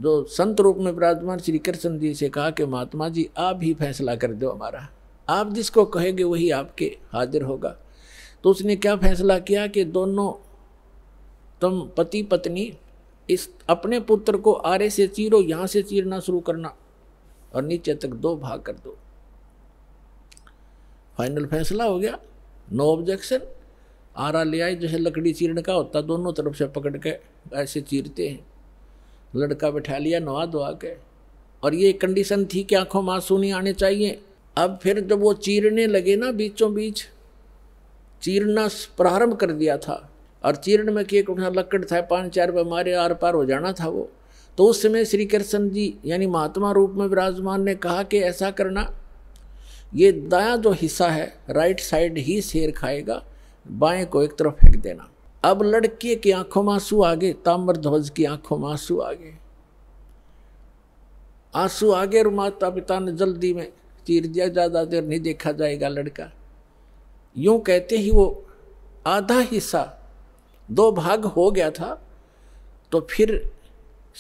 जो संत रूप में विराजमान श्री कृष्ण जी से कहा कि महात्मा जी आप ही फैसला कर दो हमारा आप जिसको कहेंगे वही आपके हाजिर होगा तो उसने क्या फैसला किया कि दोनों तुम पति पत्नी इस अपने पुत्र को आरे से चीरो यहाँ से चीरना शुरू करना और नीचे तक दो भाग कर दो फाइनल फैसला हो गया नो ऑब्जेक्शन आरा ले आए जैसे लकड़ी चीरने का होता दोनों तरफ से पकड़ के ऐसे चीरते हैं लड़का बैठा लिया नवा धोआ के और ये कंडीशन थी कि आंखों मासूनी आने चाहिए अब फिर जब वो चीरने लगे ना बीचों बीच चीरना प्रारंभ कर दिया था और चीरण में केक उठना लक्कड़ था पांच चार मारे आर पार हो जाना था वो तो उस समय श्री कृष्ण जी यानी महात्मा रूप में विराजमान ने कहा कि ऐसा करना ये दाया जो हिस्सा है राइट साइड ही शेर खाएगा बाएं को एक तरफ फेंक देना अब लड़के की आंखों में आंसू आ गए ताम्र ध्वज की आंखों में आंसू आ गए आंसू आ गए और माता पिता ने जल्दी में चीर दिया ज़्यादा देर नहीं देखा जाएगा लड़का यूं कहते ही वो आधा हिस्सा दो भाग हो गया था तो फिर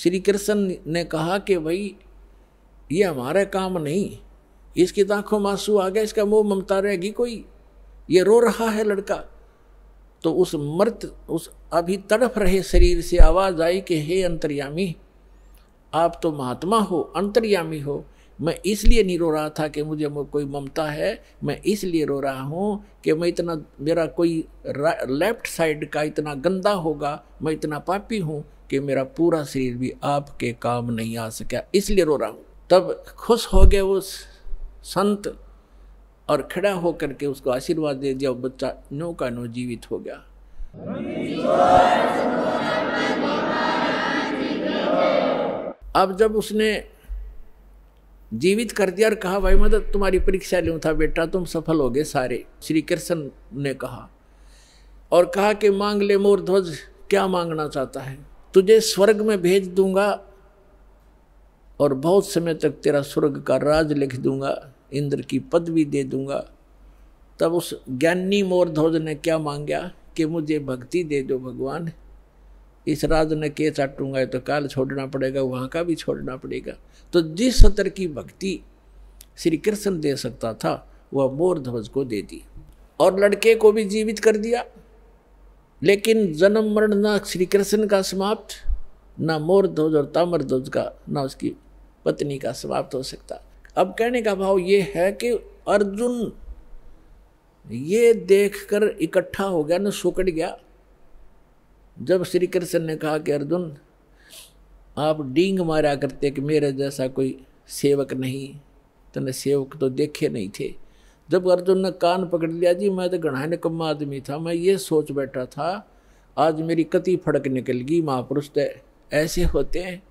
श्री कृष्ण ने कहा कि भाई ये हमारा काम नहीं इसकी तो आंखों मासू आ गया इसका मुंह ममता रहेगी कोई ये रो रहा है लड़का तो उस मर्त उस अभी तड़फ रहे शरीर से आवाज़ आई कि हे अंतर्यामी आप तो महात्मा हो अंतर्यामी हो मैं इसलिए नहीं रो रहा था कि मुझे कोई ममता है मैं इसलिए रो रहा हूँ कि मैं इतना मेरा कोई लेफ्ट साइड का इतना गंदा होगा मैं इतना पापी हूँ कि मेरा पूरा शरीर भी आपके काम नहीं आ सका इसलिए रो रहा हूँ तब खुश हो गए उस संत और खड़ा होकर के उसको आशीर्वाद दे दिया बच्चा नो का नो जीवित हो गया अब जब उसने जीवित कर दिया और कहा भाई मदद तुम्हारी परीक्षा लूँ था बेटा तुम सफल हो गए सारे श्री कृष्ण ने कहा और कहा कि मांग ले मोर ध्वज क्या मांगना चाहता है तुझे स्वर्ग में भेज दूंगा और बहुत समय तक तेरा स्वर्ग का राज लिख दूंगा इंद्र की पदवी दे दूंगा तब उस ज्ञानी मोर ध्वज ने क्या मांगा कि मुझे भक्ति दे दो भगवान इस राज ने के चाटूंगा तो काल छोड़ना पड़ेगा वहाँ का भी छोड़ना पड़ेगा तो जिस सतर की भक्ति श्री कृष्ण दे सकता था वह मोर ध्वज को दे दी और लड़के को भी जीवित कर दिया लेकिन जन्म मरण ना श्री कृष्ण का समाप्त ना मोर ध्वज और तामर ध्वज का ना उसकी पत्नी का समाप्त हो सकता अब कहने का भाव ये है कि अर्जुन ये देखकर इकट्ठा हो गया ना सुकड़ गया जब श्री कृष्ण ने कहा कि अर्जुन आप डींग मारा करते कि मेरे जैसा कोई सेवक नहीं तने सेवक तो देखे नहीं थे जब अर्जुन ने कान पकड़ लिया जी मैं तो गढ़ा निकम्मा आदमी था मैं ये सोच बैठा था आज मेरी कति फड़क निकल गई महापुरुष तो ऐसे होते हैं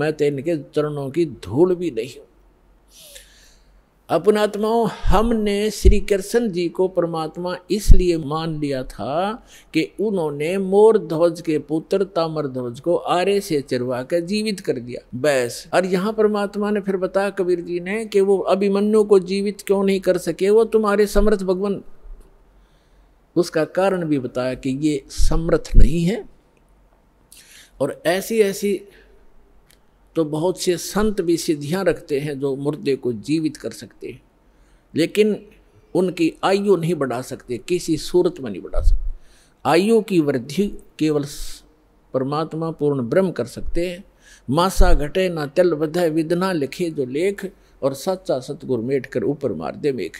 मैं तो इनके चरणों की धूल भी नहीं हूँ अपनात्माओं हमने श्री कृष्ण जी को परमात्मा इसलिए मान लिया था कि उन्होंने मोर ध्वज के पुत्र तामर ध्वज को आरे से चिरवा कर जीवित कर दिया बैस और यहाँ परमात्मा ने फिर बताया कबीर जी ने कि वो अभिमन्यु को जीवित क्यों नहीं कर सके वो तुम्हारे समर्थ भगवान उसका कारण भी बताया कि ये समर्थ नहीं है और ऐसी ऐसी तो बहुत से संत भी सिद्धियाँ रखते हैं जो मुर्दे को जीवित कर सकते हैं लेकिन उनकी आयु नहीं बढ़ा सकते किसी सूरत में नहीं बढ़ा सकते आयु की वृद्धि केवल परमात्मा पूर्ण ब्रह्म कर सकते हैं मासा घटे ना तल बधे विदना लिखे जो लेख और सच्चा सतगुर मेट कर ऊपर मार दे मेघ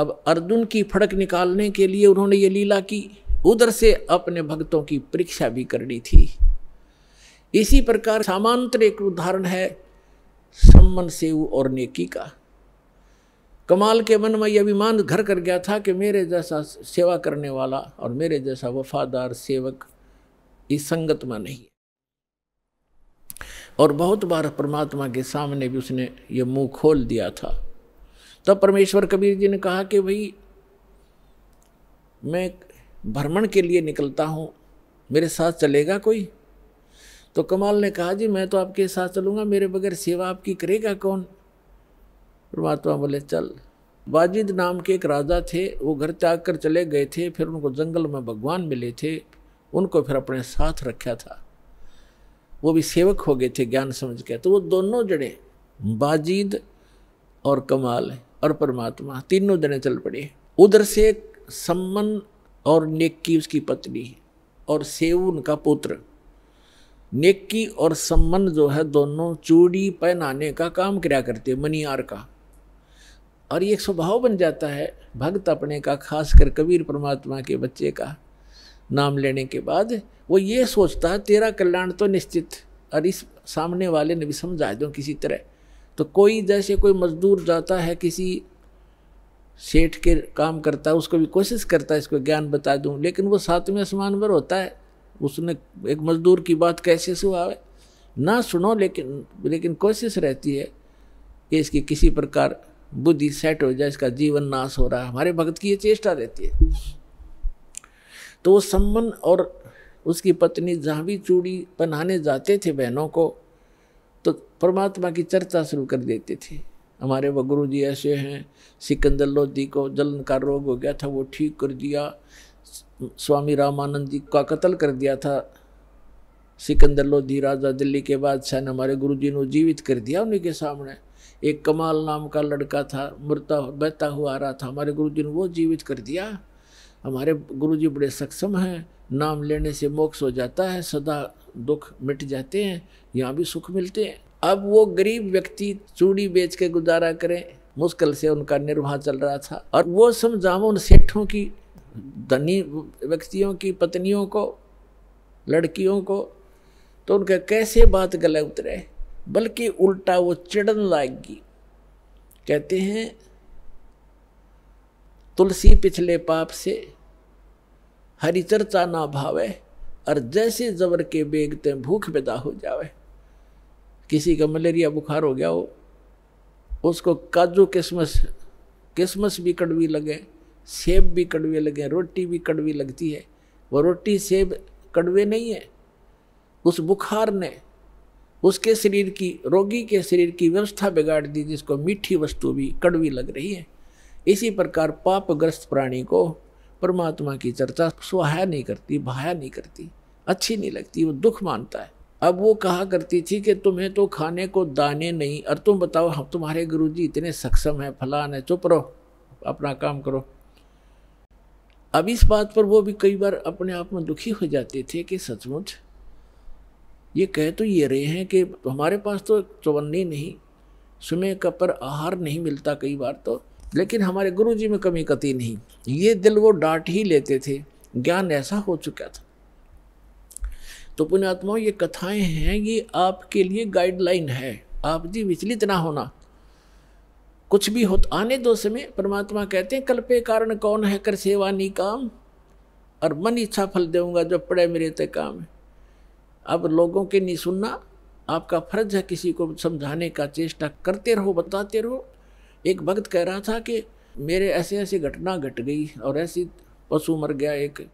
अब अर्जुन की फड़क निकालने के लिए उन्होंने ये लीला की उधर से अपने भक्तों की परीक्षा भी करनी थी इसी प्रकार सामांतर एक उदाहरण है सम्मन सेव और नेकी का कमाल के मन में यह अभिमान घर कर गया था कि मेरे जैसा सेवा करने वाला और मेरे जैसा वफादार सेवक इस संगत में नहीं और बहुत बार परमात्मा के सामने भी उसने ये मुंह खोल दिया था तब परमेश्वर कबीर जी ने कहा कि भाई मैं भ्रमण के लिए निकलता हूँ मेरे साथ चलेगा कोई तो कमाल ने कहा जी मैं तो आपके साथ चलूंगा मेरे बगैर सेवा आपकी करेगा कौन परमात्मा बोले चल वाजिद नाम के एक राजा थे वो घर त्याग कर चले गए थे फिर उनको जंगल में भगवान मिले थे उनको फिर अपने साथ रखा था वो भी सेवक हो गए थे ज्ञान समझ के तो वो दोनों जड़े बाजिद और कमाल और परमात्मा तीनों जने चल पड़े उधर से सम्मन और नेक्की उसकी पत्नी और सेव उनका पुत्र नेकी और संबंध जो है दोनों चूड़ी पहनाने का काम किया करते मनियार का और ये स्वभाव बन जाता है भक्त अपने का खासकर कबीर परमात्मा के बच्चे का नाम लेने के बाद वो ये सोचता है तेरा कल्याण तो निश्चित और इस सामने वाले ने भी समझा दो किसी तरह तो कोई जैसे कोई मजदूर जाता है किसी सेठ के काम करता है उसको भी कोशिश करता है इसको ज्ञान बता दूं लेकिन वो सातवें आसमान पर होता है उसने एक मजदूर की बात कैसे सुहावे ना सुनो लेकिन लेकिन कोशिश रहती है कि इसकी किसी प्रकार बुद्धि सेट हो जाए इसका जीवन नाश हो रहा है हमारे भक्त की ये चेष्टा रहती है तो वो सम्मन और उसकी पत्नी भी चूड़ी पहनाने जाते थे बहनों को तो परमात्मा की चर्चा शुरू कर देते थे हमारे वो गुरु जी ऐसे हैं सिकंदर लोधी को जलन का रोग हो गया था वो ठीक कर दिया स्वामी रामानंद जी का कत्ल कर दिया था सिकंदर लोधी राजा दिल्ली के बादशाह ने हमारे गुरु जी ने जीवित कर दिया उन्हीं के सामने एक कमाल नाम का लड़का था मृता बहता हुआ आ रहा था हमारे गुरु जी ने वो जीवित कर दिया हमारे गुरु जी बड़े सक्षम हैं नाम लेने से मोक्ष हो जाता है सदा दुख मिट जाते हैं यहाँ भी सुख मिलते हैं अब वो गरीब व्यक्ति चूड़ी बेच के गुजारा करें मुश्किल से उनका निर्वाह चल रहा था और वो समझावा उन सेठों की धनी व्यक्तियों की पत्नियों को लड़कियों को तो उनका कैसे बात गले उतरे बल्कि उल्टा वो चिड़न लाएगी कहते हैं तुलसी पिछले पाप से हरिचर्चा ना भावे और जैसे जबर के बेगते भूख पैदा हो जावे किसी का मलेरिया बुखार हो गया हो उसको काजू किसमस किसमस भी कड़वी लगे सेब भी कड़वे लगे रोटी भी कड़वी लगती है वो रोटी सेब कड़वे नहीं है उस बुखार ने उसके शरीर की रोगी के शरीर की व्यवस्था बिगाड़ दी जिसको मीठी वस्तु भी कड़वी लग रही है इसी प्रकार पापग्रस्त प्राणी को परमात्मा की चर्चा सुहाया नहीं करती भाया नहीं करती अच्छी नहीं लगती वो दुख मानता है अब वो कहा करती थी कि तुम्हें तो खाने को दाने नहीं और तुम बताओ हम तुम्हारे गुरुजी इतने सक्षम हैं फलान है चुप रहो अपना काम करो अब इस बात पर वो भी कई बार अपने आप में दुखी हो जाते थे कि सचमुच ये कह तो ये रहे हैं कि हमारे पास तो चवन्नी नहीं सुमे का पर आहार नहीं मिलता कई बार तो लेकिन हमारे गुरु जी में कमी कती नहीं ये दिल वो डांट ही लेते थे ज्ञान ऐसा हो चुका था तो पुण्यात्माओं ये कथाएं हैं ये आपके लिए गाइडलाइन है आप जी विचलित ना होना कुछ भी हो आने दो समय परमात्मा कहते हैं कल्पे कारण कौन है कर सेवा नहीं काम और मन इच्छा फल देऊंगा जो पड़े मेरे ते काम है अब लोगों के नहीं सुनना आपका फर्ज है किसी को समझाने का चेष्टा करते रहो बताते रहो एक भक्त कह रहा था कि मेरे ऐसे ऐसी घटना घट गट गई और ऐसी पशु मर गया एक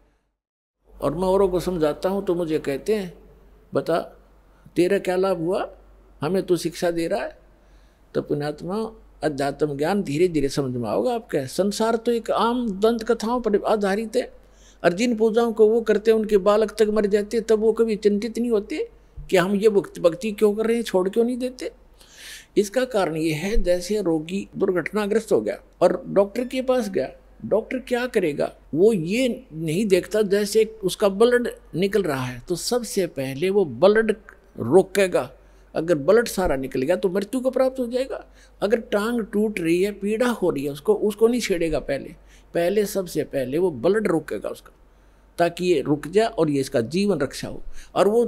और मैं औरों को समझाता हूँ तो मुझे कहते हैं बता तेरा क्या लाभ हुआ हमें तो शिक्षा दे रहा है तो पुणात्मा अध्यात्म ज्ञान धीरे धीरे समझ में आओगे आपके संसार तो एक आम दंत कथाओं पर आधारित है और जिन पूजाओं को वो करते हैं उनके बालक तक मर जाते तब वो कभी चिंतित नहीं होते कि हम ये भक्ति क्यों कर रहे हैं छोड़ क्यों नहीं देते इसका कारण ये है जैसे रोगी दुर्घटनाग्रस्त हो गया और डॉक्टर के पास गया डॉक्टर क्या करेगा वो ये नहीं देखता जैसे उसका ब्लड निकल रहा है तो सबसे पहले वो ब्लड रोकेगा अगर ब्लड सारा निकल गया तो मृत्यु को प्राप्त हो जाएगा अगर टांग टूट रही है पीड़ा हो रही है उसको उसको नहीं छेड़ेगा पहले पहले सबसे पहले वो ब्लड रोकेगा उसका ताकि ये रुक जाए और ये इसका जीवन रक्षा हो और वो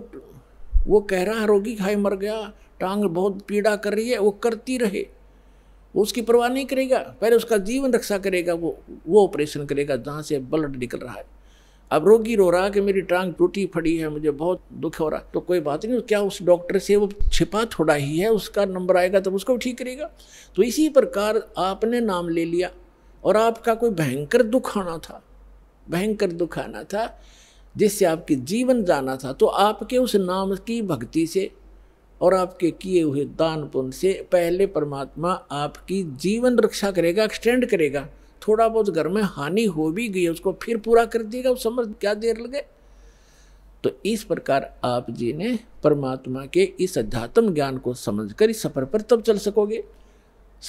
वो कह रहा है रोगी खाए मर गया टांग बहुत पीड़ा कर रही है वो करती रहे वो उसकी परवाह नहीं करेगा पहले उसका जीवन रक्षा करेगा वो वो ऑपरेशन करेगा जहाँ से ब्लड निकल रहा है अब रोगी रो रहा कि मेरी टांग टूटी फड़ी है मुझे बहुत दुख हो रहा है तो कोई बात नहीं क्या उस डॉक्टर से वो छिपा थोड़ा ही है उसका नंबर आएगा तब तो उसको ठीक करेगा तो इसी प्रकार आपने नाम ले लिया और आपका कोई भयंकर दुख आना था भयंकर दुख आना था जिससे आपके जीवन जाना था तो आपके उस नाम की भक्ति से और आपके किए हुए दान पुण्य से पहले परमात्मा आपकी जीवन रक्षा करेगा एक्सटेंड करेगा थोड़ा बहुत घर में हानि हो भी गई उसको फिर पूरा कर देगा वो समझ क्या देर लगे तो इस प्रकार आप जी ने परमात्मा के इस अध्यात्म ज्ञान को समझकर इस सफर पर तब चल सकोगे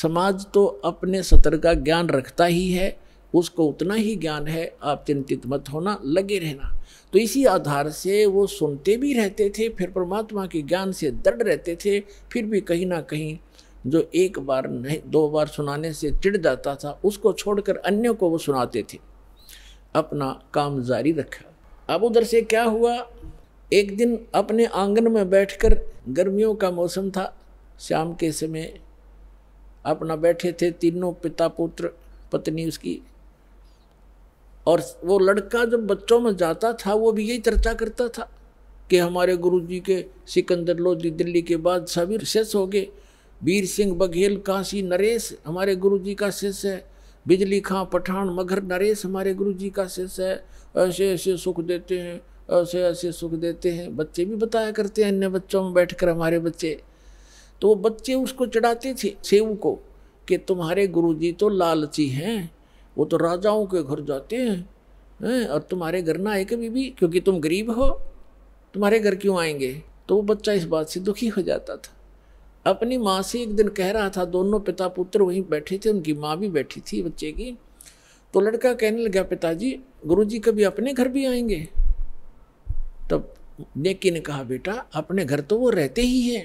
समाज तो अपने सतर का ज्ञान रखता ही है उसको उतना ही ज्ञान है आप चिंतित मत होना लगे रहना तो इसी आधार से वो सुनते भी रहते थे फिर परमात्मा के ज्ञान से दृढ़ रहते थे फिर भी कहीं ना कहीं जो एक बार नहीं दो बार सुनाने से चिढ़ जाता था उसको छोड़कर अन्यों को वो सुनाते थे अपना काम जारी रखा अब उधर से क्या हुआ एक दिन अपने आंगन में बैठकर गर्मियों का मौसम था शाम के समय अपना बैठे थे तीनों पिता पुत्र पत्नी उसकी और वो लड़का जब बच्चों में जाता था वो भी यही चर्चा करता था कि हमारे गुरुजी के सिकंदर लोधी दिल्ली के बाद सभी शेष हो गए वीर सिंह बघेल काशी नरेश हमारे गुरु जी का शिष्य है बिजली खां पठान मगर नरेश हमारे गुरु जी का शिष्य है ऐसे ऐसे सुख देते हैं ऐसे ऐसे सुख देते हैं बच्चे भी बताया करते हैं अन्य बच्चों में बैठकर हमारे बच्चे तो वो बच्चे उसको चढ़ाते थे सेव को कि तुम्हारे गुरु जी तो लालची हैं वो तो राजाओं के घर जाते हैं है? और तुम्हारे घर ना आए कभी भी क्योंकि तुम गरीब हो तुम्हारे घर क्यों आएंगे तो वो बच्चा इस बात से दुखी हो जाता था अपनी माँ से एक दिन कह रहा था दोनों पिता पुत्र वहीं बैठे थे उनकी माँ भी बैठी थी बच्चे की तो लड़का कहने लगा पिताजी गुरु जी कभी अपने घर भी आएंगे तब नेकी ने कहा बेटा अपने घर तो वो रहते ही हैं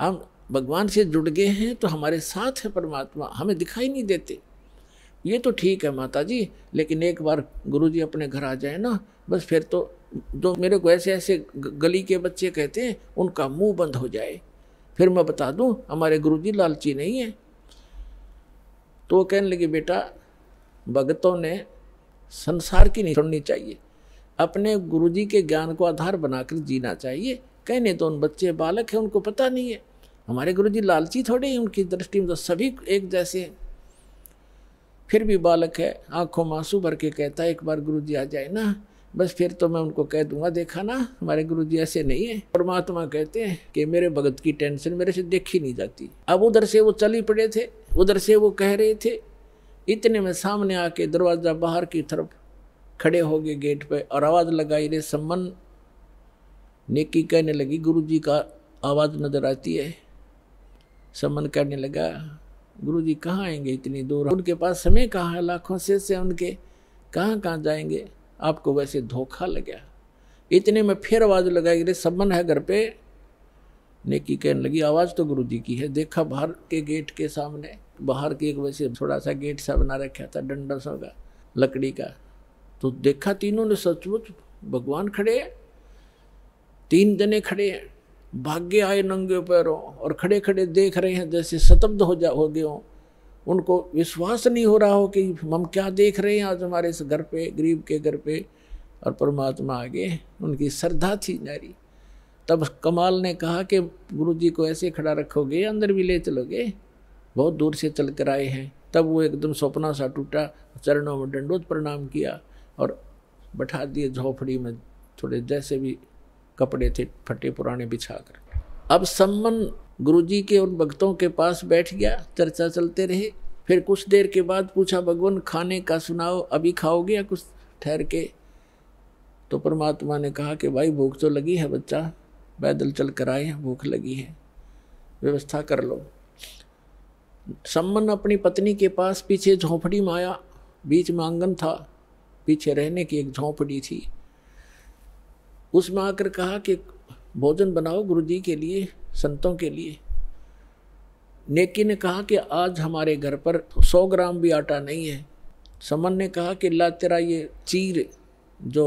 हम भगवान से जुड़ गए हैं तो हमारे साथ है परमात्मा हमें दिखाई नहीं देते ये तो ठीक है माता जी लेकिन एक बार गुरु जी अपने घर आ जाए ना बस फिर तो जो मेरे को ऐसे ऐसे गली के बच्चे कहते हैं उनका मुंह बंद हो जाए फिर मैं बता दूं हमारे गुरु जी लालची नहीं है तो वो कहने लगे बेटा भगतों ने संसार की नहीं छोड़नी चाहिए अपने गुरु जी के ज्ञान को आधार बनाकर जीना चाहिए कहने तो उन बच्चे बालक हैं उनको पता नहीं है हमारे गुरु जी लालची थोड़े ही उनकी दृष्टि में तो सभी एक जैसे हैं फिर भी बालक है आंखों में आंसू भर के कहता है एक बार गुरु जी आ जाए ना बस फिर तो मैं उनको कह दूंगा देखा ना हमारे गुरु जी ऐसे नहीं है परमात्मा कहते हैं कि मेरे भगत की टेंशन मेरे से देखी नहीं जाती अब उधर से वो चल ही पड़े थे उधर से वो कह रहे थे इतने में सामने आके दरवाज़ा बाहर की तरफ खड़े हो गए गेट पे और आवाज़ लगाई रे सम्मन नेकी कहने लगी गुरु जी का आवाज़ नज़र आती है सम्मन कहने लगा गुरु जी कहाँ आएंगे इतनी दूर उनके पास समय कहाँ है लाखों से से उनके कहाँ कहाँ जाएंगे आपको वैसे धोखा गया इतने में फिर आवाज़ लगाई रे सबन है घर पे नेकी कहने लगी आवाज़ तो गुरु जी की है देखा बाहर के गेट के सामने बाहर के एक वैसे थोड़ा सा गेट सा बना रखा था डंडा सा का लकड़ी का तो देखा तीनों ने सचमुच भगवान खड़े हैं तीन जने खड़े हैं भाग्य आए नंगे पैरों और खड़े खड़े देख रहे हैं जैसे सतब्ध हो जा हो गए हों उनको विश्वास नहीं हो रहा हो कि हम क्या देख रहे हैं आज हमारे इस घर पे गरीब के घर पे और परमात्मा आगे उनकी श्रद्धा थी नारी तब कमाल ने कहा कि गुरु जी को ऐसे खड़ा रखोगे अंदर भी ले चलोगे बहुत दूर से चल कर आए हैं तब वो एकदम सपना सा टूटा चरणों में डंडोत प्रणाम किया और बैठा दिए झोपड़ी में थोड़े जैसे भी कपड़े थे फटे पुराने बिछा कर अब सम्मन गुरुजी के उन भक्तों के पास बैठ गया चर्चा चलते रहे फिर कुछ देर के बाद पूछा भगवान खाने का सुनाओ अभी खाओगे या कुछ ठहर के तो परमात्मा ने कहा कि भाई भूख तो लगी है बच्चा पैदल चल कर आए हैं भूख लगी है व्यवस्था कर लो सम्मन अपनी पत्नी के पास पीछे झोंपड़ी में आया बीच में आंगन था पीछे रहने की एक झोंपड़ी थी उसमें आकर कहा कि भोजन बनाओ गुरुजी के लिए संतों के लिए नेकी ने कहा कि आज हमारे घर पर सौ ग्राम भी आटा नहीं है समन ने कहा कि ला तेरा ये चीर जो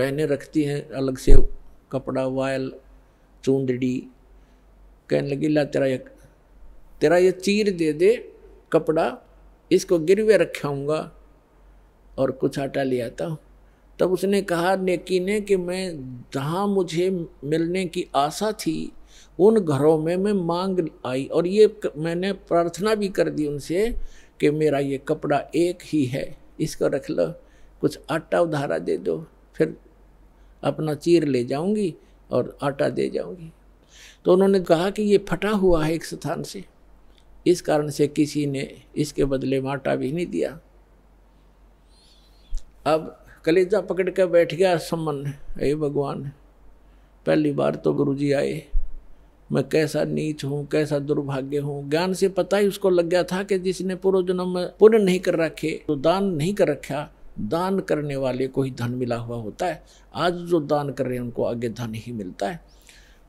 बहनें रखती हैं अलग से कपड़ा वायल चूंदड़ी कहने लगी ला तेरा ये तेरा ये चीर दे दे कपड़ा इसको गिरवे रखाऊंगा और कुछ आटा ले आता हूँ तब उसने कहा नेकी ने कि मैं जहाँ मुझे मिलने की आशा थी उन घरों में मैं मांग आई और ये मैंने प्रार्थना भी कर दी उनसे कि मेरा ये कपड़ा एक ही है इसको रख लो कुछ आटा उधारा दे दो फिर अपना चीर ले जाऊंगी और आटा दे जाऊंगी तो उन्होंने कहा कि ये फटा हुआ है एक स्थान से इस कारण से किसी ने इसके बदले में आटा भी नहीं दिया अब कलेजा पकड़ कर बैठ गया सम्मन हे भगवान पहली बार तो गुरु जी आए मैं कैसा नीच हूँ कैसा दुर्भाग्य हूँ ज्ञान से पता ही उसको लग गया था कि जिसने पूर्व जन्म में पुण्य नहीं कर रखे तो दान नहीं कर रखा दान करने वाले को ही धन मिला हुआ होता है आज जो दान कर रहे हैं उनको आगे धन ही मिलता है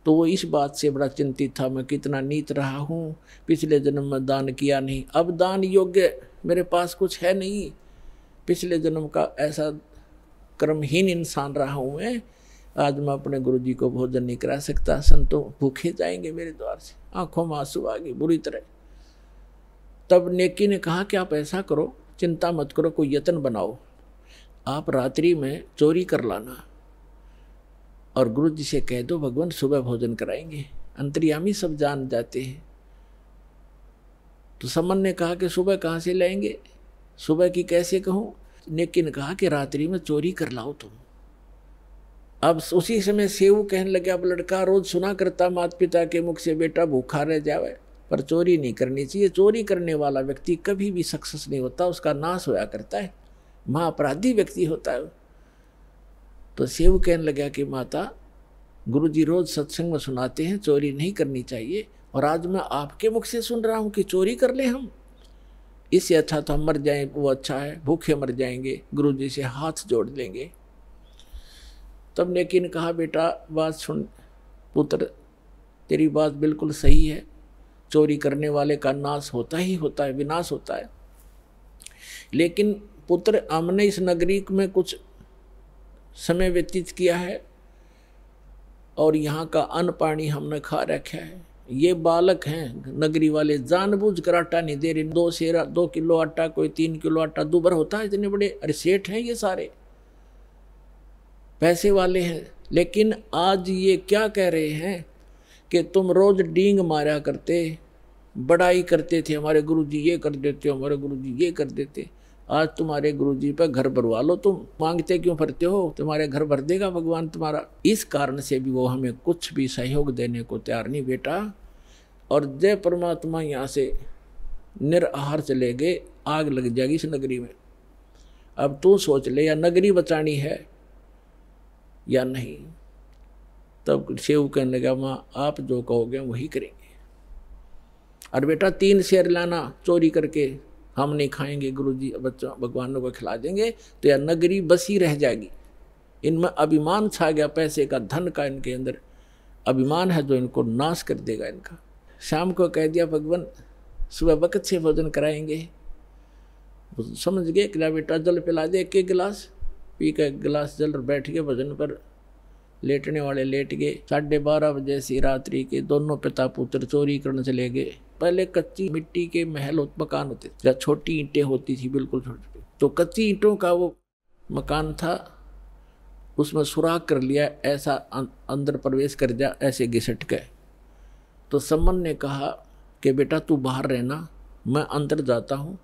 तो वो इस बात से बड़ा चिंतित था मैं कितना नीच रहा हूँ पिछले जन्म में दान किया नहीं अब दान योग्य मेरे पास कुछ है नहीं पिछले जन्म का ऐसा कर्महीन इंसान रहा हूँ मैं आज मैं अपने गुरु जी को भोजन नहीं करा सकता संतो भूखे जाएंगे मेरे द्वार से आंखों में आंसू आ गए बुरी तरह तब नेकी ने कहा कि आप ऐसा करो चिंता मत करो कोई यत्न बनाओ आप रात्रि में चोरी कर लाना और गुरु जी से कह दो भगवान सुबह भोजन कराएंगे अंतर्यामी सब जान जाते हैं तो समन ने कहा कि सुबह कहाँ से लाएंगे सुबह की कैसे कहूँ लेकिन कहा कि रात्रि में चोरी कर लाओ तुम अब उसी समय सेव कहने लगे अब लड़का रोज सुना करता माता पिता के मुख से बेटा भूखा रह जावे पर चोरी नहीं करनी चाहिए चोरी करने वाला व्यक्ति कभी भी सक्सेस नहीं होता उसका नाश होया करता है माँ अपराधी व्यक्ति होता है तो सेव कहने लगे कि माता गुरु जी रोज सत्संग में सुनाते हैं चोरी नहीं करनी चाहिए और आज मैं आपके मुख से सुन रहा हूँ कि चोरी कर ले हम इससे अच्छा तो हम मर जाएं वो अच्छा है भूखे मर जाएंगे गुरु जी से हाथ जोड़ लेंगे तब लेकिन कहा बेटा बात सुन पुत्र तेरी बात बिल्कुल सही है चोरी करने वाले का नाश होता ही होता है विनाश होता है लेकिन पुत्र हमने इस नगरी में कुछ समय व्यतीत किया है और यहाँ का अन्न पानी हमने खा रखा है ये बालक हैं नगरी वाले जानबूझ कर आटा नहीं दे रहे दो शेरा दो किलो आटा कोई तीन किलो आटा दूबर होता है इतने बड़े अरे सेठ हैं ये सारे पैसे वाले हैं लेकिन आज ये क्या कह रहे हैं कि तुम रोज डींग मारा करते बड़ाई करते थे हमारे गुरुजी ये कर देते हमारे गुरुजी ये कर देते आज तुम्हारे गुरु जी पर घर भरवा लो तुम मांगते क्यों भरते हो तुम्हारे घर भर देगा भगवान तुम्हारा इस कारण से भी वो हमें कुछ भी सहयोग देने को तैयार नहीं बेटा और जय परमात्मा यहाँ से निराहार चले गए आग लग जाएगी इस नगरी में अब तू सोच ले या नगरी बचानी है या नहीं तब शिव कहने लगा माँ आप जो कहोगे वही करेंगे और बेटा तीन शेर लाना चोरी करके हम नहीं खाएंगे गुरु जी बच्चों भगवानों को खिला देंगे तो यह नगरी बसी रह जाएगी इनमें अभिमान छा गया पैसे का धन का इनके अंदर अभिमान है जो तो इनको नाश कर देगा इनका शाम को कह दिया भगवान सुबह वक्त से भोजन कराएंगे समझ गए कि बेटा जल पिला दे एक गिलास पी के गिलास जल बैठ गए भजन पर लेटने वाले लेट गए साढ़े बारह बजे से रात्रि के दोनों पिता पुत्र चोरी करने चले गए पहले कच्ची मिट्टी के महल मकान होते थे छोटी ईंटें होती थी बिल्कुल छोटी छोटी तो कच्ची ईंटों का वो मकान था उसमें सुराख कर लिया ऐसा अं-, अंदर प्रवेश कर जा ऐसे घिसट गए तो समन ने कहा कि बेटा तू बाहर रहना मैं अंदर जाता हूँ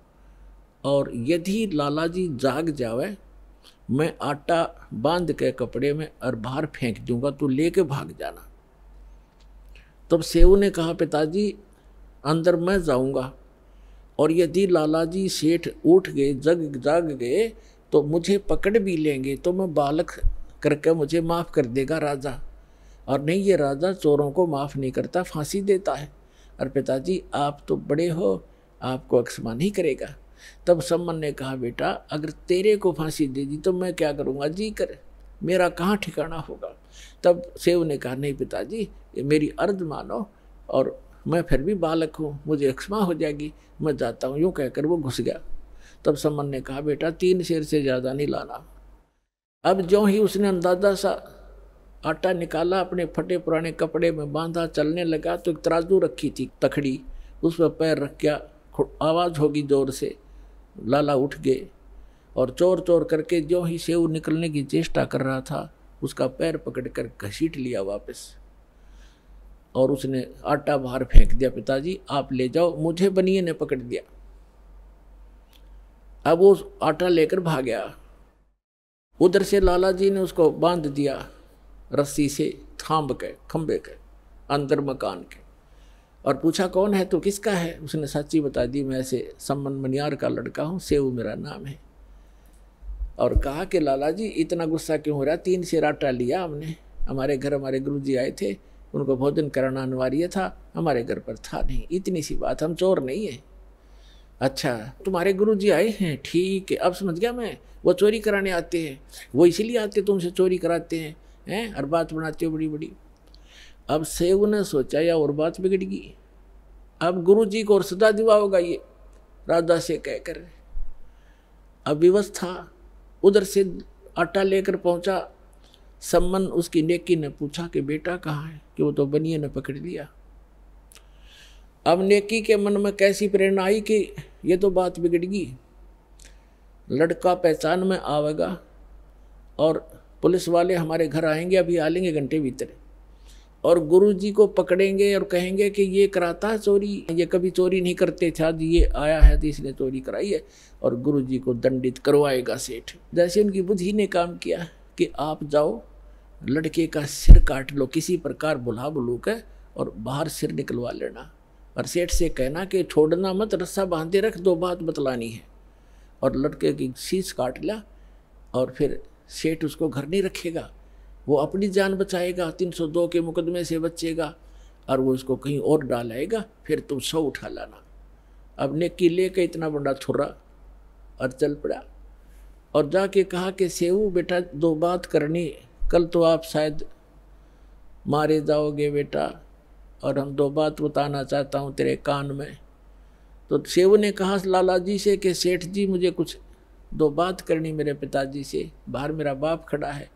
और यदि लाला जी जाग जावे मैं आटा बांध के कपड़े में और बाहर फेंक दूंगा तू लेके भाग जाना तब सेवू ने कहा पिताजी अंदर मैं जाऊंगा और यदि लाला जी सेठ उठ गए जग जाग गए तो मुझे पकड़ भी लेंगे तो मैं बालक करके मुझे माफ़ कर देगा राजा और नहीं ये राजा चोरों को माफ़ नहीं करता फांसी देता है और पिताजी आप तो बड़े हो आपको अक्समा नहीं करेगा तब सम्मन ने कहा बेटा अगर तेरे को फांसी दे दी तो मैं क्या करूँगा जी कर मेरा कहाँ ठिकाना होगा तब सेव ने कहा नहीं पिताजी मेरी अर्ज मानो और मैं फिर भी बालक हूँ मुझे अक्षमा हो जाएगी मैं जाता हूँ यूँ कहकर वो घुस गया तब समन ने कहा बेटा तीन शेर से ज़्यादा नहीं लाना अब जो ही उसने अंदाजा सा आटा निकाला अपने फटे पुराने कपड़े में बांधा चलने लगा तो एक तराजू रखी थी तखड़ी उस पर पैर रख गया आवाज़ होगी ज़ोर से लाला उठ गए और चोर चोर करके जो ही सेव निकलने की चेष्टा कर रहा था उसका पैर पकड़ कर घसीट लिया वापस और उसने आटा बाहर फेंक दिया पिताजी आप ले जाओ मुझे बनिए ने पकड़ दिया अब वो आटा लेकर भाग गया उधर से लाला जी ने उसको बांध दिया रस्सी से थाम के खम्भे के अंदर मकान के और पूछा कौन है तो किसका है उसने सच्ची बता दी मैं ऐसे सम्मन मनियार का लड़का हूँ सेऊ मेरा नाम है और कहा कि लाला जी इतना गुस्सा क्यों हो रहा तीन से आटा लिया हमने हमारे घर हमारे गुरु जी आए थे उनको भोजन कराना अनिवार्य था हमारे घर पर था नहीं इतनी सी बात हम चोर नहीं है अच्छा तुम्हारे गुरु जी आए हैं ठीक है अब समझ गया मैं वो चोरी कराने आते हैं वो इसीलिए आते तुमसे चोरी कराते हैं हैं हर बात बनाते हो बड़ी बड़ी अब सेव ने सोचा या और बात बिगड़ गई अब गुरु जी को और सदा दिवा होगा ये राधा से कहकर अब विवश था उधर से आटा लेकर पहुंचा सम्मन उसकी नेकी ने पूछा कि बेटा कहाँ है कि वो तो बनिए ने पकड़ लिया अब नेकी के मन में कैसी प्रेरणा आई कि ये तो बात बिगड़गी लड़का पहचान में आवेगा और पुलिस वाले हमारे घर आएंगे अभी आ लेंगे घंटे भीतर और गुरु जी को पकड़ेंगे और कहेंगे कि ये कराता है चोरी ये कभी चोरी नहीं करते थे आज ये आया है तो इसने चोरी कराई है और गुरु जी को दंडित करवाएगा सेठ जैसे उनकी बुद्धि ने काम किया कि आप जाओ लड़के का सिर काट लो किसी प्रकार बुला बुलू के और बाहर सिर निकलवा लेना और सेठ से कहना कि छोड़ना मत रस्सा बांधे रख दो बात बतलानी है और लड़के की शीश काट ला और फिर सेठ उसको घर नहीं रखेगा वो अपनी जान बचाएगा 302 के मुकदमे से बचेगा और वो उसको कहीं और डाल आएगा फिर तुम तो सौ उठा लाना अब नेकी ले का इतना बड़ा थुरा और चल पड़ा और जाके कहा कि सेऊ बेटा दो बात करनी कल तो आप शायद मारे जाओगे बेटा और हम दो बात बताना चाहता हूँ तेरे कान में तो सेव ने कहा लाला जी से कि सेठ जी मुझे कुछ दो बात करनी मेरे पिताजी से बाहर मेरा बाप खड़ा है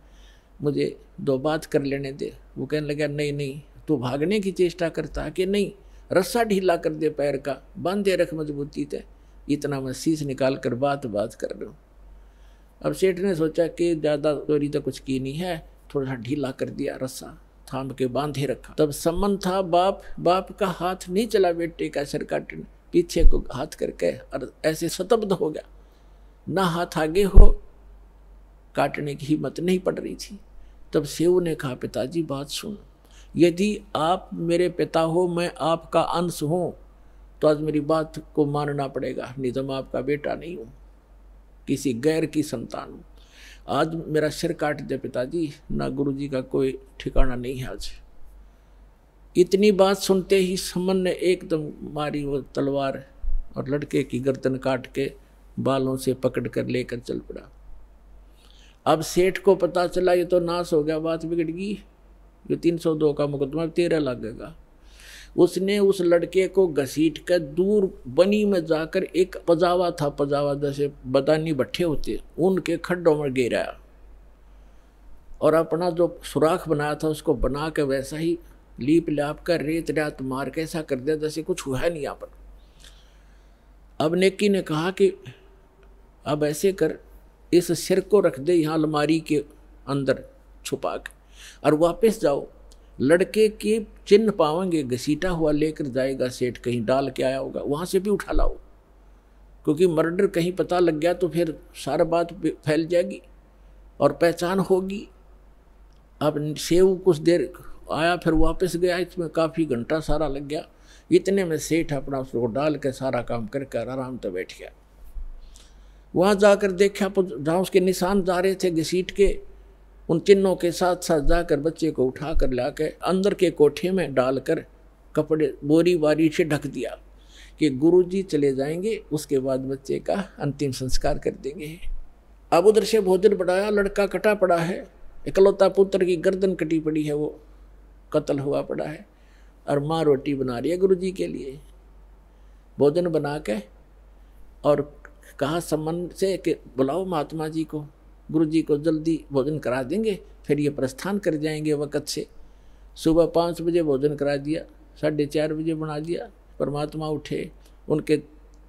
मुझे दो बात कर लेने दे वो कहने लगा नहीं नहीं तू भागने की चेष्टा करता कि नहीं रस्सा ढीला कर दे पैर का बांधे रख मजबूती थे इतना मैं शीश निकाल कर बात बात कर रहा हूँ अब सेठ ने सोचा कि ज़्यादा चोरी तो कुछ की नहीं है थोड़ा सा ढीला कर दिया रस्सा थाम के बांधे रखा तब सम्मन था बाप बाप का हाथ नहीं चला बेटे का सर काटने पीछे को हाथ करके और ऐसे स्वतब्ध हो गया ना हाथ आगे हो काटने की हिम्मत नहीं पड़ रही थी तब सेव ने कहा पिताजी बात सुन यदि आप मेरे पिता हो मैं आपका अंश हूँ तो आज मेरी बात को मानना पड़ेगा नहीं तो मैं आपका बेटा नहीं हूँ किसी गैर की संतान आज मेरा सिर काट दे पिताजी ना गुरु जी का कोई ठिकाना नहीं है आज इतनी बात सुनते ही समन ने एकदम मारी वो तलवार और लड़के की गर्दन काट के बालों से पकड़ कर लेकर चल पड़ा अब सेठ को पता चला ये तो नाश हो गया बात बिगड़ गई जो दो का मुकदमा तेरह लगेगा उसने उस लड़के को घसीट कर दूर बनी में जाकर एक पजावा था पजावा जैसे बदानी भट्ठे होते उनके खड्डों में गिराया और अपना जो सुराख बनाया था उसको बना के वैसा ही लीप लाप कर रेत रात मार के ऐसा कर दिया जैसे कुछ हुआ नहीं यहाँ पर अब नेकी ने कहा कि अब ऐसे कर इस सिर को रख दे यहाँ अलमारी के अंदर छुपा के और वापस जाओ लड़के के चिन्ह पावेंगे घसीटा हुआ लेकर जाएगा सेठ कहीं डाल के आया होगा वहाँ से भी उठा लाओ क्योंकि मर्डर कहीं पता लग गया तो फिर सारा बात फैल जाएगी और पहचान होगी अब सेव कुछ देर आया फिर वापस गया इसमें काफ़ी घंटा सारा लग गया इतने में सेठ अपना उसको डाल के सारा काम करके आराम से बैठ गया वहाँ जाकर देखा जहाँ उसके निशान जा रहे थे घसीट के उन चिन्हों के साथ साथ जाकर बच्चे को उठा कर ला कर अंदर के कोठे में डालकर कपड़े बोरी बारी से ढक दिया कि गुरुजी चले जाएंगे उसके बाद बच्चे का अंतिम संस्कार कर देंगे अब उधर से भोजन बढ़ाया लड़का कटा पड़ा है इकलौता पुत्र की गर्दन कटी पड़ी है वो कत्ल हुआ पड़ा है और माँ रोटी बना रही है जी के लिए भोजन बना के और कहा सम्मान से कि बुलाओ महात्मा जी को गुरु जी को जल्दी भोजन करा देंगे फिर ये प्रस्थान कर जाएंगे वक़्त से सुबह पाँच बजे भोजन करा दिया साढ़े चार बजे बना दिया परमात्मा उठे उनके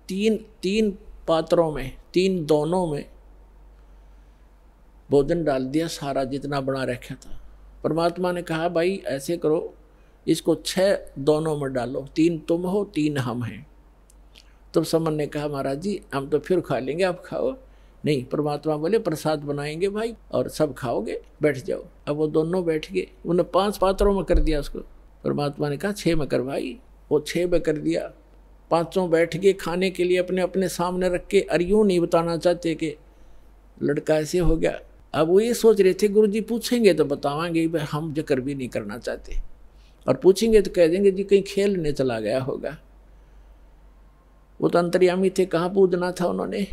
तीन तीन पात्रों में तीन दोनों में भोजन डाल दिया सारा जितना बना रखा था परमात्मा ने कहा भाई ऐसे करो इसको छः दोनों में डालो तीन तुम हो तीन हम हैं तब समन ने कहा महाराज जी हम तो फिर खा लेंगे आप खाओ नहीं परमात्मा बोले प्रसाद बनाएंगे भाई और सब खाओगे बैठ जाओ अब वो दोनों बैठ गए उन्होंने पांच पात्रों में कर दिया उसको परमात्मा ने कहा छः में कर भाई वो छः में कर दिया पांचों बैठ गए खाने के लिए अपने अपने सामने रख के अरे यूँ नहीं बताना चाहते कि लड़का ऐसे हो गया अब वो ये सोच रहे थे गुरु जी पूछेंगे तो बतावाएंगे भाई हम जिक्र भी नहीं करना चाहते और पूछेंगे तो कह देंगे जी कहीं खेलने चला गया होगा वो तो अंतर्यामी थे कहाँ पूजना था उन्होंने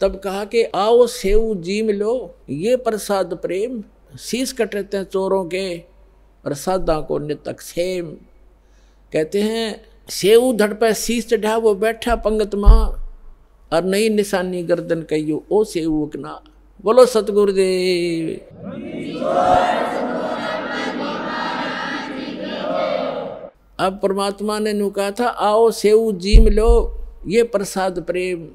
तब कहा कि आओ सेऊ जीम लो ये प्रसाद प्रेम शीस कट रहते हैं चोरों के प्रसादा को नितक सेम कहते हैं सेऊ धड़ पर शीस चढ़ा वो बैठा पंगत माँ और नई निशानी गर्दन कहियो ओ सेव उकना बोलो सतगुरुदेव अब परमात्मा ने नु कहा था आओ सेऊ जीम लो ये प्रसाद प्रेम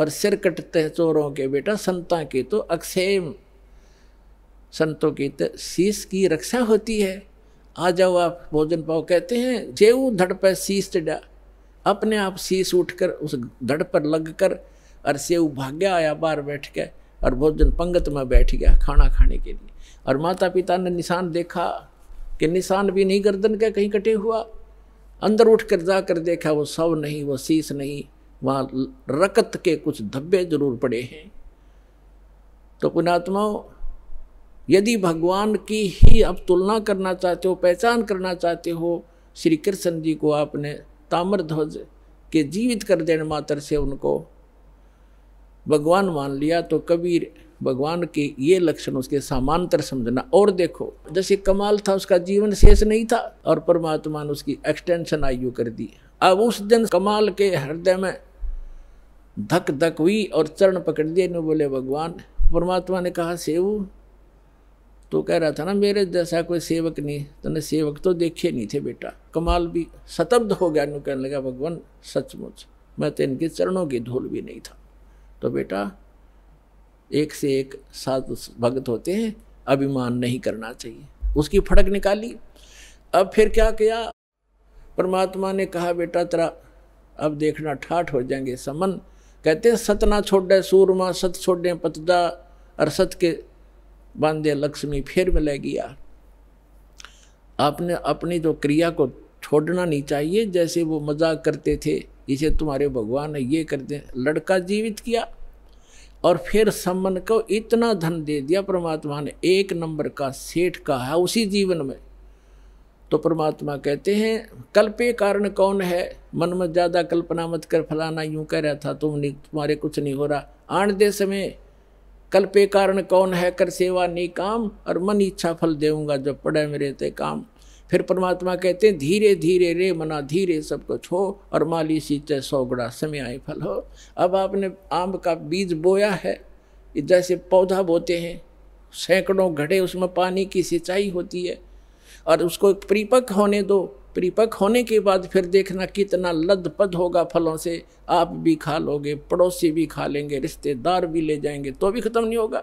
और सिर कटते हैं चोरों के बेटा संता की तो अक्सेम संतों की तो शीश की रक्षा होती है आ जाओ आप भोजन पाओ कहते हैं जेऊ धड़ पर शीश चढ़ा अपने आप शीश उठकर उस धड़ पर लग कर और सेऊ भाग्या आया बाहर बैठ के और भोजन पंगत में बैठ गया खाना खाने के लिए और माता पिता ने निशान देखा कि निशान भी नहीं गर्दन के कहीं कटे हुआ अंदर उठ कर जाकर देखा वो सब नहीं वो शीश नहीं वहाँ रकत के कुछ धब्बे जरूर पड़े हैं तो पुणात्माओं यदि भगवान की ही आप तुलना करना चाहते हो पहचान करना चाहते हो श्री कृष्ण जी को आपने ताम्रध्वज के जीवित कर देने मात्र से उनको भगवान मान लिया तो कबीर भगवान के ये लक्षण उसके सामांतर समझना और देखो जैसे कमाल था उसका जीवन शेष नहीं था और परमात्मा ने उसकी एक्सटेंशन आयु कर दी अब उस दिन कमाल के हृदय में धक धक हुई और चरण पकड़ दिए इन्हें बोले भगवान परमात्मा ने कहा सेवू तो कह रहा था ना मेरे जैसा कोई सेवक नहीं तूने सेवक तो देखे नहीं थे बेटा कमाल भी सतब्ध हो गया इन्हों कहने लगा भगवान सचमुच मैं तो इनके चरणों की धूल भी नहीं था तो बेटा एक से एक साधु भगत होते हैं अभिमान नहीं करना चाहिए उसकी फड़क निकाली अब फिर क्या किया परमात्मा ने कहा बेटा तेरा अब देखना ठाठ हो जाएंगे समन कहते हैं सत ना छोड़े सूरमा सत छोड़े पतदा और सत के बांधे लक्ष्मी फिर मिलेगी यार आपने अपनी जो तो क्रिया को छोड़ना नहीं चाहिए जैसे वो मजाक करते थे इसे तुम्हारे भगवान ने ये कर दे लड़का जीवित किया और फिर सम्मन को इतना धन दे दिया परमात्मा ने एक नंबर का सेठ का है उसी जीवन में तो परमात्मा कहते हैं कल्पे कारण कौन है मन मत ज़्यादा कल्पना मत कर फलाना यूं कह रहा था तुम नहीं तुम्हारे कुछ नहीं हो रहा आण दे समय कल्पे कारण कौन है कर सेवा नहीं काम और मन इच्छा फल देऊंगा जब पड़े मेरे ते काम फिर परमात्मा कहते हैं धीरे धीरे रे मना धीरे सब कुछ हो और माली सीते सौगड़ा समय आए फल हो अब आपने आम का बीज बोया है जैसे पौधा बोते हैं सैकड़ों घड़े उसमें पानी की सिंचाई होती है और उसको परिपक् होने दो परिपक् होने के बाद फिर देखना कितना लदपद होगा फलों से आप भी खा लोगे पड़ोसी भी खा लेंगे रिश्तेदार भी ले जाएंगे तो भी ख़त्म नहीं होगा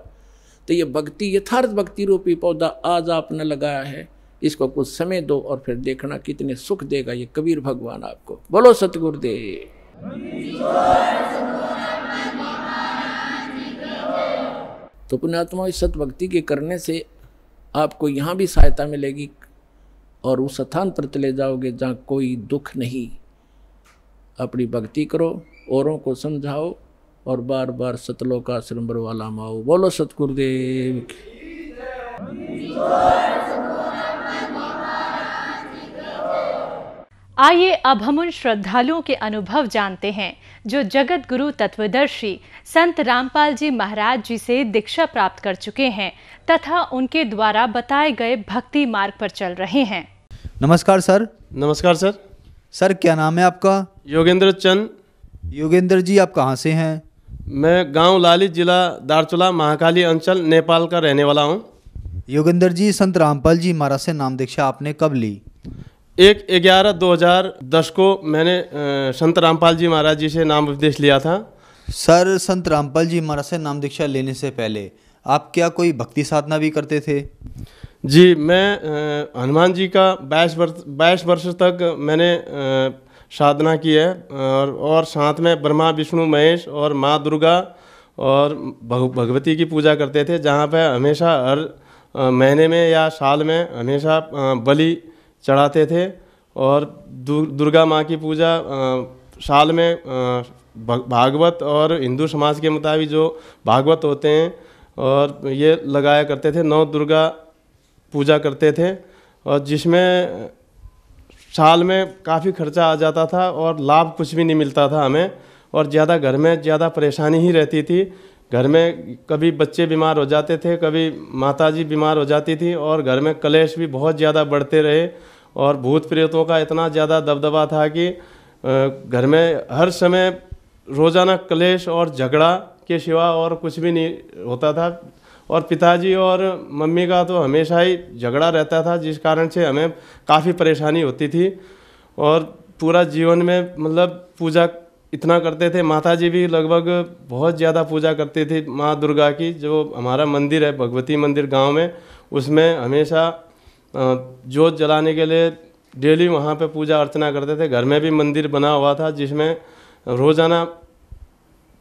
तो ये भक्ति यथार्थ भक्ति रूपी पौधा आज आपने लगाया है इसको कुछ समय दो और फिर देखना कितने सुख देगा ये कबीर भगवान आपको बोलो सतगुरुदेव तो पुण्यात्मा इस भक्ति के करने से आपको यहाँ भी सहायता मिलेगी और उस स्थान पर चले जाओगे जहाँ कोई दुख नहीं अपनी भक्ति करो औरों को समझाओ और बार बार का आश्रम वाला माओ बोलो सतगुरुदेव आइए अब हम उन श्रद्धालुओं के अनुभव जानते हैं जो जगत गुरु तत्वदर्शी संत रामपाल जी महाराज जी से दीक्षा प्राप्त कर चुके हैं तथा उनके द्वारा बताए गए भक्ति मार्ग पर चल रहे हैं नमस्कार सर नमस्कार सर सर क्या नाम है आपका योगेंद्र चंद योगेंद्र जी आप कहाँ से हैं मैं गांव लाली जिला दारचूला महाकाली अंचल नेपाल का रहने वाला हूँ योगेंद्र जी संत रामपाल जी महाराज से नाम दीक्षा आपने कब ली एक ग्यारह दो हज़ार दस को मैंने संत रामपाल जी महाराज जी से नाम उपदेश लिया था सर संत रामपाल जी महाराज से नाम दीक्षा लेने से पहले आप क्या कोई भक्ति साधना भी करते थे जी मैं हनुमान जी का बाईस वर्ष बाईस वर्ष तक मैंने साधना की है और और साथ में ब्रह्मा विष्णु महेश और माँ दुर्गा और भगवती की पूजा करते थे जहाँ पर हमेशा हर महीने में या साल में हमेशा बलि चढ़ाते थे और दुर्गा माँ की पूजा साल में भागवत और हिंदू समाज के मुताबिक जो भागवत होते हैं और ये लगाया करते थे नौ दुर्गा पूजा करते थे और जिसमें साल में काफ़ी खर्चा आ जाता था और लाभ कुछ भी नहीं मिलता था हमें और ज़्यादा घर में ज़्यादा परेशानी ही रहती थी घर में कभी बच्चे बीमार हो जाते थे कभी माताजी बीमार हो जाती थी और घर में कलेश भी बहुत ज़्यादा बढ़ते रहे और भूत प्रेतों का इतना ज़्यादा दबदबा था कि घर में हर समय रोज़ाना कलेश और झगड़ा के सिवा और कुछ भी नहीं होता था और पिताजी और मम्मी का तो हमेशा ही झगड़ा रहता था जिस कारण से हमें काफ़ी परेशानी होती थी और पूरा जीवन में मतलब पूजा इतना करते थे माता जी भी लगभग बहुत ज़्यादा पूजा करती थी माँ दुर्गा की जो हमारा मंदिर है भगवती मंदिर गांव में उसमें हमेशा जोत जलाने के लिए डेली वहाँ पे पूजा अर्चना करते थे घर में भी मंदिर बना हुआ था जिसमें रोज़ाना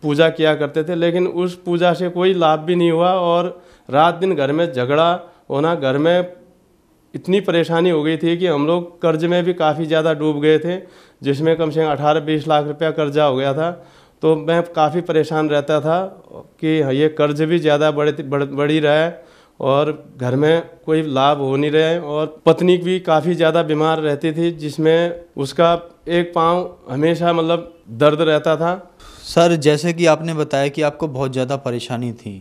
पूजा किया करते थे लेकिन उस पूजा से कोई लाभ भी नहीं हुआ और रात दिन घर में झगड़ा होना घर में इतनी परेशानी हो गई थी कि हम लोग कर्ज में भी काफ़ी ज़्यादा डूब गए थे जिसमें कम से कम अठारह बीस लाख रुपया कर्जा हो गया था तो मैं काफ़ी परेशान रहता था कि ये कर्ज भी ज़्यादा बढ़ बढ़ी रहा है और घर में कोई लाभ हो नहीं रहे और पत्नी भी काफ़ी ज़्यादा बीमार रहती थी जिसमें उसका एक पाँव हमेशा मतलब दर्द रहता था सर जैसे कि आपने बताया कि आपको बहुत ज़्यादा परेशानी थी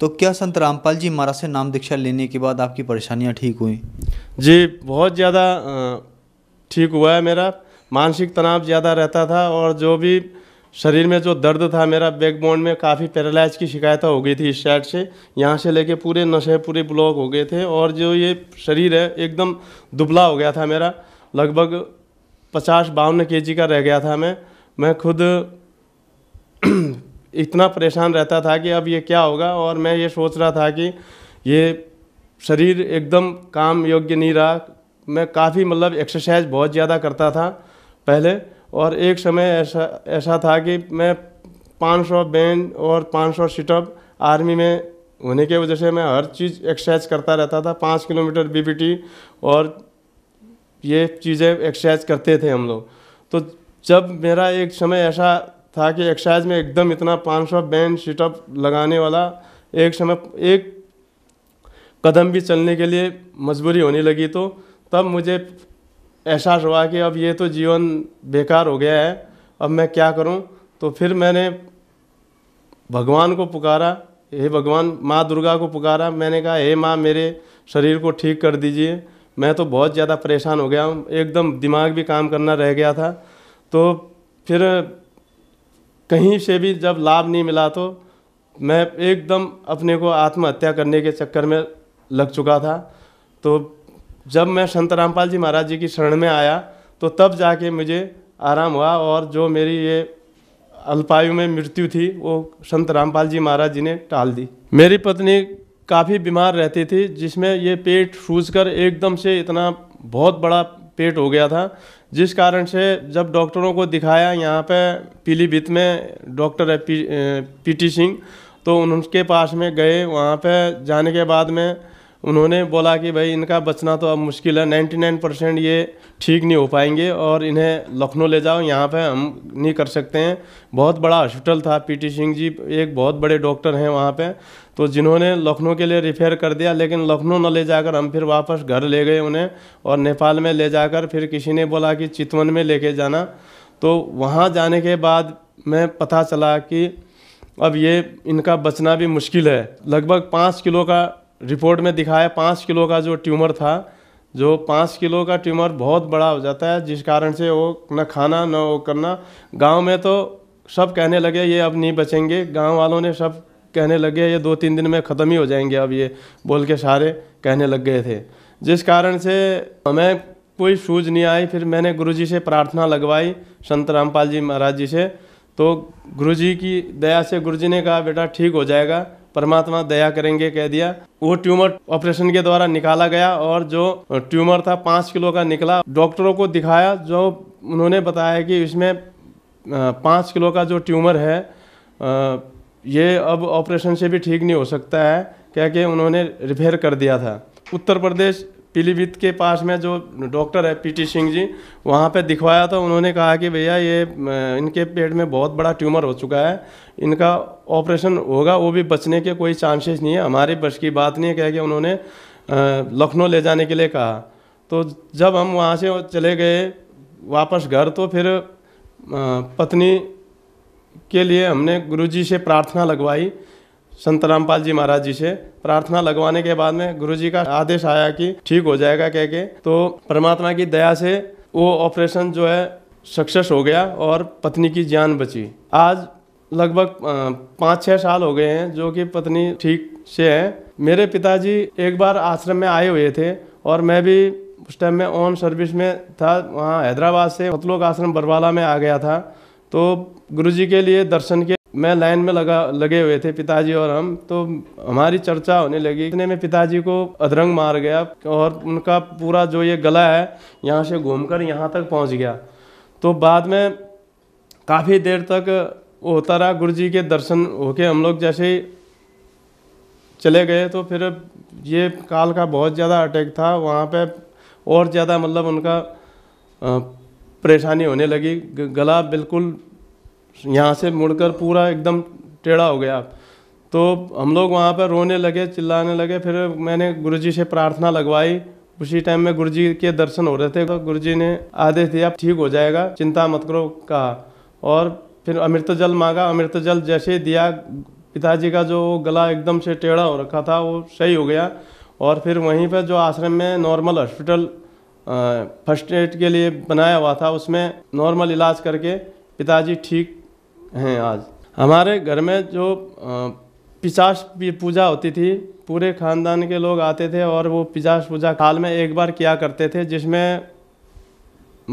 तो क्या संत रामपाल जी महाराज से नाम दीक्षा लेने के बाद आपकी परेशानियाँ ठीक हुई जी बहुत ज़्यादा ठीक हुआ है मेरा मानसिक तनाव ज़्यादा रहता था और जो भी शरीर में जो दर्द था मेरा बैकबोन में काफ़ी पैरालाइज की शिकायतें हो गई थी इस साइड से यहाँ से लेके पूरे नशे पूरे ब्लॉक हो गए थे और जो ये शरीर है एकदम दुबला हो गया था मेरा लगभग पचास बावन के जी का रह गया था मैं मैं खुद इतना परेशान रहता था कि अब ये क्या होगा और मैं ये सोच रहा था कि ये शरीर एकदम काम योग्य नहीं रहा मैं काफ़ी मतलब एक्सरसाइज बहुत ज़्यादा करता था पहले और एक समय ऐसा ऐसा था कि मैं 500 बैंड और 500 सिटअप आर्मी में होने के वजह से मैं हर चीज़ एक्सरसाइज करता रहता था पाँच किलोमीटर बी और ये चीज़ें एक्सरसाइज करते थे हम लोग तो जब मेरा एक समय ऐसा था कि एक्सरसाइज में एकदम इतना 500 बैंड सिटअप लगाने वाला एक समय एक कदम भी चलने के लिए मजबूरी होने लगी तो तब मुझे एहसास हुआ कि अब ये तो जीवन बेकार हो गया है अब मैं क्या करूं तो फिर मैंने भगवान को पुकारा हे भगवान माँ दुर्गा को पुकारा मैंने कहा हे माँ मेरे शरीर को ठीक कर दीजिए मैं तो बहुत ज़्यादा परेशान हो गया हूँ एकदम दिमाग भी काम करना रह गया था तो फिर कहीं से भी जब लाभ नहीं मिला तो मैं एकदम अपने को आत्महत्या करने के चक्कर में लग चुका था तो जब मैं संत रामपाल जी महाराज जी की शरण में आया तो तब जाके मुझे आराम हुआ और जो मेरी ये अल्पायु में मृत्यु थी वो संत रामपाल जी महाराज जी ने टाल दी मेरी पत्नी काफ़ी बीमार रहती थी जिसमें ये पेट सूझ कर एकदम से इतना बहुत बड़ा पेट हो गया था जिस कारण से जब डॉक्टरों को दिखाया यहाँ पे पीलीभीत में डॉक्टर है पी टी सिंह तो उनके पास में गए वहाँ पे जाने के बाद में उन्होंने बोला कि भाई इनका बचना तो अब मुश्किल है 99 परसेंट ये ठीक नहीं हो पाएंगे और इन्हें लखनऊ ले जाओ यहाँ पे हम नहीं कर सकते हैं बहुत बड़ा हॉस्पिटल था पीटी सिंह जी एक बहुत बड़े डॉक्टर हैं वहाँ पे तो जिन्होंने लखनऊ के लिए रिफेयर कर दिया लेकिन लखनऊ न ले जाकर हम फिर वापस घर ले गए उन्हें और नेपाल में ले जाकर फिर किसी ने बोला कि चितवन में लेके जाना तो वहाँ जाने के बाद मैं पता चला कि अब ये इनका बचना भी मुश्किल है लगभग पाँच किलो का रिपोर्ट में दिखाया पाँच किलो का जो ट्यूमर था जो पाँच किलो का ट्यूमर बहुत बड़ा हो जाता है जिस कारण से वो न खाना न वो करना गांव में तो सब कहने लगे ये अब नहीं बचेंगे गांव वालों ने सब कहने लगे ये दो तीन दिन में ख़त्म ही हो जाएंगे अब ये बोल के सारे कहने लग गए थे जिस कारण से हमें कोई सूझ नहीं आई फिर मैंने जी से प्रार्थना लगवाई संत रामपाल जी महाराज जी से तो जी की दया से जी ने कहा बेटा ठीक हो जाएगा परमात्मा दया करेंगे कह दिया वो ट्यूमर ऑपरेशन के द्वारा निकाला गया और जो ट्यूमर था पाँच किलो का निकला डॉक्टरों को दिखाया जो उन्होंने बताया कि इसमें पाँच किलो का जो ट्यूमर है ये अब ऑपरेशन से भी ठीक नहीं हो सकता है क्या कि उन्होंने रिपेयर कर दिया था उत्तर प्रदेश पीलीभीत के पास में जो डॉक्टर है पीटी सिंह जी वहाँ पे दिखवाया था उन्होंने कहा कि भैया ये इनके पेट में बहुत बड़ा ट्यूमर हो चुका है इनका ऑपरेशन होगा वो भी बचने के कोई चांसेस नहीं है हमारे बस की बात नहीं है कह कि उन्होंने लखनऊ ले जाने के लिए कहा तो जब हम वहाँ से चले गए वापस घर तो फिर पत्नी के लिए हमने गुरुजी से प्रार्थना लगवाई संत रामपाल जी महाराज जी से प्रार्थना लगवाने के बाद में गुरु जी का आदेश आया कि ठीक हो जाएगा कह के तो परमात्मा की दया से वो ऑपरेशन जो है सक्सेस हो गया और पत्नी की जान बची आज लगभग पाँच छः साल हो गए हैं जो कि पत्नी ठीक से है मेरे पिताजी एक बार आश्रम में आए हुए थे और मैं भी उस टाइम में ऑन सर्विस में था वहाँ हैदराबाद से मतलोक आश्रम बरवाला में आ गया था तो गुरुजी के लिए दर्शन के मैं लाइन में लगा लगे हुए थे पिताजी और हम तो हमारी चर्चा होने लगी इतने में पिताजी को अधरंग मार गया और उनका पूरा जो ये गला है यहाँ से घूमकर यहाँ तक पहुँच गया तो बाद में काफ़ी देर तक होता रहा गुरु जी के दर्शन होके हम लोग जैसे ही चले गए तो फिर ये काल का बहुत ज़्यादा अटैक था वहाँ पे और ज़्यादा मतलब उनका परेशानी होने लगी गला बिल्कुल यहाँ से मुड़कर पूरा एकदम टेढ़ा हो गया तो हम लोग वहाँ पर रोने लगे चिल्लाने लगे फिर मैंने जी से प्रार्थना लगवाई उसी टाइम में गुरुजी के दर्शन हो रहे थे तो गुरुजी ने आदेश दिया ठीक हो जाएगा चिंता मत करो कहा और फिर अमृत जल मांगा अमृत जल जैसे दिया पिताजी का जो गला एकदम से टेढ़ा हो रखा था वो सही हो गया और फिर वहीं पर जो आश्रम में नॉर्मल हॉस्पिटल फर्स्ट एड के लिए बनाया हुआ था उसमें नॉर्मल इलाज करके पिताजी ठीक हैं आज हमारे घर में जो पिशाच पूजा होती थी पूरे खानदान के लोग आते थे और वो पिशाच पूजा काल में एक बार किया करते थे जिसमें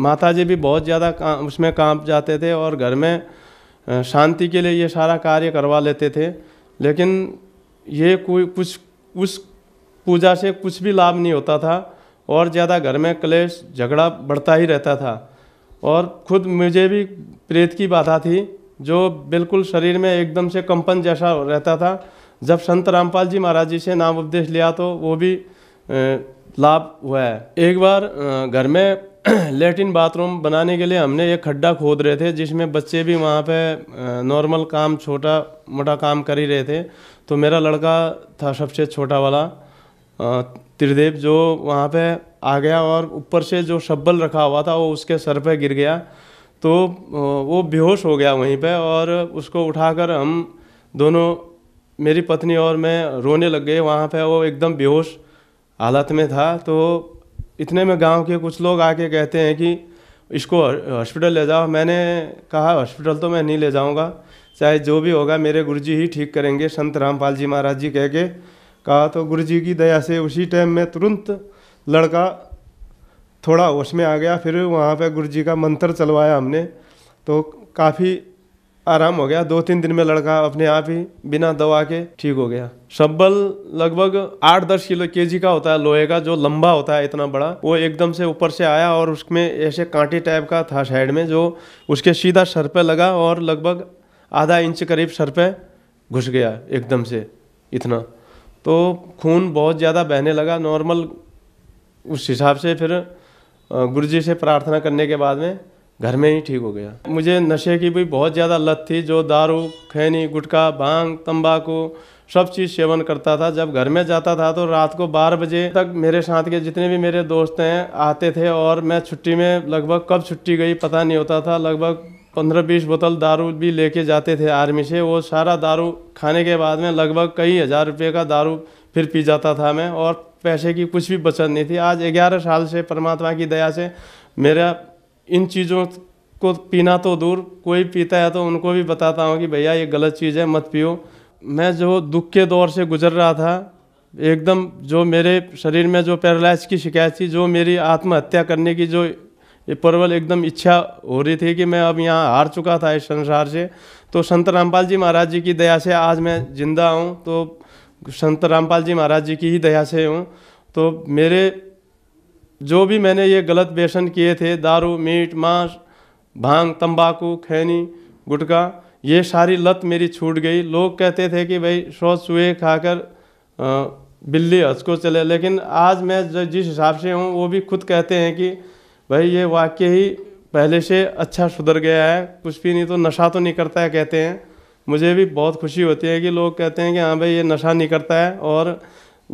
माता जी भी बहुत ज़्यादा का, उसमें कांप जाते थे और घर में शांति के लिए ये सारा कार्य करवा लेते थे लेकिन ये कोई कुछ उस पूजा से कुछ भी लाभ नहीं होता था और ज़्यादा घर में क्लेश झगड़ा बढ़ता ही रहता था और खुद मुझे भी प्रेत की बाधा थी जो बिल्कुल शरीर में एकदम से कंपन जैसा रहता था जब संत रामपाल जी महाराज जी से नाम उपदेश लिया तो वो भी लाभ हुआ है एक बार घर में लेटिन बाथरूम बनाने के लिए हमने एक खड्डा खोद रहे थे जिसमें बच्चे भी वहाँ पे नॉर्मल काम छोटा मोटा काम कर ही रहे थे तो मेरा लड़का था सबसे छोटा वाला त्रिदेव जो वहाँ पे आ गया और ऊपर से जो शब्बल रखा हुआ था वो उसके सर पे गिर गया तो वो बेहोश हो गया वहीं पे और उसको उठाकर हम दोनों मेरी पत्नी और मैं रोने लग गए वहाँ पे वो एकदम बेहोश हालत में था तो इतने में गांव के कुछ लोग आके कहते हैं कि इसको हॉस्पिटल ले जाओ मैंने कहा हॉस्पिटल तो मैं नहीं ले जाऊँगा चाहे जो भी होगा मेरे गुरुजी ही ठीक करेंगे संत रामपाल जी महाराज जी कह के कहा तो गुरुजी की दया से उसी टाइम में तुरंत लड़का थोड़ा होश में आ गया फिर वहाँ पे गुरु जी का मंत्र चलवाया हमने तो काफ़ी आराम हो गया दो तीन दिन में लड़का अपने आप ही बिना दवा के ठीक हो गया शब्बल लगभग आठ दस किलो के जी का होता है लोहे का जो लंबा होता है इतना बड़ा वो एकदम से ऊपर से आया और उसमें ऐसे कांटे टाइप का था साइड में जो उसके सीधा सर पे लगा और लगभग आधा इंच करीब सर पे घुस गया एकदम से इतना तो खून बहुत ज़्यादा बहने लगा नॉर्मल उस हिसाब से फिर गुरु जी से प्रार्थना करने के बाद में घर में ही ठीक हो गया मुझे नशे की भी बहुत ज़्यादा लत थी जो दारू खैनी गुटखा भांग तंबाकू सब चीज़ सेवन करता था जब घर में जाता था तो रात को बारह बजे तक मेरे साथ के जितने भी मेरे दोस्त हैं आते थे और मैं छुट्टी में लगभग कब छुट्टी गई पता नहीं होता था लगभग पंद्रह बीस बोतल दारू भी लेके जाते थे आर्मी से वो सारा दारू खाने के बाद में लगभग कई हज़ार रुपये का दारू फिर पी जाता था मैं और पैसे की कुछ भी बचत नहीं थी आज ग्यारह साल से परमात्मा की दया से मेरा इन चीज़ों को पीना तो दूर कोई पीता है तो उनको भी बताता हूँ कि भैया ये गलत चीज़ है मत पियो मैं जो दुख के दौर से गुजर रहा था एकदम जो मेरे शरीर में जो पैरालाइज की शिकायत थी जो मेरी आत्महत्या करने की जो प्रबल एकदम इच्छा हो रही थी कि मैं अब यहाँ हार चुका था इस संसार से तो संत रामपाल जी महाराज जी की दया से आज मैं ज़िंदा हूँ तो संत रामपाल जी महाराज जी की ही दया से हूँ तो मेरे जो भी मैंने ये गलत व्यसन किए थे दारू मीट मांस भांग तंबाकू खैनी गुटखा ये सारी लत मेरी छूट गई लोग कहते थे कि भाई सो सुए खाकर बिल्ली हंसको चले लेकिन आज मैं जो जिस हिसाब से हूँ वो भी खुद कहते हैं कि भाई ये वाक्य ही पहले से अच्छा सुधर गया है कुछ भी नहीं तो नशा तो नहीं करता है कहते हैं मुझे भी बहुत खुशी होती है कि लोग कहते हैं कि हाँ भाई ये नशा नहीं करता है और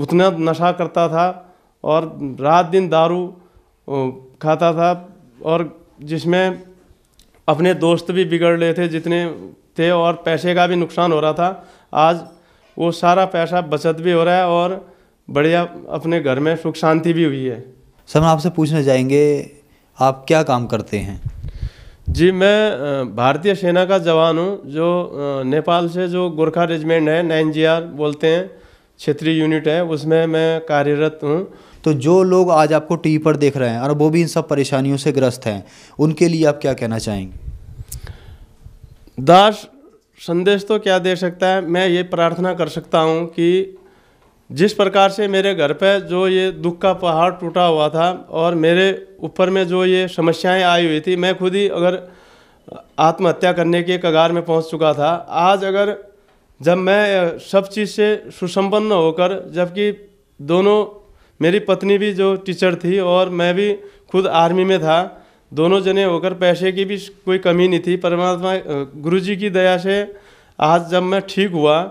उतना नशा करता था और रात दिन दारू खाता था और जिसमें अपने दोस्त भी बिगड़ रहे थे जितने थे और पैसे का भी नुकसान हो रहा था आज वो सारा पैसा बचत भी हो रहा है और बढ़िया अपने घर में सुख शांति भी हुई है सर हम आपसे पूछना चाहेंगे आप क्या काम करते हैं जी मैं भारतीय सेना का जवान हूँ जो नेपाल से जो गोरखा रेजिमेंट है नाइन जी बोलते हैं क्षेत्रीय यूनिट है उसमें मैं कार्यरत हूँ तो जो लोग आज आपको टी पर देख रहे हैं और वो भी इन सब परेशानियों से ग्रस्त हैं उनके लिए आप क्या कहना चाहेंगे दास संदेश तो क्या दे सकता है मैं ये प्रार्थना कर सकता हूँ कि जिस प्रकार से मेरे घर पे जो ये दुख का पहाड़ टूटा हुआ था और मेरे ऊपर में जो ये समस्याएं आई हुई थी मैं खुद ही अगर आत्महत्या करने के कगार में पहुंच चुका था आज अगर जब मैं सब चीज़ से सुसंपन्न होकर जबकि दोनों मेरी पत्नी भी जो टीचर थी और मैं भी खुद आर्मी में था दोनों जने होकर पैसे की भी कोई कमी नहीं थी परमात्मा गुरुजी की दया से आज जब मैं ठीक हुआ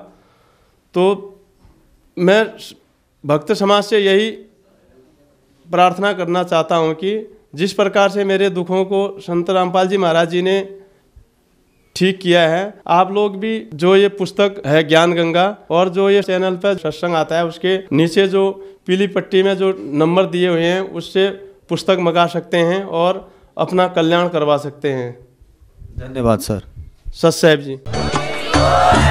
तो मैं भक्त समाज से यही प्रार्थना करना चाहता हूँ कि जिस प्रकार से मेरे दुखों को संत रामपाल जी महाराज जी ने ठीक किया है आप लोग भी जो ये पुस्तक है ज्ञान गंगा और जो ये चैनल पर सत्संग आता है उसके नीचे जो पीली पट्टी में जो नंबर दिए हुए हैं उससे पुस्तक मंगा सकते हैं और अपना कल्याण करवा सकते हैं धन्यवाद सर सत साहेब जी